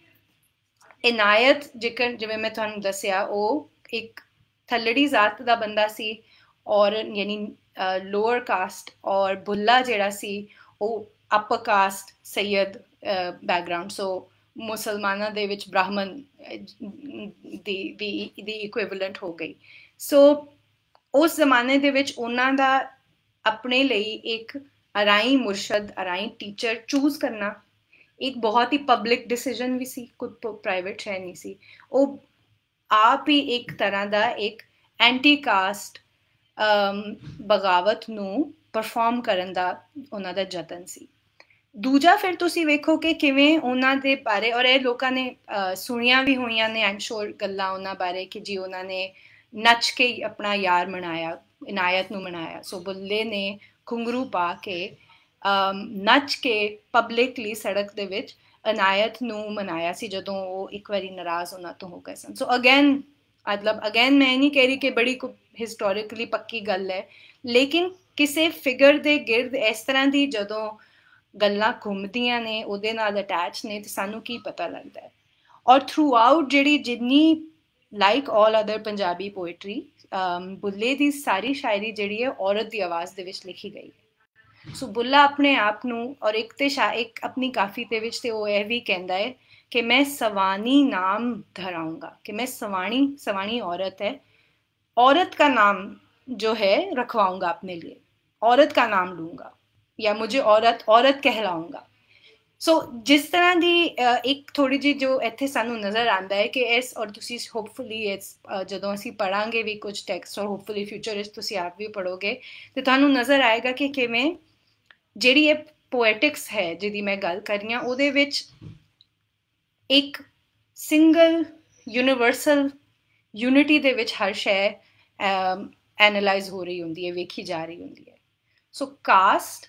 ਇਨਾਇਤ ਜਿਵੇਂ ਮੈਂ ਤੁਹਾਨੂੰ ਦੱਸਿਆ ਉਹ ਇੱਕ ਥੱਲੜੀ ਜ਼ਾਤ ਦਾ ਬੰਦਾ ਸੀ ਔਰ ਯਾਨੀ ਲੋਅਰ ਕਾਸਟ ਔਰ ਬੁੱਲਾ ਜਿਹੜਾ ਸੀ ਉਹ ਅਪਰ ਕਾਸਟ ਸੈਦ ਬੈਕਗ੍ਰਾਉਂਡ ਸੋ ਮੁਸਲਮਾਨਾਂ ਦੇ ਵਿੱਚ ਬ੍ਰਾਹਮਣ ਦੀ ਦੀ ਦੀ ਇਕੁਇਵਲੈਂਟ ਹੋ ਗਈ ਸੋ ਉਸ ਜ਼ਮਾਨੇ ਦੇ ਵਿੱਚ ਉਹਨਾਂ ਦਾ ਆਪਣੇ ਲਈ ਇੱਕ ਅਰਾਈ ਮੁਰਸ਼ਦ ਅਰਾਈ ਟੀਚਰ ਚੂਜ਼ ਕਰਨਾ ਇੱਕ ਬਹੁਤ ਹੀ ਪਬਲਿਕ ਡਿਸੀਜਨ ਵੀ ਸੀ ਕੁਝ ਪ੍ਰਾਈਵੇਟ ਹੈ ਨਹੀਂ ਸੀ ਉਹ ਆਪ ਹੀ ਇੱਕ ਤਰ੍ਹਾਂ ਦਾ ਇੱਕ ਐਂਟੀ ਕਾਸਟ ਬਗਾਵਤ ਨੂੰ ਪਰਫਾਰਮ ਕਰਨ ਦਾ ਉਹਨਾਂ ਦਾ ਯਤਨ ਸੀ ਦੂਜਾ ਫਿਰ ਤੁਸੀਂ ਵੇਖੋ ਕਿ ਕਿਵੇਂ ਉਹਨਾਂ ਦੇ ਬਾਰੇ ਔਰ ਇਹ ਲੋਕਾਂ ਨੇ ਸੁਣੀਆਂ ਵੀ ਹੋਈਆਂ ਨੇ ਆਮ ਸ਼ੋਰ ਗੱਲਾਂ ਉਹਨਾਂ ਬਾਰੇ ਕਿ ਜੀ ਉਹਨਾਂ ਨੇ ਨੱਚ ਕੇ ਆਪਣਾ ਯਾਰ ਮਨਾਇਆ ਇਨਾਇਤ ਨੂੰ ਮਨਾਇਆ ਸੋ ਬੁੱਲੇ ਨੇ ਖੁੰਗਰੂ ਪਾ ਕੇ ਨੱਚ ਕੇ ਪਬਲਿਕਲੀ ਸੜਕ ਦੇ ਵਿੱਚ ਅਨਾਇਤ ਨੂੰ ਮਨਾਇਆ ਸੀ ਜਦੋਂ ਉਹ ਇੱਕ ਵਾਰੀ ਨਾਰਾਜ਼ ਹੋਣਾ ਤੋਂ ਹੋ ਗਏ ਸਨ ਸੋ ਅਗੇਨ ਮਤਲਬ ਅਗੇਨ ਮੈਂ ਨਹੀਂ ਕਹਿ ਰਹੀ ਕਿ ਬੜੀ ਹਿਸਟੋਰਿਕਲੀ ਪੱਕੀ ਗੱਲ ਹੈ ਲੇਕਿਨ ਕਿਸੇ ਫਿਗਰ ਦੇ ਗਿਰਦ ਇਸ ਤਰ੍ਹਾਂ ਦੀ ਜਦੋਂ ਗੱਲਾਂ ਘੁੰਮਦੀਆਂ ਨੇ ਉਹਦੇ ਨਾਲ ਅਟੈਚ ਨੇ ਤੇ ਸਾਨੂੰ ਕੀ ਪਤਾ ਲੱਗਦਾ ਹੈ ਔਰ ਥਰੂਆਊਟ ਜਿਹੜੀ ਜਿੰਨੀ like 올 other Punjabi poetry Bulleh ਦੀ ਸਾਰੀ ਸ਼ਾਇਰੀ ਜਿਹੜੀ ਹੈ ਔਰਤ ਦੀ ਆਵਾਜ਼ ਦੇ ਵਿੱਚ ਲਿਖੀ ਗਈ ਸੋ ਬੁੱਲਾ ਆਪਣੇ ਆਪ ਨੂੰ ਔਰ ਇੱਕ ਤੇ ਸ਼ਾ ਇੱਕ ਆਪਣੀ ਕਾਫੀ ਤੇ ਵਿੱਚ ਤੇ ਉਹ ਇਹ ਵੀ ਕਹਿੰਦਾ ਹੈ ਕਿ ਮੈਂ ਸਵਾਨੀ ਨਾਮ ਧਰਾਉਂਗਾ ਕਿ ਮੈਂ ਸਵਾਣੀ ਸਵਾਣੀ ਔਰਤ ਹੈ ਔਰਤ ਦਾ ਨਾਮ ਜੋ ਹੈ ਰਖਵਾਉਂਗਾ ਆਪਣੇ ਲਈ ਔਰਤ ਦਾ ਨਾਮ ਲੂੰਗਾ ਜਾਂ मुझे ਔਰਤ ਔਰਤ ਕਹਿਲਾਉਂਗਾ ਸੋ ਜਿਸ ਤਰ੍ਹਾਂ ਦੀ ਇੱਕ ਥੋੜੀ ਜੀ ਜੋ ਇੱਥੇ ਸਾਨੂੰ ਨਜ਼ਰ ਆਂਦਾ ਹੈ ਕਿ ਇਸ ਔਰ ਤੁਸੀਂ ਹੋਪਫੁਲੀ ਇਸ ਜਦੋਂ ਅਸੀਂ ਪੜਾਂਗੇ ਵੀ ਕੁਝ ਟੈਕਸਟ ਔਰ ਹੋਪਫੁਲੀ ਫਿਊਚਰ ਇਸ ਤੁਸੀਂ ਆਪ ਵੀ ਪੜੋਗੇ ਤੇ ਤੁਹਾਨੂੰ ਨਜ਼ਰ ਆਏਗਾ ਕਿ ਕਿਵੇਂ ਜਿਹੜੀ ਇਹ ਪੋਇਟਿਕਸ ਹੈ ਜਿਹਦੀ ਮੈਂ ਗੱਲ ਕਰ ਰਹੀ ਹਾਂ ਉਹਦੇ ਵਿੱਚ ਇੱਕ ਸਿੰਗਲ ਯੂਨੀਵਰਸਲ ਯੂਨਿਟੀ ਦੇ ਵਿੱਚ ਹਰ ਸ਼ੈ ਐਨਲਾਈਜ਼ ਹੋ ਰਹੀ ਹੁੰਦੀ ਹੈ ਵੇਖੀ ਜਾ ਰਹੀ ਹੁੰਦੀ ਹੈ ਸੋ ਕਾਸਟ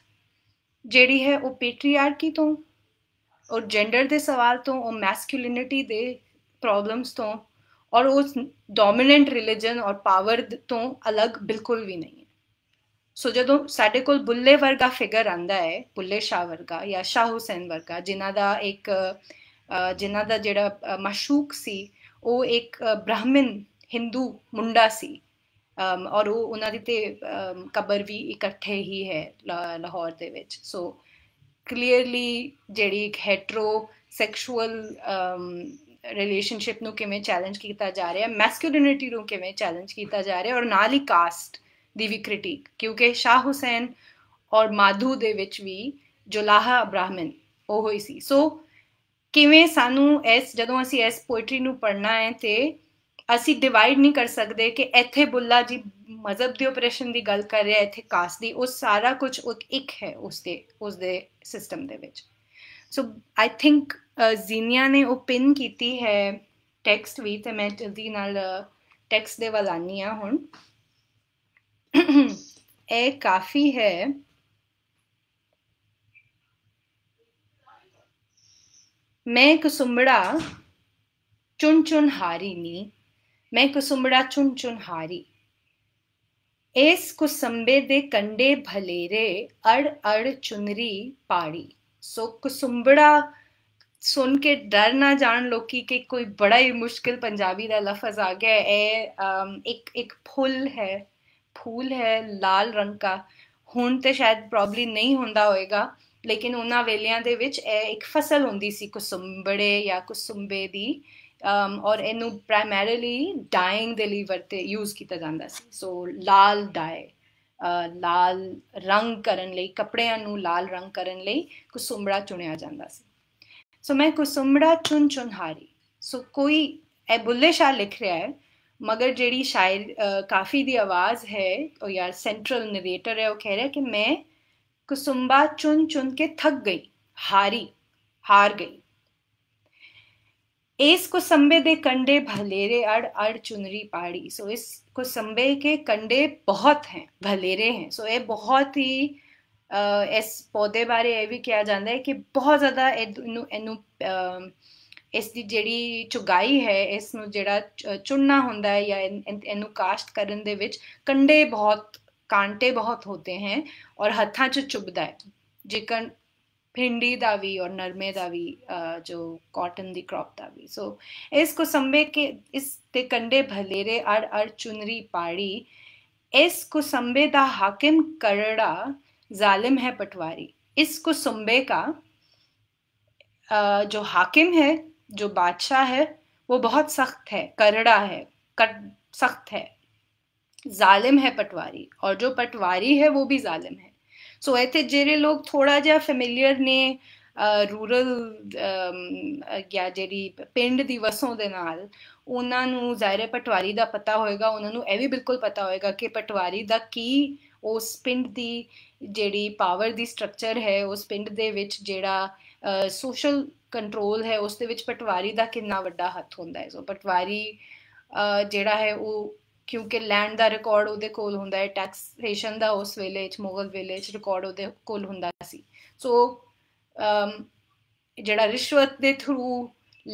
ਜਿਹੜੀ ਹੈ ਉਹ ਪੈਟਰੀਆਰਕੀ ਤੋਂ ਔਰ ਜੈਂਡਰ ਦੇ ਸਵਾਲ ਤੋਂ ਔਰ ਮੈਸਕੁਲਿਨਿਟੀ ਦੇ ਪ੍ਰੋਬਲਮਸ ਤੋਂ ਔਰ ਉਸ ਡੋਮੀਨੈਂਟ ਰਿਲੀਜਨ ਔਰ ਪਾਵਰ ਤੋਂ ਅਲੱਗ ਬਿਲਕੁਲ ਵੀ ਨਹੀਂ ਸੋ ਜਦੋਂ ਸਾਡੇ ਕੋਲ ਬੁੱਲੇ ਵਰਗਾ ਫਿਗਰ ਆਂਦਾ ਹੈ ਬੁੱਲੇ ਸ਼ਾਹ ਵਰਗਾ ਜਾਂ ਸ਼ਾਹ ਹੁਸੈਨ ਵਰਗਾ ਜਿਨ੍ਹਾਂ ਦਾ ਇੱਕ ਜਿਨ੍ਹਾਂ ਦਾ ਜਿਹੜਾ ਮਸ਼ੂਕ ਸੀ ਉਹ ਇੱਕ ਬ੍ਰਾਹਮਣ ਹਿੰਦੂ ਮੁੰਡਾ ਸੀ ਔਰ ਉਹ ਉਹਨਾਂ ਦੀ ਤੇ ਕਬਰ ਵੀ ਇਕੱਠੇ ਹੀ ਹੈ ਲਾਹੌਰ ਦੇ ਵਿੱਚ ਸੋ ਕਲੀਅਰਲੀ ਜਿਹੜੀ ਇੱਕ ਹੈਟਰੋ ਸੈਕਸ਼ੂਅਲ ਰਿਲੇਸ਼ਨਸ਼ਿਪ ਨੂੰ ਕਿਵੇਂ ਚੈਲੰਜ ਕੀਤਾ ਜਾ ਰਿਹਾ ਹੈ ਮੈਸਕੁਲਿਨਿਟੀ ਨੂੰ ਕਿਵੇਂ ਚੈਲੰਜ ਕੀਤਾ ਜਾ ਰਿਹਾ ਹੈ ਔਰ ਨਾਲ ਹੀ ਕਾਸਟ ਦੀ ਵੀ ਕ੍ਰਿਟਿਕ ਕਿਉਂਕਿ ਸ਼ਾਹ ਹੁਸੈਨ ਔਰ ਮਾਧੂ ਦੇ ਵਿੱਚ ਵੀ ਜੁਲਾਹਾ ਅਬਰਾਹਮਨ ਉਹ ਹੋਈ ਸੀ ਸੋ ਕਿਵੇਂ ਸਾਨੂੰ ਇਸ ਜਦੋਂ ਅਸੀਂ ਇਸ ਪੋਇਟਰੀ ਨੂੰ ਪੜ੍ਹਨਾ ਹੈ ਤੇ ਅਸੀਂ ਡਿਵਾਈਡ ਨਹੀਂ ਕਰ ਸਕਦੇ ਕਿ ਇੱਥੇ ਬੁੱਲਾ ਜੀ ਮਜ਼ਹਬ ਦੇ ਆਪਰੇਸ਼ਨ ਦੀ ਗੱਲ ਕਰ ਰਿਹਾ ਇੱਥੇ ਕਾਸ ਦੀ ਉਹ ਸਾਰਾ ਕੁਝ ਇੱਕ ਹੈ ਉਸ ਦੇ ਉਸ ਦੇ ਸਿਸਟਮ ਦੇ ਵਿੱਚ ਸੋ ਆਈ ਥਿੰਕ ਜ਼ੀਨੀਆ ਨੇ ਉਹ ਪਿਨ ਕੀਤੀ ਹੈ ਟੈਕਸਟ ਵੀ ਤੇ ਮੈਂ ਜਲਦੀ ਨਾਲ ਟੈਕਸਟ ਦੇ ਵੱਲ ਆਨੀ ਆ ਹੁਣ ए काफी है मैं कुसुमड़ा चुन चुन हारी नी मैं कुसुमड़ा चुन चुन हारी एस कुसुम्बे दे कंडे भलेरे अड़ अड़ चुनरी पाड़ी सो कुसुम्बड़ा सुन के डर ना जान लो कि, कोई बड़ा ही मुश्किल पंजाबी का लफज आ गया है एक एक फुल है फूल ਹੈ ਲਾਲ ਰੰਗ ਦਾ ਹੁਣ ਤੇ ਸ਼ਾਇਦ ਪ੍ਰੋਬਬਲੀ ਨਹੀਂ ਹੁੰਦਾ ਹੋਏਗਾ ਲੇਕਿਨ ਉਹਨਾਂ ਵੇਲਿਆਂ ਦੇ ਵਿੱਚ ਇਹ ਇੱਕ ਫਸਲ ਹੁੰਦੀ ਸੀ ਕੁਸੁੰਬੜੇ ਜਾਂ ਕੁਸੁੰਬੇ ਦੀ ਔਰ ਇਹਨੂੰ ਪ੍ਰਾਇਮਰੀਲੀ ਡਾਈਂਗ ਦੇ ਲਈ ਵਰਤੇ ਯੂਜ਼ ਕੀਤਾ ਜਾਂਦਾ ਸੀ ਸੋ ਲਾਲ ਡਾਈ ਲਾਲ ਰੰਗ ਕਰਨ ਲਈ ਕੱਪੜਿਆਂ ਨੂੰ ਲਾਲ ਰੰਗ ਕਰਨ ਲਈ ਕੁਸੁੰਬੜਾ ਚੁਣਿਆ ਜਾਂਦਾ ਸੀ ਸੋ ਮੈਂ ਕੁਸੁੰਬੜਾ ਚੁਣ ਚੁਣਹਾਰੀ ਸੋ ਕੋਈ ਇਹ ਬੁੱਲੇ ਸ਼ਾਹ ਲਿਖ ਰਿਹਾ ਹੈ मगर जेडी शायर काफ़ी दी आवाज़ है और यार सेंट्रल नरेटर है वो कह रहा है कि मैं कुसुम्बा चुन चुन के थक गई हारी हार गई इस कुसंबे संबे दे कंडे भलेरे अड़ अड़ चुनरी पाड़ी सो इस कुसंबे के कंडे बहुत हैं भलेरे हैं सो ये बहुत ही आ, इस पौधे बारे ये भी किया जाता है कि बहुत ज़्यादा ਇਸ ਦੀ ਜਿਹੜੀ ਚੁਗਾਈ ਹੈ ਇਸ ਨੂੰ ਜਿਹੜਾ ਚੁਣਨਾ ਹੁੰਦਾ ਹੈ ਜਾਂ ਇਹਨੂੰ ਕਾਸ਼ਟ ਕਰਨ ਦੇ ਵਿੱਚ ਕੰਡੇ ਬਹੁਤ ਕਾਂਟੇ ਬਹੁਤ ਹੁੰਦੇ ਹਨ ਔਰ ਹੱਥਾਂ 'ਚ ਚੁਭਦਾ ਹੈ ਜੇਕਰ ਭਿੰਡੀ ਦਾ ਵੀ ਔਰ ਨਰਮੇ ਦਾ ਵੀ ਜੋ ਕਾਟਨ ਦੀ ਕ੍ਰੌਪ ਦਾ ਵੀ ਸੋ ਇਸ ਕੋ ਸੰਭੇ ਕੇ ਇਸ ਤੇ ਕੰਡੇ ਭਲੇਰੇ ਅੜ ਅੜ ਚੁਨਰੀ ਪਾੜੀ ਇਸ ਕੋ ਸੰਭੇ ਦਾ ਹਾਕਮ ਕਰੜਾ ਜ਼ਾਲਿਮ ਹੈ ਪਟਵਾਰੀ ਇਸ ਕੋ ਸੰਭੇ ਕਾ ਜੋ ਹਾਕਮ ਹੈ जो बादशाह है वो बहुत सख्त है करड़ा है कट सख्त है जालिम है पटवारी और जो पटवारी है वो भी जालिम है सो so, ऐसे जेरे लोग थोड़ा ਜਿਹਾ ਫੈਮਿਲੀਅਰ ਨੇ ਰੂਰਲ ਜਾਂ ਜਿਹੜੀ ਪਿੰਡ ਦੀ ਵਸੋਂ ਦੇ ਨਾਲ ਉਹਨਾਂ ਨੂੰ ਜ਼ਾਇਰੇ ਪਟਵਾਰੀ ਦਾ ਪਤਾ ਹੋਏਗਾ ਉਹਨਾਂ ਨੂੰ ਇਹ ਵੀ ਬਿਲਕੁਲ ਪਤਾ ਹੋਏਗਾ ਕਿ ਪਟਵਾਰੀ ਦਾ ਕੀ ਉਸ ਪਿੰਡ ਦੀ ਜਿਹੜੀ ਪਾਵਰ ਦੀ ਸਟਰਕਚਰ ਹੈ ਉਸ ਪਿੰਡ ਦੇ ਵਿੱਚ ਜਿਹੜਾ ਸੋਸ਼ਲ ਕੰਟਰੋਲ ਹੈ ਉਸ ਦੇ ਵਿੱਚ ਪਟਵਾਰੀ ਦਾ ਕਿੰਨਾ ਵੱਡਾ ਹੱਥ ਹੁੰਦਾ ਹੈ ਸੋ ਪਟਵਾਰੀ ਜਿਹੜਾ ਹੈ ਉਹ ਕਿਉਂਕਿ ਲੈਂਡ ਦਾ ਰਿਕਾਰਡ ਉਹਦੇ ਕੋਲ ਹੁੰਦਾ ਹੈ ਟੈਕਸੇਸ਼ਨ ਦਾ ਉਸ ਵੇਲੇ ਚ ਮੁਗਲ ਵੇਲੇ ਚ ਰਿਕਾਰਡ ਉਹਦੇ ਕੋਲ ਹੁੰਦਾ ਸੀ ਸੋ ਜਿਹੜਾ ਰਿਸ਼ਵਤ ਦੇ ਥਰੂ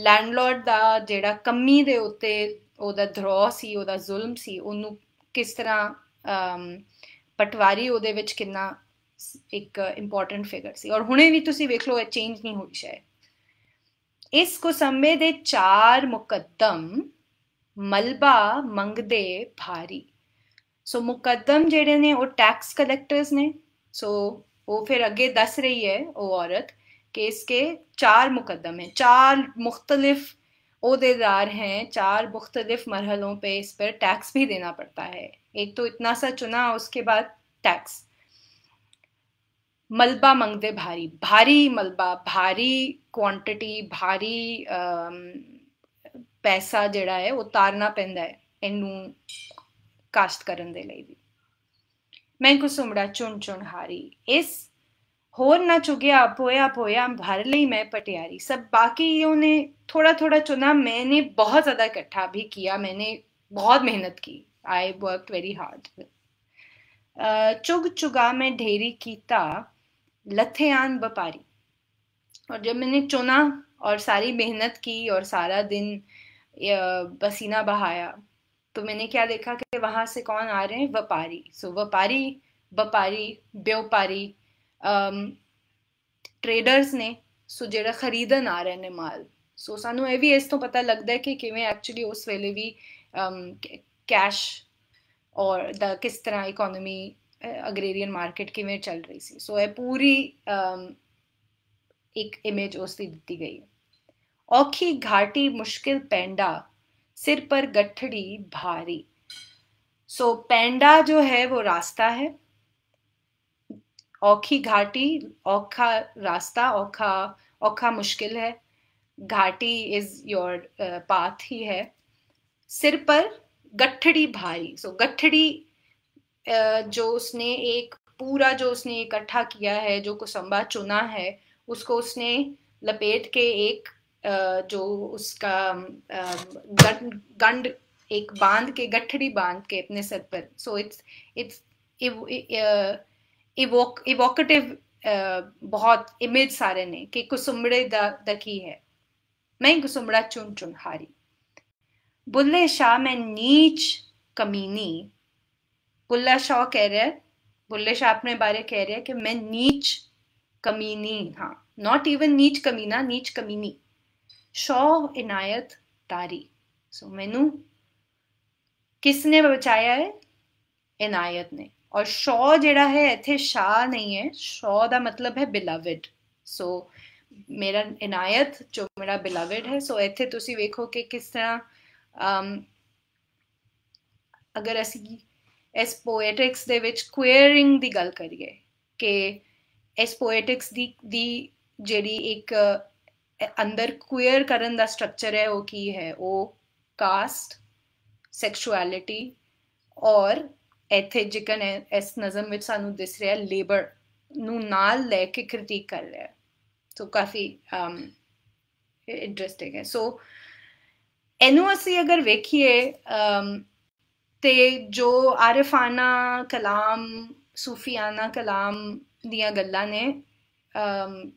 ਲੈਂਡਲੋਰਡ ਦਾ ਜਿਹੜਾ ਕਮੀ ਦੇ ਉੱਤੇ ਉਹਦਾ ਧਰੋ ਸੀ ਉਹਦਾ ਜ਼ੁਲਮ ਸੀ ਉਹਨੂੰ ਕਿਸ ਤਰ੍ਹਾਂ ਪਟਵਾਰੀ ਉਹਦੇ ਵਿੱਚ ਕਿੰਨਾ ਇੱਕ ਇੰਪੋਰਟੈਂਟ ਫਿਗਰ ਸੀ ਔਰ ਹੁਣੇ ਵੀ ਤੁਸੀਂ ਵੇਖ ਲਓ ਇਹ ਚੇਂਜ ਨਹੀਂ ਹੋਈ ਸ਼ਾਇਦ इस कुसंबे दे चार मुकदम मलबा मंगदे भारी सो मुकदम जेडे ने वो टैक्स कलेक्टर्स ने सो वो फिर अगे दस रही है वो औरत कि इसके चार मुकदम हैं चार मुख्तलिफ अहदेदार हैं चार मुख्तलिफ मरहलों पे इस पर टैक्स भी देना पड़ता है एक तो इतना सा चुना उसके बाद टैक्स ਮਲਬਾ ਮੰਗਦੇ ਭਾਰੀ ਭਾਰੀ ਮਲਬਾ ਭਾਰੀ ਕੁਆਂਟੀਟੀ ਭਾਰੀ ਪੈਸਾ ਜਿਹੜਾ ਹੈ ਉਹ ਤਾਰਨਾ ਪੈਂਦਾ ਹੈ ਇਹਨੂੰ ਕਾਸਟ ਕਰਨ ਦੇ ਲਈ ਵੀ ਮੈਂ ਕੋ ਸੁਮੜਾ ਚੁਣ ਚੁਣ ਹਾਰੀ ਇਸ ਹੋਰ ਨਾ ਚੁਗਿਆ ਪੋਇਆ ਪੋਇਆ ਭਰ ਲਈ ਮੈਂ ਪਟਿਆਰੀ ਸਭ ਬਾਕੀ ਉਹਨੇ ਥੋੜਾ ਥੋੜਾ ਚੁਣਾ ਮੈਨੇ ਬਹੁਤ ਜ਼ਿਆਦਾ ਇਕੱਠਾ ਵੀ ਕੀਆ ਮੈਨੇ ਬਹੁਤ ਮਿਹਨਤ ਕੀ ਆਈ ਵਰਕਡ ਵੈਰੀ ਹਾਰਡ ਚੁਗ ਚੁਗਾ ਮੈਂ ਢੇਰੀ ਕੀਤਾ लथेआन बपारी और जब मैंने चुना और सारी मेहनत की और सारा दिन पसीना बहाया तो मैंने क्या देखा कि वहाँ से कौन आ रहे हैं व्यापारी सो so, व्यापारी व्यापारी व्यापारी ਟ੍ਰੇਡਰਸ ਨੇ ਸੋ ਜਿਹੜਾ खरीदन आ रहे ਨੇ माल सो ਸਾਨੂੰ ਇਹ भी इस तो पता लगता है कि किमें एक्चुअली उस वेले भी कैश और द किस तरह इकोनमी अग्रेरियन मार्केट ਕਿਵੇਂ ਚੱਲ ਰਹੀ ਸੀ ਸੋ ਇਹ ਪੂਰੀ पूरी एक इमेज ਦੀ ਦਿੱਤੀ गई औखी घाटी मुश्किल पेंडा सिर पर गठड़ी भारी सो so, पेंडा जो है वो रास्ता है औखी घाटी औखा रास्ता औखा औखा मुश्किल है घाटी इज योर पाथ ही है सिर पर गठड़ी भारी सो so, गठड़ी जो उसने एक पूरा जो उसने इकट्ठा किया है जो कुसंबा चुना है उसको उसने लपेट के एक जो उसका गंड एक बांध के गठड़ी बांध के अपने सर पर सो इट्स इट्स इवोकेटिव बहुत इमेज सारे ने कि कुसुमड़े दकी है मैं कुसुमड़ा चुन चुन हारी बुल्ले शाह मैं नीच कमीनी ਬੁੱਲਾ ਸ਼ਾਹ ਕਹਿ ਰਿਹਾ ਹੈ ਬੁੱਲੇ ਸ਼ਾਹ ਆਪਣੇ ਬਾਰੇ ਕਹਿ ਰਿਹਾ ਕਿ ਮੈਂ ਨੀਚ ਕਮੀਨੀ ਹਾਂ ਨਾਟ ਇਵਨ ਨੀਚ ਕਮੀਨਾ ਨੀਚ ਕਮੀਨੀ ਸ਼ਾਹ ਇਨਾਇਤ ਤਾਰੀ ਸੋ ਮੈਨੂੰ ਕਿਸ ਨੇ ਬਚਾਇਆ ਹੈ ਇਨਾਇਤ ਨੇ ਔਰ ਸ਼ਾਹ ਜਿਹੜਾ ਹੈ ਇੱਥੇ ਸ਼ਾਹ ਨਹੀਂ ਹੈ ਸ਼ਾਹ ਦਾ ਮਤਲਬ ਹੈ ਬਿਲਵਡ ਸੋ ਮੇਰਾ ਇਨਾਇਤ ਜੋ ਮੇਰਾ ਬਿਲਵਡ ਹੈ ਸੋ ਇੱਥੇ ਤੁਸੀਂ ਵੇਖੋ ਕਿ ਕਿਸ ਤਰ੍ਹਾਂ ਅਮ ਅਗਰ ਅਸੀਂ ਇਸ ਪੋਇਟਿਕਸ ਦੇ ਵਿੱਚ ਕੁਇਰਿੰਗ ਦੀ ਗੱਲ ਕਰੀਏ ਕਿ ਇਸ ਪੋਇਟਿਕਸ ਦੀ ਦੀ ਜਿਹੜੀ ਇੱਕ ਅੰਦਰ ਕੁਇਰ ਕਰਨ ਦਾ ਸਟਰਕਚਰ ਹੈ ਉਹ ਕੀ ਹੈ ਉਹ ਕਾਸਟ ਸੈਕਸ਼ੁਅਲਿਟੀ ਔਰ ਇੱਥੇ ਜਿਕਨ ਇਸ ਨਜ਼ਮ ਵਿੱਚ ਸਾਨੂੰ ਦਿਸ ਰਿਹਾ ਲੇਬਰ ਨੂੰ ਨਾਲ ਲੈ ਕੇ ਕ੍ਰਿਟਿਕ ਕਰ ਰਿਹਾ ਹੈ ਸੋ ਕਾਫੀ ਇੰਟਰਸਟਿੰਗ ਹੈ ਸੋ ਇਹਨੂੰ ਅਸੀਂ ਅਗਰ ਵੇਖੀਏ ਤੇ ਜੋ ਆਰਫਾਨਾ ਕਲਾਮ ਸੂਫੀਆਨਾ ਕਲਾਮ ਦੀਆਂ ਗੱਲਾਂ ਨੇ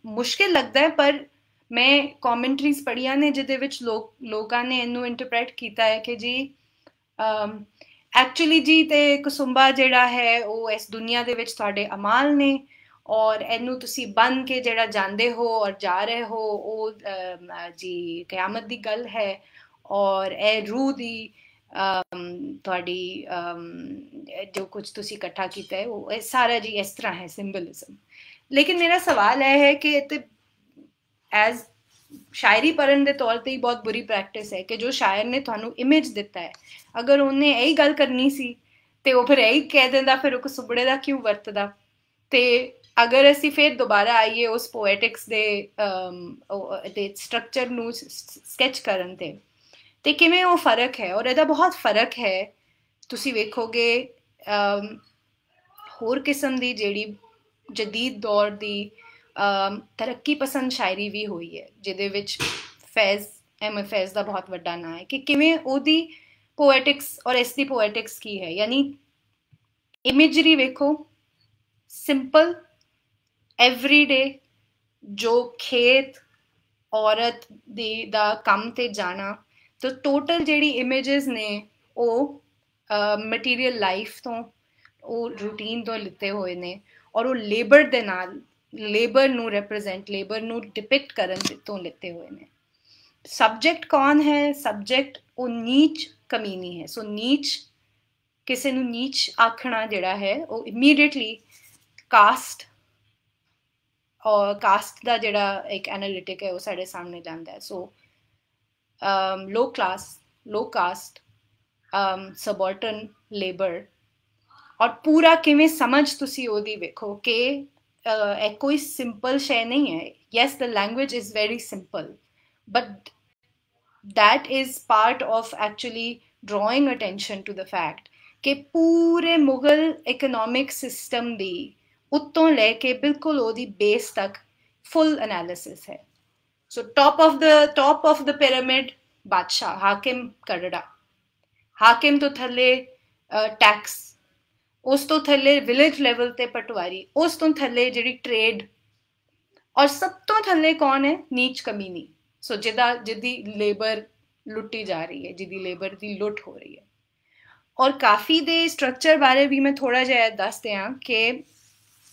ਮੁਸ਼ਕਿਲ ਲੱਗਦਾ ਹੈ ਪਰ ਮੈਂ ਕਮੈਂਟਰੀਜ਼ ਪੜੀਆਂ ਨੇ ਜਿਹਦੇ ਵਿੱਚ ਲੋਕ ਲੋਕਾਂ ਨੇ ਇਹਨੂੰ ਇੰਟਰਪ੍ਰੀਟ ਕੀਤਾ ਹੈ ਕਿ ਜੀ ਐਕਚੁਅਲੀ ਜੀ ਤੇ ਕੁਸੁੰਬਾ ਜਿਹੜਾ ਹੈ ਉਹ ਇਸ ਦੁਨੀਆ ਦੇ ਵਿੱਚ ਤੁਹਾਡੇ ਅਮਾਲ ਨੇ ਔਰ ਇਹਨੂੰ ਤੁਸੀਂ ਬੰਨ ਕੇ ਜਿਹੜਾ ਜਾਂਦੇ ਹੋ ਔਰ ਜਾ ਰਹੇ ਹੋ ਉਹ ਜੀ ਕਿਆਮਤ ਦੀ ਗੱਲ ਹੈ ਔਰ ਇਹ ਰੂਹ ਦੀ ਤੁਹਾਡੀ ਜੋ ਕੁਝ ਤੁਸੀਂ ਇਕੱਠਾ ਕੀਤਾ ਹੈ ਉਹ ਸਾਰਾ ਜੀ ਇਸ ਤਰ੍ਹਾਂ ਹੈ ਸਿੰਬਲਿਜ਼ਮ ਲੇਕਿਨ ਮੇਰਾ ਸਵਾਲ ਇਹ ਹੈ ਕਿ ਤੇ ਐਜ਼ ਸ਼ਾਇਰੀ ਪਰਨ ਦੇ ਤੌਰ ਤੇ ਹੀ ਬਹੁਤ ਬੁਰੀ ਪ੍ਰੈਕਟਿਸ ਹੈ ਕਿ ਜੋ ਸ਼ਾਇਰ ਨੇ ਤੁਹਾਨੂੰ ਇਮੇਜ ਦਿੱਤਾ ਹੈ ਅਗਰ ਉਹਨੇ ਇਹੀ ਗੱਲ ਕਰਨੀ ਸੀ ਤੇ ਉਹ ਫਿਰ ਇਹੀ ਕਹਿ ਦਿੰਦਾ ਫਿਰ ਉਹ ਸੁਬੜੇ ਦਾ ਕਿਉਂ ਵਰਤਦਾ ਤੇ ਅਗਰ ਅਸੀਂ ਫਿਰ ਦੁਬਾਰਾ ਆਈਏ ਉਸ ਪੋਇਟਿਕਸ ਦੇ ਦੇ ਸਟਰਕਚਰ ਨੂੰ ਸਕੈਚ ਕਰਨ ਤੇ ਤੇ ਕਿਵੇਂ ਉਹ ਫਰਕ ਹੈ ਔਰ ਇਹਦਾ ਬਹੁਤ ਫਰਕ ਹੈ ਤੁਸੀਂ ਵੇਖੋਗੇ ਹੋਰ ਕਿਸਮ ਦੀ ਜਿਹੜੀ ਜਦੀਦ ਦੌਰ ਦੀ ਤਰੱਕੀ ਪਸੰਦ ਸ਼ਾਇਰੀ ਵੀ ਹੋਈ ਹੈ ਜਿਹਦੇ ਵਿੱਚ ਫੈਜ਼ ਐਮ ਫੈਜ਼ ਦਾ ਬਹੁਤ ਵੱਡਾ ਨਾਮ ਹੈ ਕਿ ਕਿਵੇਂ ਉਹਦੀ ਪੋਇਟਿਕਸ ਔਰ ਇਸ ਦੀ ਪੋਇਟਿਕਸ ਕੀ ਹੈ ਯਾਨੀ ਇਮੇਜਰੀ ਵੇਖੋ ਸਿੰਪਲ ਐਵਰੀਡੇ ਜੋ ਖੇਤ ਔਰਤ ਦੀ ਦਾ ਕੰਮ ਤੇ ਜਾਣਾ ਤੋ ਟੋਟਲ ਜਿਹੜੀ ਇਮੇजेस ਨੇ ਉਹ ਮਟੀਰੀਅਲ ਲਾਈਫ ਤੋਂ ਉਹ ਰੂਟੀਨ ਤੋਂ ਲਿੱਤੇ ਹੋਏ ਨੇ ਔਰ ਉਹ ਲੇਬਰ ਦੇ ਨਾਲ ਲੇਬਰ ਨੂੰ ਰਿਪਰੈਜ਼ੈਂਟ ਲੇਬਰ ਨੂੰ ਡਿਪਿਕਟ ਕਰਨ ਤੋਂ ਲਿੱਤੇ ਹੋਏ ਨੇ ਸਬਜੈਕਟ ਕੌਣ ਹੈ ਸਬਜੈਕਟ ਉਹ ਨੀਚ ਕਮੀਨੀ ਹੈ ਸੋ ਨੀਚ ਕਿਸੇ ਨੂੰ ਨੀਚ ਆਖਣਾ ਜਿਹੜਾ ਹੈ ਉਹ ਇਮੀਡੀਏਟਲੀ ਕਾਸਟ ਔਰ ਕਾਸਟ ਦਾ ਜਿਹੜਾ ਇੱਕ ਐਨਾਲਿਟਿਕ ਹੈ ਉਹ ਸਾਡੇ ਸਾਹਮਣੇ ਜਾਂਦਾ ਹੈ ਸੋ um, low class, low caste, um, subaltern labor ਔਰ ਪੂਰਾ ਕਿਵੇਂ ਸਮਝ ਤੁਸੀਂ ਉਹਦੀ ਵੇਖੋ ਕਿ ਇਹ ਕੋਈ ਸਿੰਪਲ ਸ਼ੈ ਨਹੀਂ ਹੈ yes the language is very simple but that is part of actually drawing attention to the fact ਕਿ ਪੂਰੇ ਮੁਗਲ ਇਕਨੋਮਿਕ ਸਿਸਟਮ ਦੀ ਉੱਤੋਂ ਲੈ ਕੇ ਬਿਲਕੁਲ ਉਹਦੀ ਬੇਸ ਤੱਕ ਫੁੱਲ ਐਨਾਲਿਸਿਸ ਹੈ So top of the top of the pyramid, ਬਾਦਸ਼ਾ ਹਾਕਮ Karada. ਹਾਕਮ ਤੋਂ ਥੱਲੇ ਟੈਕਸ ਉਸ ਤੋਂ ਥੱਲੇ ਵਿਲੇਜ ਲੈਵਲ ਤੇ ਪਟਵਾਰੀ ਉਸ ਤੋਂ ਥੱਲੇ ਜਿਹੜੀ ਟ੍ਰੇਡ ਔਰ ਸਭ ਤੋਂ ਥੱਲੇ ਕੌਣ ਹੈ ਨੀਚ ਕਮੀਨੀ ਸੋ ਜਿਹਦਾ ਜਿਹਦੀ ਲੇਬਰ ਲੁੱਟੀ ਜਾ ਰਹੀ ਹੈ ਜਿਹਦੀ ਲੇਬਰ ਦੀ ਲੁੱਟ ਹੋ ਰਹੀ ਹੈ ਔਰ ਕਾਫੀ ਦੇ ਸਟਰਕਚਰ ਬਾਰੇ ਵੀ ਮੈਂ ਥੋੜਾ ਜਿਹਾ ਦੱਸਦੇ ਹਾਂ ਕਿ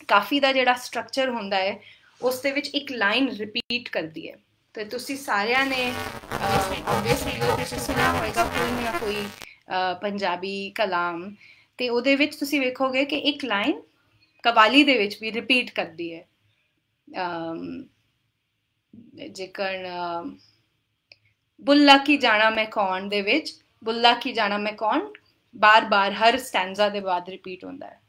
ਕਾਫੀ ਦਾ ਜਿਹੜਾ ਸਟਰਕਚਰ ਹੁੰਦਾ ਹੈ ਉਸ ਦੇ ਵਿੱਚ ਇੱਕ ਲਾਈਨ ਰਿਪੀਟ ਕਰਦੀ ਹੈ ਤੇ ਤੁਸੀਂ ਸਾਰਿਆਂ ਨੇ ਆਬਵੀਅਸਲੀ ਤੁਸੀਂ ਸੁਣਿਆ ਹੋਵੇਗਾ ਕੋਈ ਨਾ ਕੋਈ ਪੰਜਾਬੀ ਕਲਾਮ ਤੇ ਉਹਦੇ ਵਿੱਚ ਤੁਸੀਂ ਵੇਖੋਗੇ ਕਿ ਇੱਕ ਲਾਈਨ ਕਵਾਲੀ ਦੇ ਵਿੱਚ ਵੀ ਰਿਪੀਟ ਕਰਦੀ ਹੈ ਜੇਕਰ ਬੁੱਲਾ ਕੀ ਜਾਣਾ ਮੈਂ ਕੌਣ ਦੇ ਵਿੱਚ ਬੁੱਲਾ ਕੀ ਜਾਣਾ ਮੈਂ ਕੌਣ ਬਾਰ-ਬਾਰ ਹਰ ਸਟੈਂਜ਼ਾ ਦੇ ਬਾਅਦ ਰਿਪੀਟ ਹੁੰਦਾ ਹੈ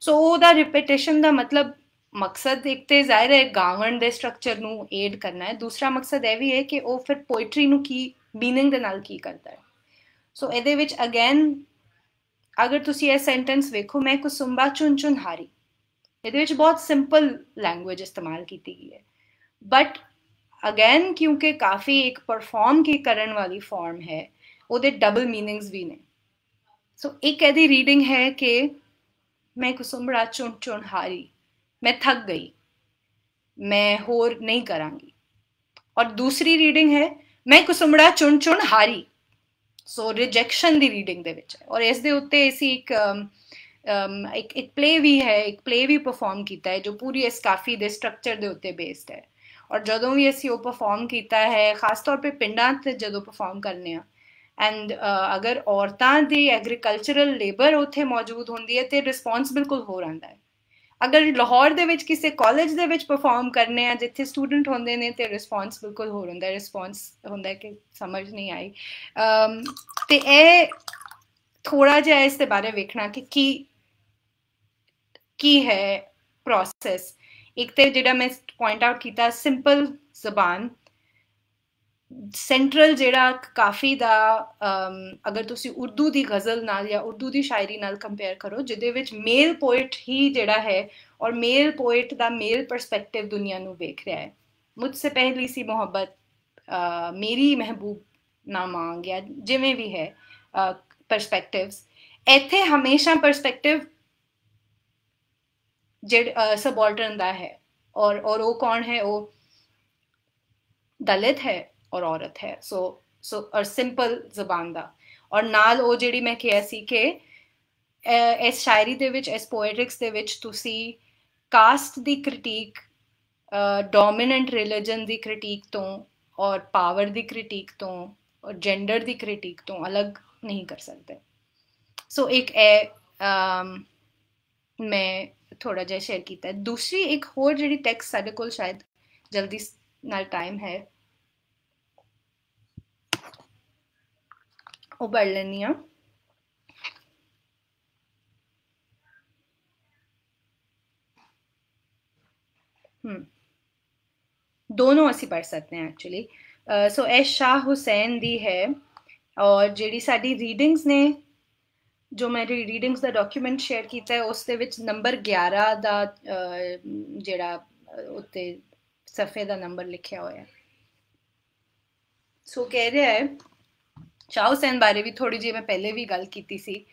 ਸੋ ਉਹਦਾ ਰਿਪੀਟੇਸ਼ਨ ਦਾ ਮਤਲਬ ਮਕਸਦ ਦੇਖਤੇ ਜ਼ਾਹਿਰ ਹੈ ਗਾਵਣ ਦੇ ਸਟਰਕਚਰ ਨੂੰ ਐਡ ਕਰਨਾ ਹੈ ਦੂਸਰਾ ਮਕਸਦ ਇਹ ਵੀ ਹੈ ਕਿ ਉਹ ਫਿਰ ਪੋਇਟਰੀ ਨੂੰ ਕੀ ਮੀਨਿੰਗ ਦੇ ਨਾਲ ਕੀ ਕਰਦਾ ਹੈ ਸੋ ਇਹਦੇ ਵਿੱਚ ਅਗੇਨ ਅਗਰ ਤੁਸੀਂ ਇਹ ਸੈਂਟੈਂਸ ਵੇਖੋ ਮੈਂ ਕੁਸੁੰਬਾ ਚੁਨ ਚੁਨ ਹਾਰੀ ਇਹਦੇ ਵਿੱਚ ਬਹੁਤ ਸਿੰਪਲ ਲੈਂਗੁਏਜ ਇਸਤੇਮਾਲ ਕੀਤੀ ਗਈ ਹੈ ਬਟ ਅਗੇਨ ਕਿਉਂਕਿ ਕਾਫੀ ਇੱਕ ਪਰਫਾਰਮ ਕੀ ਕਰਨ ਵਾਲੀ ਫਾਰਮ ਹੈ ਉਹਦੇ ਡਬਲ ਮੀਨਿੰਗਸ ਵੀ ਨੇ ਸੋ ਇੱਕ ਇਹਦੀ ਰੀਡਿੰਗ ਹੈ ਕਿ ਮੈਂ ਕੁਸੁੰਬਾ ਚੁਣ ਚੁਣ ਹਾਰੀ ਮੈਂ ਥੱਕ ਗਈ ਮੈਂ ਹੋਰ ਨਹੀਂ ਕਰਾਂਗੀ ਔਰ ਦੂਸਰੀ ਰੀਡਿੰਗ ਹੈ ਮੈਂ ਕੁਸਮੜਾ ਚੁਣ ਚੁਣ ਹਾਰੀ ਸੋ ਰਿਜੈਕਸ਼ਨ ਦੀ ਰੀਡਿੰਗ ਦੇ ਵਿੱਚ ਹੈ ਔਰ ਇਸ ਦੇ ਉੱਤੇ ਅਸੀਂ ਇੱਕ ਇੱਕ ਇੱਕ ਪਲੇ ਵੀ ਹੈ ਇੱਕ ਪਲੇ ਵੀ ਪਰਫਾਰਮ ਕੀਤਾ ਹੈ ਜੋ ਪੂਰੀ ਇਸ ਕਾਫੀ ਦੇ ਸਟਰਕਚਰ ਦੇ ਉੱਤੇ ਬੇਸਡ ਹੈ ਔਰ ਜਦੋਂ ਵੀ ਅਸੀਂ ਉਹ ਪਰਫਾਰਮ ਕੀਤਾ ਹੈ ਖਾਸ ਤੌਰ ਤੇ ਪਿੰਡਾਂ ਤੇ ਜਦੋਂ ਪਰਫਾਰਮ ਕਰਨੇ ਆ ਐਂਡ ਅਗਰ ਔਰਤਾਂ ਦੀ ਐਗਰੀਕਲਚਰਲ ਲੇਬਰ ਉੱਥੇ ਮੌਜੂਦ ਹੁੰਦੀ ਹੈ ਤੇ ਰਿਸਪੌਂਸ ਬਿਲਕੁਲ ਹੋਰ ਆਂਦਾ ਹੈ ਅਗਰ ਲਾਹੌਰ ਦੇ ਵਿੱਚ ਕਿਸੇ ਕਾਲਜ ਦੇ ਵਿੱਚ ਪਰਫਾਰਮ ਕਰਨੇ ਆ ਜਿੱਥੇ ਸਟੂਡੈਂਟ ਹੁੰਦੇ ਨੇ ਤੇ ਰਿਸਪੌਂਸ ਬਿਲਕੁਲ ਹੋਰ ਹੁੰਦਾ ਹੈ ਰਿਸਪੌਂਸ ਹੁੰਦਾ ਕਿ ਸਮਝ ਨਹੀਂ ਆਈ ਤੇ ਇਹ ਥੋੜਾ ਜਿਹਾ ਇਸ ਦੇ ਬਾਰੇ ਵੇਖਣਾ ਕਿ ਕੀ ਕੀ ਹੈ ਪ੍ਰੋਸੈਸ ਇੱਕ ਤੇ ਜਿਹੜਾ ਮੈਂ ਪੁਆਇੰਟ ਆਊਟ ਕੀਤਾ ਸਿੰਪਲ ਜ਼ਬਾਨ ਸੈਂਟਰਲ ਜਿਹੜਾ ਕਾਫੀ ਦਾ ਅਗਰ ਤੁਸੀਂ ਉਰਦੂ ਦੀ ਗ਼ਜ਼ਲ ਨਾਲ ਜਾਂ ਉਰਦੂ ਦੀ ਸ਼ਾਇਰੀ ਨਾਲ ਕੰਪੇਅਰ ਕਰੋ ਜਿਹਦੇ ਵਿੱਚ ਮੇਲ ਪੋਇਟ ਹੀ ਜਿਹੜਾ ਹੈ ਔਰ ਮੇਲ ਪੋਇਟ ਦਾ ਮੇਲ ਪਰਸਪੈਕਟਿਵ ਦੁਨੀਆ ਨੂੰ ਵੇਖ ਰਿਹਾ ਹੈ ਮੁਝ ਸੇ ਪਹਿਲੀ ਸੀ ਮੁਹੱਬਤ ਮੇਰੀ ਮਹਿਬੂਬ ਨਾ ਮੰਗ ਗਿਆ ਜਿਵੇਂ ਵੀ ਹੈ ਪਰਸਪੈਕਟਿਵਸ ਇੱਥੇ ਹਮੇਸ਼ਾ ਪਰਸਪੈਕਟਿਵ ਜਿਹੜਾ ਸਬਾਲਟਰਨ ਦਾ ਹੈ ਔਰ ਔਰ ਉਹ ਕੌਣ ਹੈ ਉਹ ਦਲਿਤ ਹੈ ਔਰ ਔਰਤ ਹੈ ਸੋ ਸੋ ਅਰ ਸਿੰਪਲ ਜ਼ਬਾਨ ਦਾ ਔਰ ਨਾਲ ਉਹ ਜਿਹੜੀ ਮੈਂ ਕਿਹਾ ਸੀ ਕਿ ਇਸ ਸ਼ਾਇਰੀ ਦੇ ਵਿੱਚ ਇਸ ਪੋਇਟ੍ਰਿਕਸ ਦੇ ਵਿੱਚ ਤੁਸੀਂ ਕਾਸਟ ਦੀ ਕ੍ਰਿਟਿਕ ਡੋਮਿਨੈਂਟ ਰਿਲੀਜਨ ਦੀ ਕ੍ਰਿਟਿਕ ਤੋਂ ਔਰ ਪਾਵਰ ਦੀ ਕ੍ਰਿਟਿਕ ਤੋਂ ਔਰ ਜੈਂਡਰ ਦੀ ਕ੍ਰਿਟਿਕ ਤੋਂ ਅਲੱਗ ਨਹੀਂ ਕਰ ਸਕਦੇ ਸੋ ਇੱਕ ਐ ਮੈਂ ਥੋੜਾ ਜਿਹਾ ਸ਼ੇਅਰ ਕੀਤਾ ਦੂਸਰੀ ਇੱਕ ਹੋਰ ਜਿਹੜੀ ਟੈਕਸਟ ਸਾਡੇ ਕੋਲ ਸ਼ਾਇਦ ਜਲਦੀ ਨਾਲ ਟਾਈਮ ਹੈ ਉਬਲ ਲੈਣੀ ਆ ਹਮ ਦੋਨੋਂ ਅਸੀਂ ਪੜ ਸਕਦੇ ਹਾਂ ਐਕਚੁਅਲੀ ਸੋ ਐ ਸ਼ਾਹ ਹੁਸੈਨ ਦੀ ਹੈ ਔਰ ਜਿਹੜੀ ਸਾਡੀ ਰੀਡਿੰਗਸ ਨੇ ਜੋ ਮੈਂ ਰੀਡਿੰਗਸ ਦਾ ਡਾਕੂਮੈਂਟ ਸ਼ੇਅਰ ਕੀਤਾ ਹੈ ਉਸ ਦੇ ਵਿੱਚ ਨੰਬਰ 11 ਦਾ ਜਿਹੜਾ ਉੱਤੇ ਸਫੇ ਦਾ ਨੰਬਰ ਲਿਖਿਆ ਹੋਇਆ ਸੋ ਕਹਿ ਰਿਹਾ ਹੈ ਸ਼ਾਹ ਹੁਸੈਨ ਬਾਰੇ ਵੀ ਥੋੜੀ ਜਿਹੀ ਮੈਂ ਪਹਿਲੇ ਵੀ ਗੱਲ ਕੀਤੀ ਸੀ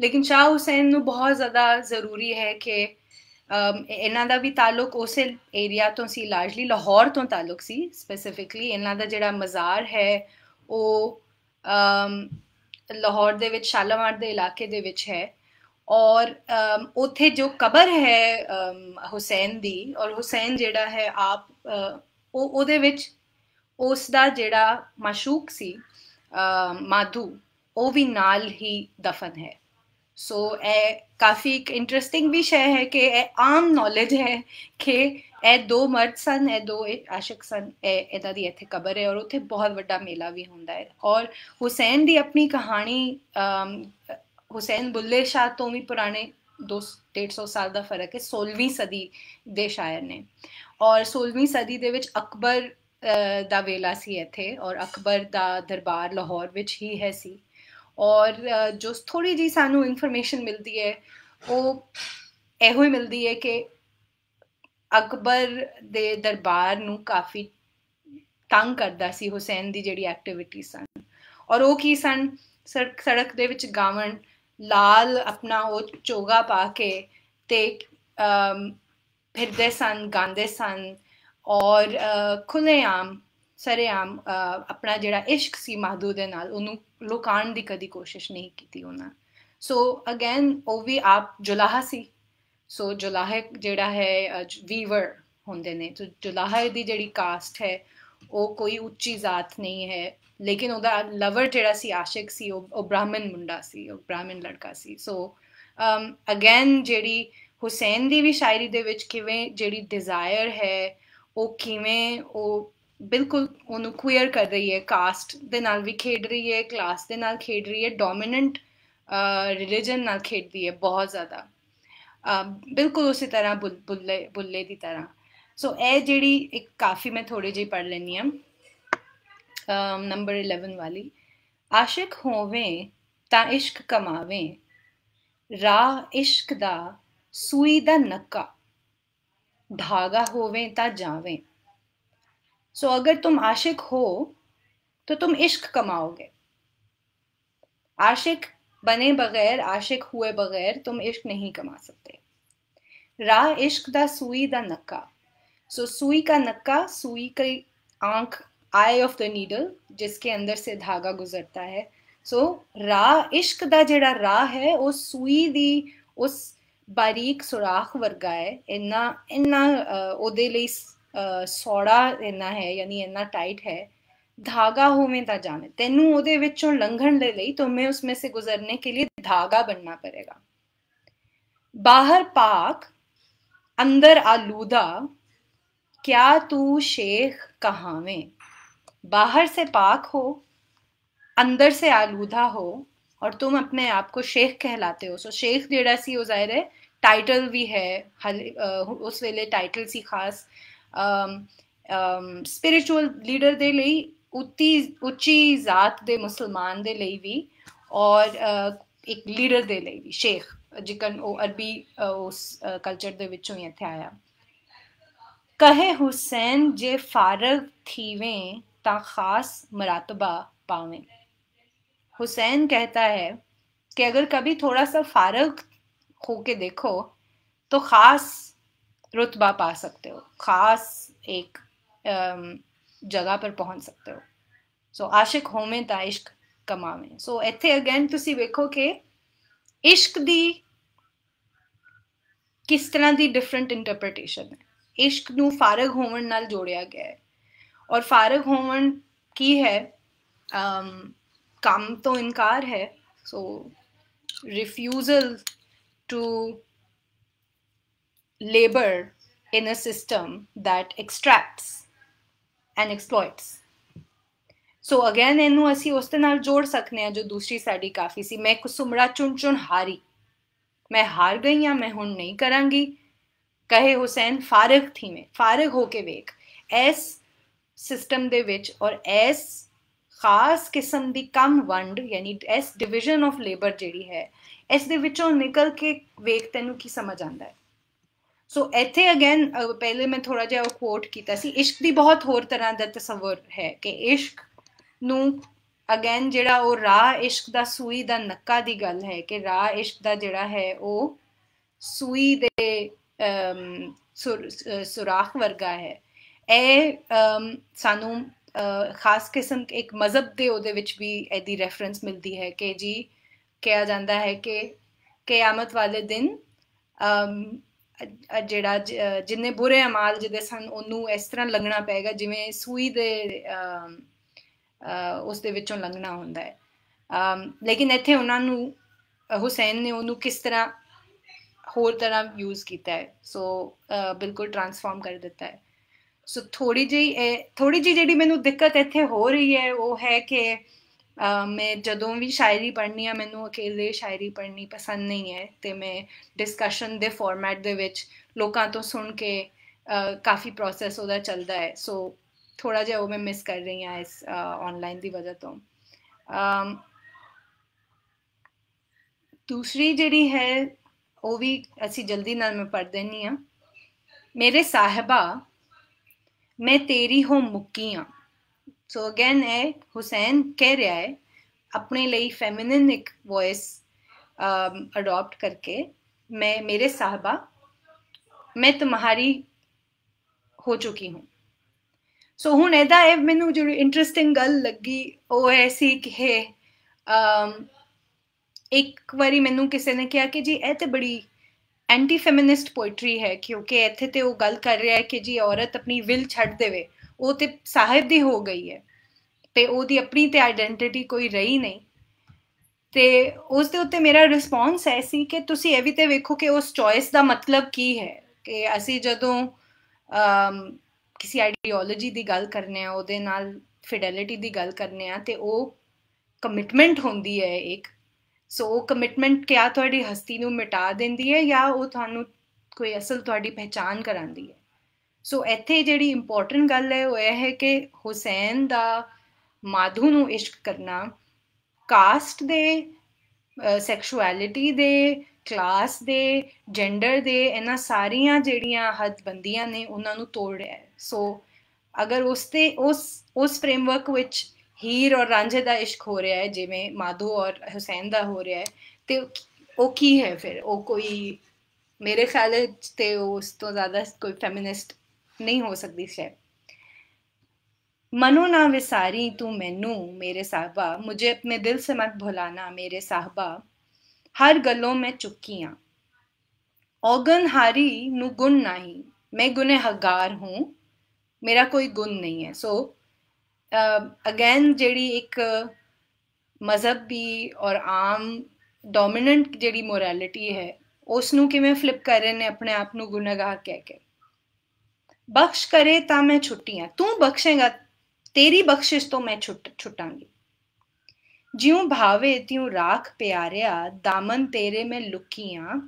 ਲੇਕਿਨ ਸ਼ਾਹ ਹੁਸੈਨ ਨੂੰ ਬਹੁਤ ਜ਼ਿਆਦਾ ਜ਼ਰੂਰੀ ਹੈ ਕਿ ਇਹਨਾਂ ਦਾ ਵੀ ਤਾਲੁਕ ਉਸੇ ਏਰੀਆ ਤੋਂ ਸੀ ਲਾਰਜਲੀ ਲਾਹੌਰ ਤੋਂ ਤਾਲੁਕ ਸੀ ਸਪੈਸੀਫਿਕਲੀ ਇਹਨਾਂ ਦਾ ਜਿਹੜਾ ਮਜ਼ਾਰ ਹੈ ਉਹ ਲਾਹੌਰ ਦੇ ਵਿੱਚ ਸ਼ਾਲਾਮਾਰ ਦੇ ਇਲਾਕੇ ਦੇ ਵਿੱਚ ਹੈ ਔਰ ਉਥੇ ਜੋ ਕਬਰ ਹੈ ਹੁਸੈਨ ਦੀ ਔਰ ਹੁਸੈਨ ਜਿਹੜਾ ਹੈ ਆਪ ਉਹ ਉਹਦੇ ਵਿੱਚ ਉਸ ਦਾ ਜਿਹੜਾ ਮਸ਼ੂਕ ਸੀ ਮਾਧੂ ਉਹ ਵੀ ਨਾਲ ਹੀ ਦਫਨ ਹੈ ਸੋ ਇਹ ਕਾਫੀ ਇੱਕ ਇੰਟਰਸਟਿੰਗ ਵੀ ਸ਼ੈ ਹੈ ਕਿ ਇਹ ਆਮ ਨੌਲੇਜ ਹੈ ਕਿ ਇਹ ਦੋ ਮਰਦ ਸਨ ਇਹ ਦੋ ਆਸ਼ਿਕ ਸਨ ਇਹ ਇਹਦਾ ਦੀ ਇੱਥੇ ਕਬਰ ਹੈ ਔਰ ਉੱਥੇ ਬਹੁਤ ਵੱਡਾ ਮੇਲਾ ਵੀ ਹੁੰਦਾ ਹੈ ਔਰ ਹੁਸੈਨ ਦੀ ਆਪਣੀ ਕਹਾਣੀ ਹੁਸੈਨ ਬੁੱਲੇ ਸ਼ਾਹ ਤੋਂ ਵੀ ਪੁਰਾਣੇ 150 ਸਾਲ ਦਾ ਫਰਕ ਹੈ 16ਵੀਂ ਸਦੀ ਦੇ ਸ਼ਾਇਰ ਨੇ ਔਰ 16ਵੀਂ ਸਦੀ ਦੇ ਵਿੱਚ ਅਕਬਰ ਦਾ ਵੇਲਾ ਸੀ ਇੱਥੇ ਔਰ ਅਕਬਰ ਦਾ ਦਰਬਾਰ ਲਾਹੌਰ ਵਿੱਚ ਹੀ ਹੈ ਸੀ ਔਰ ਜੋ ਥੋੜੀ ਜੀ ਸਾਨੂੰ ਇਨਫੋਰਮੇਸ਼ਨ ਮਿਲਦੀ ਹੈ ਉਹ ਇਹੋ ਹੀ ਮਿਲਦੀ ਹੈ ਕਿ ਅਕਬਰ ਦੇ ਦਰਬਾਰ ਨੂੰ ਕਾਫੀ ਤੰਗ ਕਰਦਾ ਸੀ ਹੁਸੈਨ ਦੀ ਜਿਹੜੀ ਐਕਟੀਵਿਟੀ ਸਨ ਔਰ ਉਹ ਕੀ ਸਨ ਸੜਕ ਦੇ ਵਿੱਚ ਗਾਵਣ ਲਾਲ ਆਪਣਾ ਉਹ ਚੋਗਾ ਪਾ ਕੇ ਤੇ ਫਿਰਦੇ ਸਨ ਗਾਉਂਦੇ ਸਨ ਔਰ ਖੁੱਲੇਆਮ ਸਰੇਆਮ ਆਪਣਾ ਜਿਹੜਾ ਇਸ਼ਕ ਸੀ ਮਾਧੂ ਦੇ ਨਾਲ ਉਹਨੂੰ ਲੁਕਾਉਣ ਦੀ ਕਦੀ ਕੋਸ਼ਿਸ਼ ਨਹੀਂ ਕੀਤੀ ਉਹਨਾਂ ਸੋ ਅਗੇਨ ਉਹ ਵੀ ਆਪ ਜੁਲਾਹਾ ਸੀ ਸੋ ਜੁਲਾਹੇ ਜਿਹੜਾ ਹੈ ਵੀਵਰ ਹੁੰਦੇ ਨੇ ਸੋ ਜੁਲਾਹੇ ਦੀ ਜਿਹੜੀ ਕਾਸਟ ਹੈ ਉਹ ਕੋਈ ਉੱਚੀ ਜ਼ਾਤ ਨਹੀਂ ਹੈ ਲੇਕਿਨ ਉਹਦਾ ਲਵਰ ਜਿਹੜਾ ਸੀ ਆਸ਼ਿਕ ਸੀ ਉਹ ਬ੍ਰਾਹਮਣ ਮੁੰਡਾ ਸੀ ਉਹ ਬ੍ਰਾਹਮਣ ਲੜਕਾ ਸੀ ਸੋ ਅਗੇਨ ਜਿਹੜੀ ਹੁਸੈਨ ਦੀ ਵੀ ਸ਼ਾਇਰੀ ਦੇ ਵਿੱਚ ਕਿਵੇਂ ਜਿਹੜੀ ਡਿਜ਼ਾਇਰ ਹੈ ਉਹ ਕਿਵੇਂ ਉਹ ਬਿਲਕੁਲ ਉਹਨੂੰ ਕੁਇਰ ਕਰ ਰਹੀ ਹੈ ਕਾਸਟ ਦੇ ਨਾਲ ਵੀ ਖੇਡ ਰਹੀ ਹੈ ਕਲਾਸ ਦੇ ਨਾਲ ਖੇਡ ਰਹੀ ਹੈ ਡੋਮਿਨੈਂਟ ਰਿਲੀਜੀਅਨ ਨਾਲ ਖੇਡਦੀ ਹੈ ਬਹੁਤ ਜ਼ਿਆਦਾ ਬਿਲਕੁਲ ਉਸੇ ਤਰ੍ਹਾਂ ਬੁੱਲੇ ਬੁੱਲੇ ਦੀ ਤਰ੍ਹਾਂ ਸੋ ਇਹ ਜਿਹੜੀ ਇੱਕ ਕਾਫੀ ਮੈਂ ਥੋੜੀ ਜਿਹੀ ਪੜ ਲੈਣੀ ਆ ਨੰਬਰ 11 ਵਾਲੀ ਆਸ਼ਿਕ ਹੋਵੇਂ ਤਾਂ ਇਸ਼ਕ ਕਮਾਵੇਂ ਰਾਹ ਇਸ਼ਕ ਦਾ ਸੂਈ ਦਾ ਨੱਕਾ धागा होवे ता जावे सो so, अगर तुम आशिक हो तो तुम इश्क कमाओगे आशिक बने बगैर आशिक हुए बगैर तुम इश्क नहीं कमा सकते राह इश्क दा सुई दा नक्का सो so, सुई का नक्का सुई का आंख आई ऑफ द नीडल जिसके अंदर से धागा गुजरता है सो so, राह इश्क दा जेड़ा राह है उस सुई दी उस बारीक सुराख वर्गा है ਇੰਨਾ ਇੰਨਾ ਉਹਦੇ ਲਈ ਸੌੜਾ ਇੰਨਾ ਹੈ ਯਾਨੀ ਇੰਨਾ ਟਾਈਟ धागा हो में ता जाने तेन ओ लंघन ले लई तुम्हें तो उसमें से गुजरने के लिए धागा बनना पड़ेगा बाहर पाक अंदर आलूदा क्या तू शेख कहाँ बाहर से पाक हो अंदर से आलूदा हो और तुम अपने आप को शेख कहलाते हो सो शेख जेड़ा सी वो जाहिर है टाइटल भी है हल उस वेले टाइटल सी खास स्पिरिचुअल लीडर दे ले उत्ती उच्ची जात दे मुसलमान दे ले भी और एक लीडर दे ले भी शेख जिकन ओ अरबी उस कल्चर दे विचों ये थे आया कहे हुसैन जे फारग थी वे ता खास मरातबा पावे हुसैन कहता है कि अगर कभी थोड़ा सा फारग हो के देखो तो ख़ास रुतबा पा सकते हो ख़ास एक ਜਗ੍ਹਾ ਪਰ ਪਹੁੰਚ ਸਕਦੇ ਹੋ ਸੋ ਆਸ਼ਿਕ ਹੋਵੇਂ ਤਾਂ ਇਸ਼ਕ ਕਮਾਵੇਂ ਸੋ ਇੱਥੇ ਅਗੇਨ ਤੁਸੀਂ ਵੇਖੋ ਕਿ ਇਸ਼ਕ ਦੀ ਕਿਸ ਤਰ੍ਹਾਂ ਦੀ ਡਿਫਰੈਂਟ ਇੰਟਰਪ੍ਰੀਟੇਸ਼ਨ ਹੈ ਇਸ਼ਕ ਨੂੰ ਫਾਰਗ ਹੋਵਣ ਨਾਲ ਜੋੜਿਆ ਗਿਆ ਹੈ ਔਰ ਫਾਰਗ ਹੋਵਣ ਕੀ ਹੈ ਅਮ ਕੰਮ ਤੋਂ ਇਨਕਾਰ ਹੈ so refusal to labor in a system that extracts and exploits so again ਇਹਨੂੰ ਅਸੀਂ ਉਸ ਦੇ ਨਾਲ ਜੋੜ ਸਕਨੇ ਆ ਜੋ ਦੂਸਰੀ ਸਾਡੀ ਕਾਫੀ ਸੀ ਮੈਂ ਕੁਸੁਮੜਾ ਚੁਣ ਚੁਣ ਹਾਰੀ ਮੈਂ ਹਾਰ ਗਈ ਆ ਮੈਂ ਹੁਣ ਨਹੀਂ ਕਰਾਂਗੀ ਕਹੇ ਹੁਸੈਨ ਫਾਰਗ ਥੀ ਮੈਂ ਫਾਰਗ ਹੋ ਕੇ ਵੇਖ ਐਸ ਸਿਸਟਮ ਦੇ ਵਿੱਚ ਔਰ ਐਸ ਖਾਸ ਕਿਸਮ ਦੀ ਕਮ ਵੰਡ ਯਾਨੀ ਐਸ ਡਿਵੀਜ਼ਨ ਆਫ ਲੇਬਰ ਜਿਹੜੀ ਹੈ ਇਸ ਦੇ ਵਿੱਚੋਂ ਨਿਕਲ ਕੇ ਵੇਖ ਤੈਨੂੰ ਕੀ ਸਮਝ ਆਂਦਾ ਹੈ ਸੋ ਇੱਥੇ ਅਗੇਨ ਪਹਿਲੇ ਮੈਂ ਥੋੜਾ ਜਿਹਾ ਕੋਟ ਕੀਤਾ ਸੀ ਇਸ਼ਕ ਦੀ ਬਹੁਤ ਹੋਰ ਤਰ੍ਹਾਂ ਦਾ ਤਸਵਰ ਹੈ ਕਿ ਇਸ਼ਕ ਨੂੰ ਅਗੇਨ ਜਿਹੜਾ ਉਹ ਰਾਹ ਇਸ਼ਕ ਦਾ ਸੂਈ ਦਾ ਨੱਕਾ ਦੀ ਗੱਲ ਹੈ ਕਿ ਰਾਹ ਇਸ਼ਕ ਦਾ ਜਿਹੜਾ ਹੈ ਉਹ ਸੂਈ ਦੇ ਸੁਰਾਖ ਵਰਗਾ ਹੈ ਇਹ ਸਾਨੂੰ ਖਾਸ ਕਿਸਮ ਇੱਕ ਮਜ਼ਹਬ ਦੇ ਉਹਦੇ ਵਿੱਚ ਵੀ ਇਹਦੀ ਰੈਫਰੈਂਸ ਮਿਲਦੀ ਹੈ ਕਿ ਜੀ ਕਿਹਾ ਜਾਂਦਾ ਹੈ ਕਿ ਕਿਆਮਤ ਵਾਲੇ ਦਿਨ ਜਿਹੜਾ ਜਿੰਨੇ ਬੁਰੇ ਅਮਾਲ ਜਿਹਦੇ ਸਨ ਉਹਨੂੰ ਇਸ ਤਰ੍ਹਾਂ ਲੰਘਣਾ ਪਏਗਾ ਜਿਵੇਂ ਸੂਈ ਦੇ ਉਸ ਦੇ ਵਿੱਚੋਂ ਲੰਘਣਾ ਹੁੰਦਾ ਹੈ ਲੇਕਿਨ ਇੱਥੇ ਉਹਨਾਂ ਨੂੰ ਹੁਸੈਨ ਨੇ ਉਹਨੂੰ ਕਿਸ ਤਰ੍ਹਾਂ ਹੋਰ ਤਰ੍ਹਾਂ ਯੂਜ਼ ਕੀਤਾ ਹੈ ਸੋ ਬਿਲਕੁਲ ਟਰਾਂਸਫਾਰਮ ਕਰ ਦਿੱਤਾ ਹੈ ਸੋ ਥੋੜੀ ਜਿਹੀ ਥੋੜੀ ਜਿਹੀ ਜਿਹੜੀ ਮੈਨੂੰ ਦਿੱਕਤ ਇੱਥੇ ਹੋ ਰਹੀ ਹੈ ਉਹ ਹੈ ਕਿ ਮੈਂ ਜਦੋਂ ਵੀ ਸ਼ਾਇਰੀ ਪੜ੍ਹਨੀ ਆ ਮੈਨੂੰ ਅਕੇਲੇ ਸ਼ਾਇਰੀ ਪੜ੍ਹਨੀ ਪਸੰਦ ਨਹੀਂ ਹੈ ਤੇ ਮੈਂ ਡਿਸਕਸ਼ਨ ਦੇ ਫਾਰਮੈਟ ਦੇ ਵਿੱਚ ਲੋਕਾਂ ਤੋਂ ਸੁਣ ਕੇ ਕਾਫੀ ਪ੍ਰੋਸੈਸ ਉਹਦਾ ਚੱਲਦਾ ਹੈ ਸੋ ਥੋੜਾ ਜਿਹਾ ਉਹ ਮੈਂ ਮਿਸ ਕਰ ਰਹੀ ਆ ਇਸ ਆਨਲਾਈਨ ਦੀ ਵਜ੍ਹਾ ਤੋਂ ਦੂਸਰੀ ਜਿਹੜੀ ਹੈ ਉਹ ਵੀ ਅਸੀਂ ਜਲਦੀ ਨਾਲ ਮੈਂ ਪੜ੍ਹ ਦੇਣੀ ਆ ਮੇਰੇ ਸਾਹਿਬਾ ਮੈਂ ਤੇਰੀ ਹੋ ਮੁੱਕੀ ਆ ਸੋ ਅਗੇਨ ਹੈ ਹੁਸੈਨ ਕਹਿ ਰਿਹਾ ਹੈ ਆਪਣੇ ਲਈ ਫੈਮਿਨਿਨ ਇੱਕ ਵੌਇਸ ਅਡਾਪਟ करके मैं मेरे साहबा मैं तुम्हारी ਹੋ ਚੁੱਕੀ ਹੂੰ ਸੋ ਹੁਣ ਇਹਦਾ ਇਹ ਮੈਨੂੰ ਜਿਹੜੀ ਇੰਟਰਸਟਿੰਗ ਗੱਲ ਲੱਗੀ ਉਹ ਐਸੀ ਕਿ ਹੈ um, ਅਮ ਇੱਕ ਵਾਰੀ ਮੈਨੂੰ ਕਿਸੇ ਨੇ ਕਿਹਾ ਕਿ ਜੀ ਇਹ ਤੇ ਬੜੀ ਐਂਟੀ ਫੈਮਿਨਿਸਟ ਪੋਇਟਰੀ ਹੈ ਕਿਉਂਕਿ ਇੱਥੇ ਤੇ ਉਹ ਗੱਲ ਕਰ ਰਿਹਾ ਹੈ ਕਿ ਜੀ ਔਰਤ ਆਪਣੀ ਵਿਲ ਛੱਡ ਦੇਵੇ ਉਹ ਤੇ ਸਾਹਿਬ ਦੀ ਹੋ ਗਈ ਹੈ ਤੇ ਉਹਦੀ ਆਪਣੀ ਤੇ ਆਇਡੈਂਟੀਟੀ ਕੋਈ ਰਹੀ ਨਹੀਂ ਤੇ ਉਸ ਦੇ ਉੱਤੇ ਮੇਰਾ ਰਿਸਪੌਂਸ ਐ ਸੀ ਕਿ ਤੁਸੀਂ ਇਹ ਵੀ ਤੇ ਵੇਖੋ ਕਿ ਉਸ ਚੋਇਸ ਦਾ ਮਤਲਬ ਕੀ ਹੈ ਕਿ ਅਸੀਂ ਜਦੋਂ ਕਿਸੇ ਆਈਡੀਓਲੋਜੀ ਦੀ ਗੱਲ ਕਰਨੇ ਆ ਉਹਦੇ ਨਾਲ ਫਿਡੈਲਿਟੀ ਦੀ ਗੱਲ ਕਰਨੇ ਆ ਤੇ ਉਹ ਕਮਿਟਮੈਂਟ ਹੁੰਦੀ ਹੈ ਇੱਕ ਸੋ ਉਹ ਕਮਿਟਮੈਂਟ ਕਿਆ ਤੁਹਾਡੀ ਹਸਤੀ ਨੂੰ ਮਿਟਾ ਦਿੰਦੀ ਹੈ ਜਾਂ ਉਹ ਤੁਹਾਨੂੰ ਕੋਈ ਅਸਲ ਤੁਹਾਡੀ ਪਹਿਚਾਨ ਕਰਾਂਦੀ ਹੈ ਸੋ ਇੱਥੇ ਜਿਹੜੀ ਇੰਪੋਰਟੈਂਟ ਗੱਲ ਹੈ ਉਹ ਇਹ ਹੈ ਕਿ ਹੁਸੈਨ ਦਾ ਮਾਧੂ ਨੂੰ ਇਸ਼ਕ ਕਰਨਾ ਕਾਸਟ ਦੇ ਸੈਕਸ਼ੁਅਲਿਟੀ ਦੇ ਕਲਾਸ ਦੇ ਜੈਂਡਰ ਦੇ ਇਹਨਾਂ ਸਾਰੀਆਂ ਜਿਹੜੀਆਂ ਹੱਦਬੰਦੀਆਂ ਨੇ ਉਹਨਾਂ ਨੂੰ ਤੋੜ ਰਿਹਾ ਹੈ ਸੋ ਅਗਰ ਉਸ ਤੇ ਉਸ ਉਸ ਫਰੇਮਵਰਕ ਵਿੱਚ ਹੀਰ ਔਰ ਰਾਂਝੇ ਦਾ ਇਸ਼ਕ ਹੋ ਰਿਹਾ ਹੈ ਜਿਵੇਂ ਮਾਧੂ ਔਰ ਹੁਸੈਨ ਦਾ ਹੋ ਰਿਹਾ ਹੈ ਤੇ ਉਹ ਕੀ ਹੈ ਫਿਰ ਉਹ ਕੋਈ ਮੇਰੇ ਖਿਆਲ ਤੇ ਉਸ ਤੋਂ ਜ਼ਿਆਦਾ ਕੋਈ ਫੈਮਿਨਿਸਟ नहीं हो सकती ਸ਼ੈ मनो ना विसारी तू मैनू मेरे साहबा मुझे अपने दिल से मत भुलाना मेरे साहबा हर गलों में चुक्कियाँ औगन हारी नु गुण नाही मैं गुने हगार हूँ मेरा कोई गुण नहीं है सो अगेन जेड़ी एक मजहबी और आम ਡੋਮੀਨੈਂਟ ਜਿਹੜੀ ਮੋਰੈਲਿਟੀ है उसनू ਨੂੰ ਕਿਵੇਂ ਫਲਿਪ ਕਰ ਰਹੇ ਨੇ ਆਪਣੇ ਆਪ ਨੂੰ ਗੁਨਾਹਗਾਰ ਕਹਿ के. बख्श करे ता मैं छुट्टियां तू बख्शेगा तेरी बख्शिश तो मैं छुट छुट्टांगी ज्यों भावे त्यों राख प्यारिया दामन तेरे में लुकियां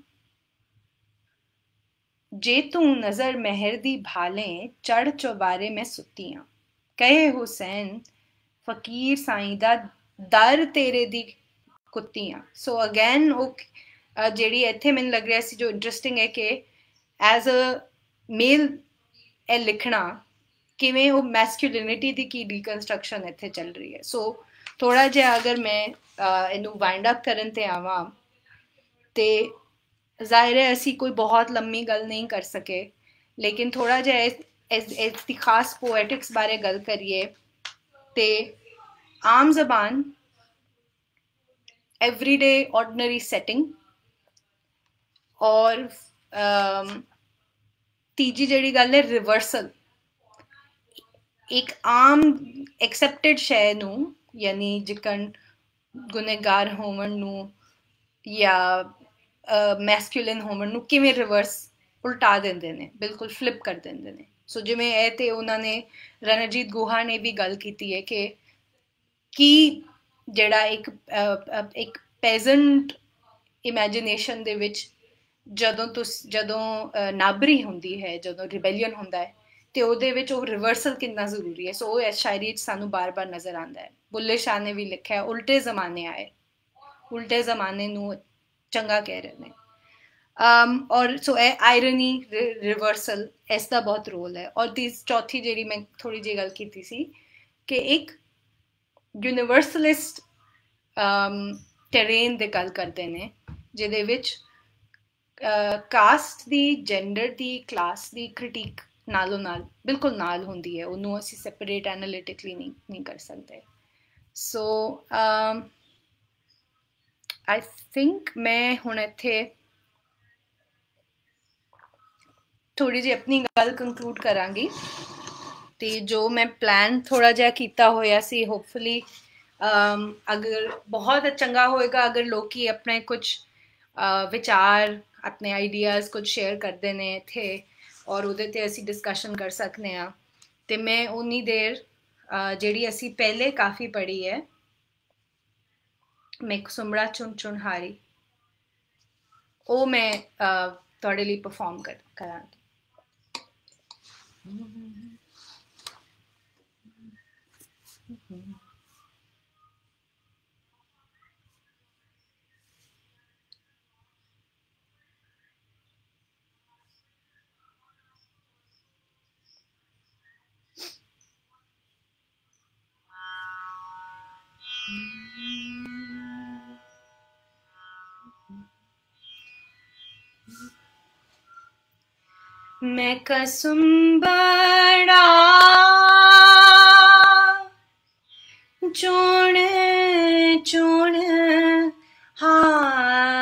जे तू नजर मेहर दी भाले चढ़ चौबारे में सुतियां कहे हुसैन फकीर साईदा दर तेरे दी कुत्तियां सो अगेन वो जेडी इतने मैं लग रहा है जो इंटरेस्टिंग है कि एज अ मेल ਇਹ ਲਿਖਣਾ ਕਿਵੇਂ ਉਹ ਮੈਸਕੁਲਿਨਿਟੀ ਦੀ ਕੀ ਡੀਕਨਸਟਰਕਸ਼ਨ ਇੱਥੇ ਚੱਲ ਰਹੀ ਹੈ ਸੋ ਥੋੜਾ ਜਿਹਾ ਅਗਰ ਮੈਂ ਇਹਨੂੰ ਵਾਈਂਡ ਅਪ ਕਰਨ ਤੇ ਆਵਾਂ ਤੇ ਜ਼ਾਹਿਰ ਹੈ ਅਸੀਂ ਕੋਈ ਬਹੁਤ ਲੰਮੀ ਗੱਲ ਨਹੀਂ ਕਰ ਸਕੇ ਲੇਕਿਨ ਥੋੜਾ ਜਿਹਾ ਇਸ ਇਸ ਦੀ ਖਾਸ ਪੋਇਟਿਕਸ ਬਾਰੇ ਗੱਲ ਕਰੀਏ ਤੇ ਆਮ ਜ਼ਬਾਨ एवरीडे ऑर्डनरी सेटिंग और ਤੀਜੀ ਜਿਹੜੀ ਗੱਲ ਹੈ ਰਿਵਰਸਲ ਇੱਕ ਆਮ ਐਕਸੈਪਟਡ ਸ਼ੈ ਨੂੰ ਯਾਨੀ ਜਿਕਨ ਗੁਨੇਗਾਰ ਹੋਵਣ ਨੂੰ ਜਾਂ ਮੈਸਕੂਲਨ ਹੋਵਣ ਨੂੰ ਕਿਵੇਂ ਰਿਵਰਸ ਉਲਟਾ ਦਿੰਦੇ ਨੇ ਬਿਲਕੁਲ ਫਲਿਪ ਕਰ ਦਿੰਦੇ ਨੇ ਸੋ ਜਿਵੇਂ ਇਹ ਤੇ ਉਹਨਾਂ ਨੇ ਰਣਜੀਤ ਗੁਹਾ ਨੇ ਵੀ ਗੱਲ ਕੀਤੀ ਹੈ ਕਿ ਕੀ ਜਿਹੜਾ ਇੱਕ ਇੱਕ ਪੈਜ਼ੈਂਟ ਇਮੇਜਿਨੇਸ਼ਨ ਦੇ ਵਿੱਚ ਜਦੋਂ ਤੁਸ ਜਦੋਂ ਨਾਬਰੀ ਹੁੰਦੀ ਹੈ ਜਦੋਂ ਰਿਬੈਲੀਅਨ ਹੁੰਦਾ ਹੈ ਤੇ ਉਹਦੇ ਵਿੱਚ ਉਹ ਰਿਵਰਸਲ ਕਿੰਨਾ ਜ਼ਰੂਰੀ ਹੈ ਸੋ ਉਹ ਇਸ ਸ਼ਾਇਰੀ ਵਿੱਚ ਸਾਨੂੰ ਬਾਰ-ਬਾਰ ਨਜ਼ਰ ਆਉਂਦਾ ਹੈ ਬੁੱਲੇ ਸ਼ਾਹ ਨੇ ਵੀ ਲਿਖਿਆ ਉਲਟੇ ਜ਼ਮਾਨੇ ਆਏ ਉਲਟੇ ਜ਼ਮਾਨੇ ਨੂੰ ਚੰਗਾ ਕਹਿ ਰਹੇ ਨੇ ਅਮ ਔਰ ਸੋ ਇਹ ਆਇਰਨੀ ਰਿਵਰਸਲ ਇਸ ਦਾ ਬਹੁਤ ਰੋਲ ਹੈ ਔਰ ਦੀ ਚੌਥੀ ਜਿਹੜੀ ਮੈਂ ਥੋੜੀ ਜਿਹੀ ਗੱਲ ਕੀਤੀ ਸੀ ਕਿ ਇੱਕ ਯੂਨੀਵਰਸਲਿਸਟ ਅਮ ਟੈਰੇਨ ਦੇ ਗੱਲ ਕਰਦੇ ਨੇ ਜਿਹਦੇ ਵਿੱਚ ਕਾਸਟ ਦੀ ਜੈਂਡਰ ਦੀ ਕਲਾਸ ਦੀ ਕ੍ਰਿਟਿਕ ਨਾਲੋਂ ਨਾਲ ਬਿਲਕੁਲ ਨਾਲ ਹੁੰਦੀ ਹੈ ਉਹਨੂੰ ਅਸੀਂ ਸੈਪਰੇਟ ਐਨਾਲਿਟਿਕਲੀ ਨਹੀਂ ਨਹੀਂ ਕਰ ਸਕਦੇ ਸੋ ਅਮ ਆਈ ਥਿੰਕ ਮੈਂ ਹੁਣ ਇੱਥੇ ਥੋੜੀ ਜਿਹੀ ਆਪਣੀ ਗੱਲ ਕੰਕਲੂਡ ਕਰਾਂਗੀ ਤੇ ਜੋ ਮੈਂ ਪਲਾਨ ਥੋੜਾ ਜਿਹਾ ਕੀਤਾ ਹੋਇਆ ਸੀ ਹੋਪਫੁਲੀ ਅਮ um, ਅਗਰ ਬਹੁਤ ਚੰਗਾ ਹੋਏਗਾ ਅਗਰ ਲੋਕੀ ਆਪਣੇ ਕੁਝ ਵਿਚਾਰ ਆਪਣੇ ਆਈਡੀਆਜ਼ ਕੁਝ ਸ਼ੇਅਰ ਕਰਦੇ ਨੇ ਇੱਥੇ ਔਰ ਉਹਦੇ ਤੇ ਅਸੀਂ ਡਿਸਕਸ਼ਨ ਕਰ ਸਕਨੇ ਆ ਤੇ ਮੈਂ ਉਨੀ ਦੇਰ ਜਿਹੜੀ ਅਸੀਂ ਪਹਿਲੇ ਕਾਫੀ ਪੜ੍ਹੀ ਹੈ ਮੈਂ ਸੁਮੜਾ ਚੁਣ ਹਾਰੀ ਉਹ ਮੈਂ ਤੁਹਾਡੇ ਲਈ ਪਰਫਾਰਮ ਕਰਾਂਗੀ मैं कसम बड़ा चोड़ चोड़ हाँ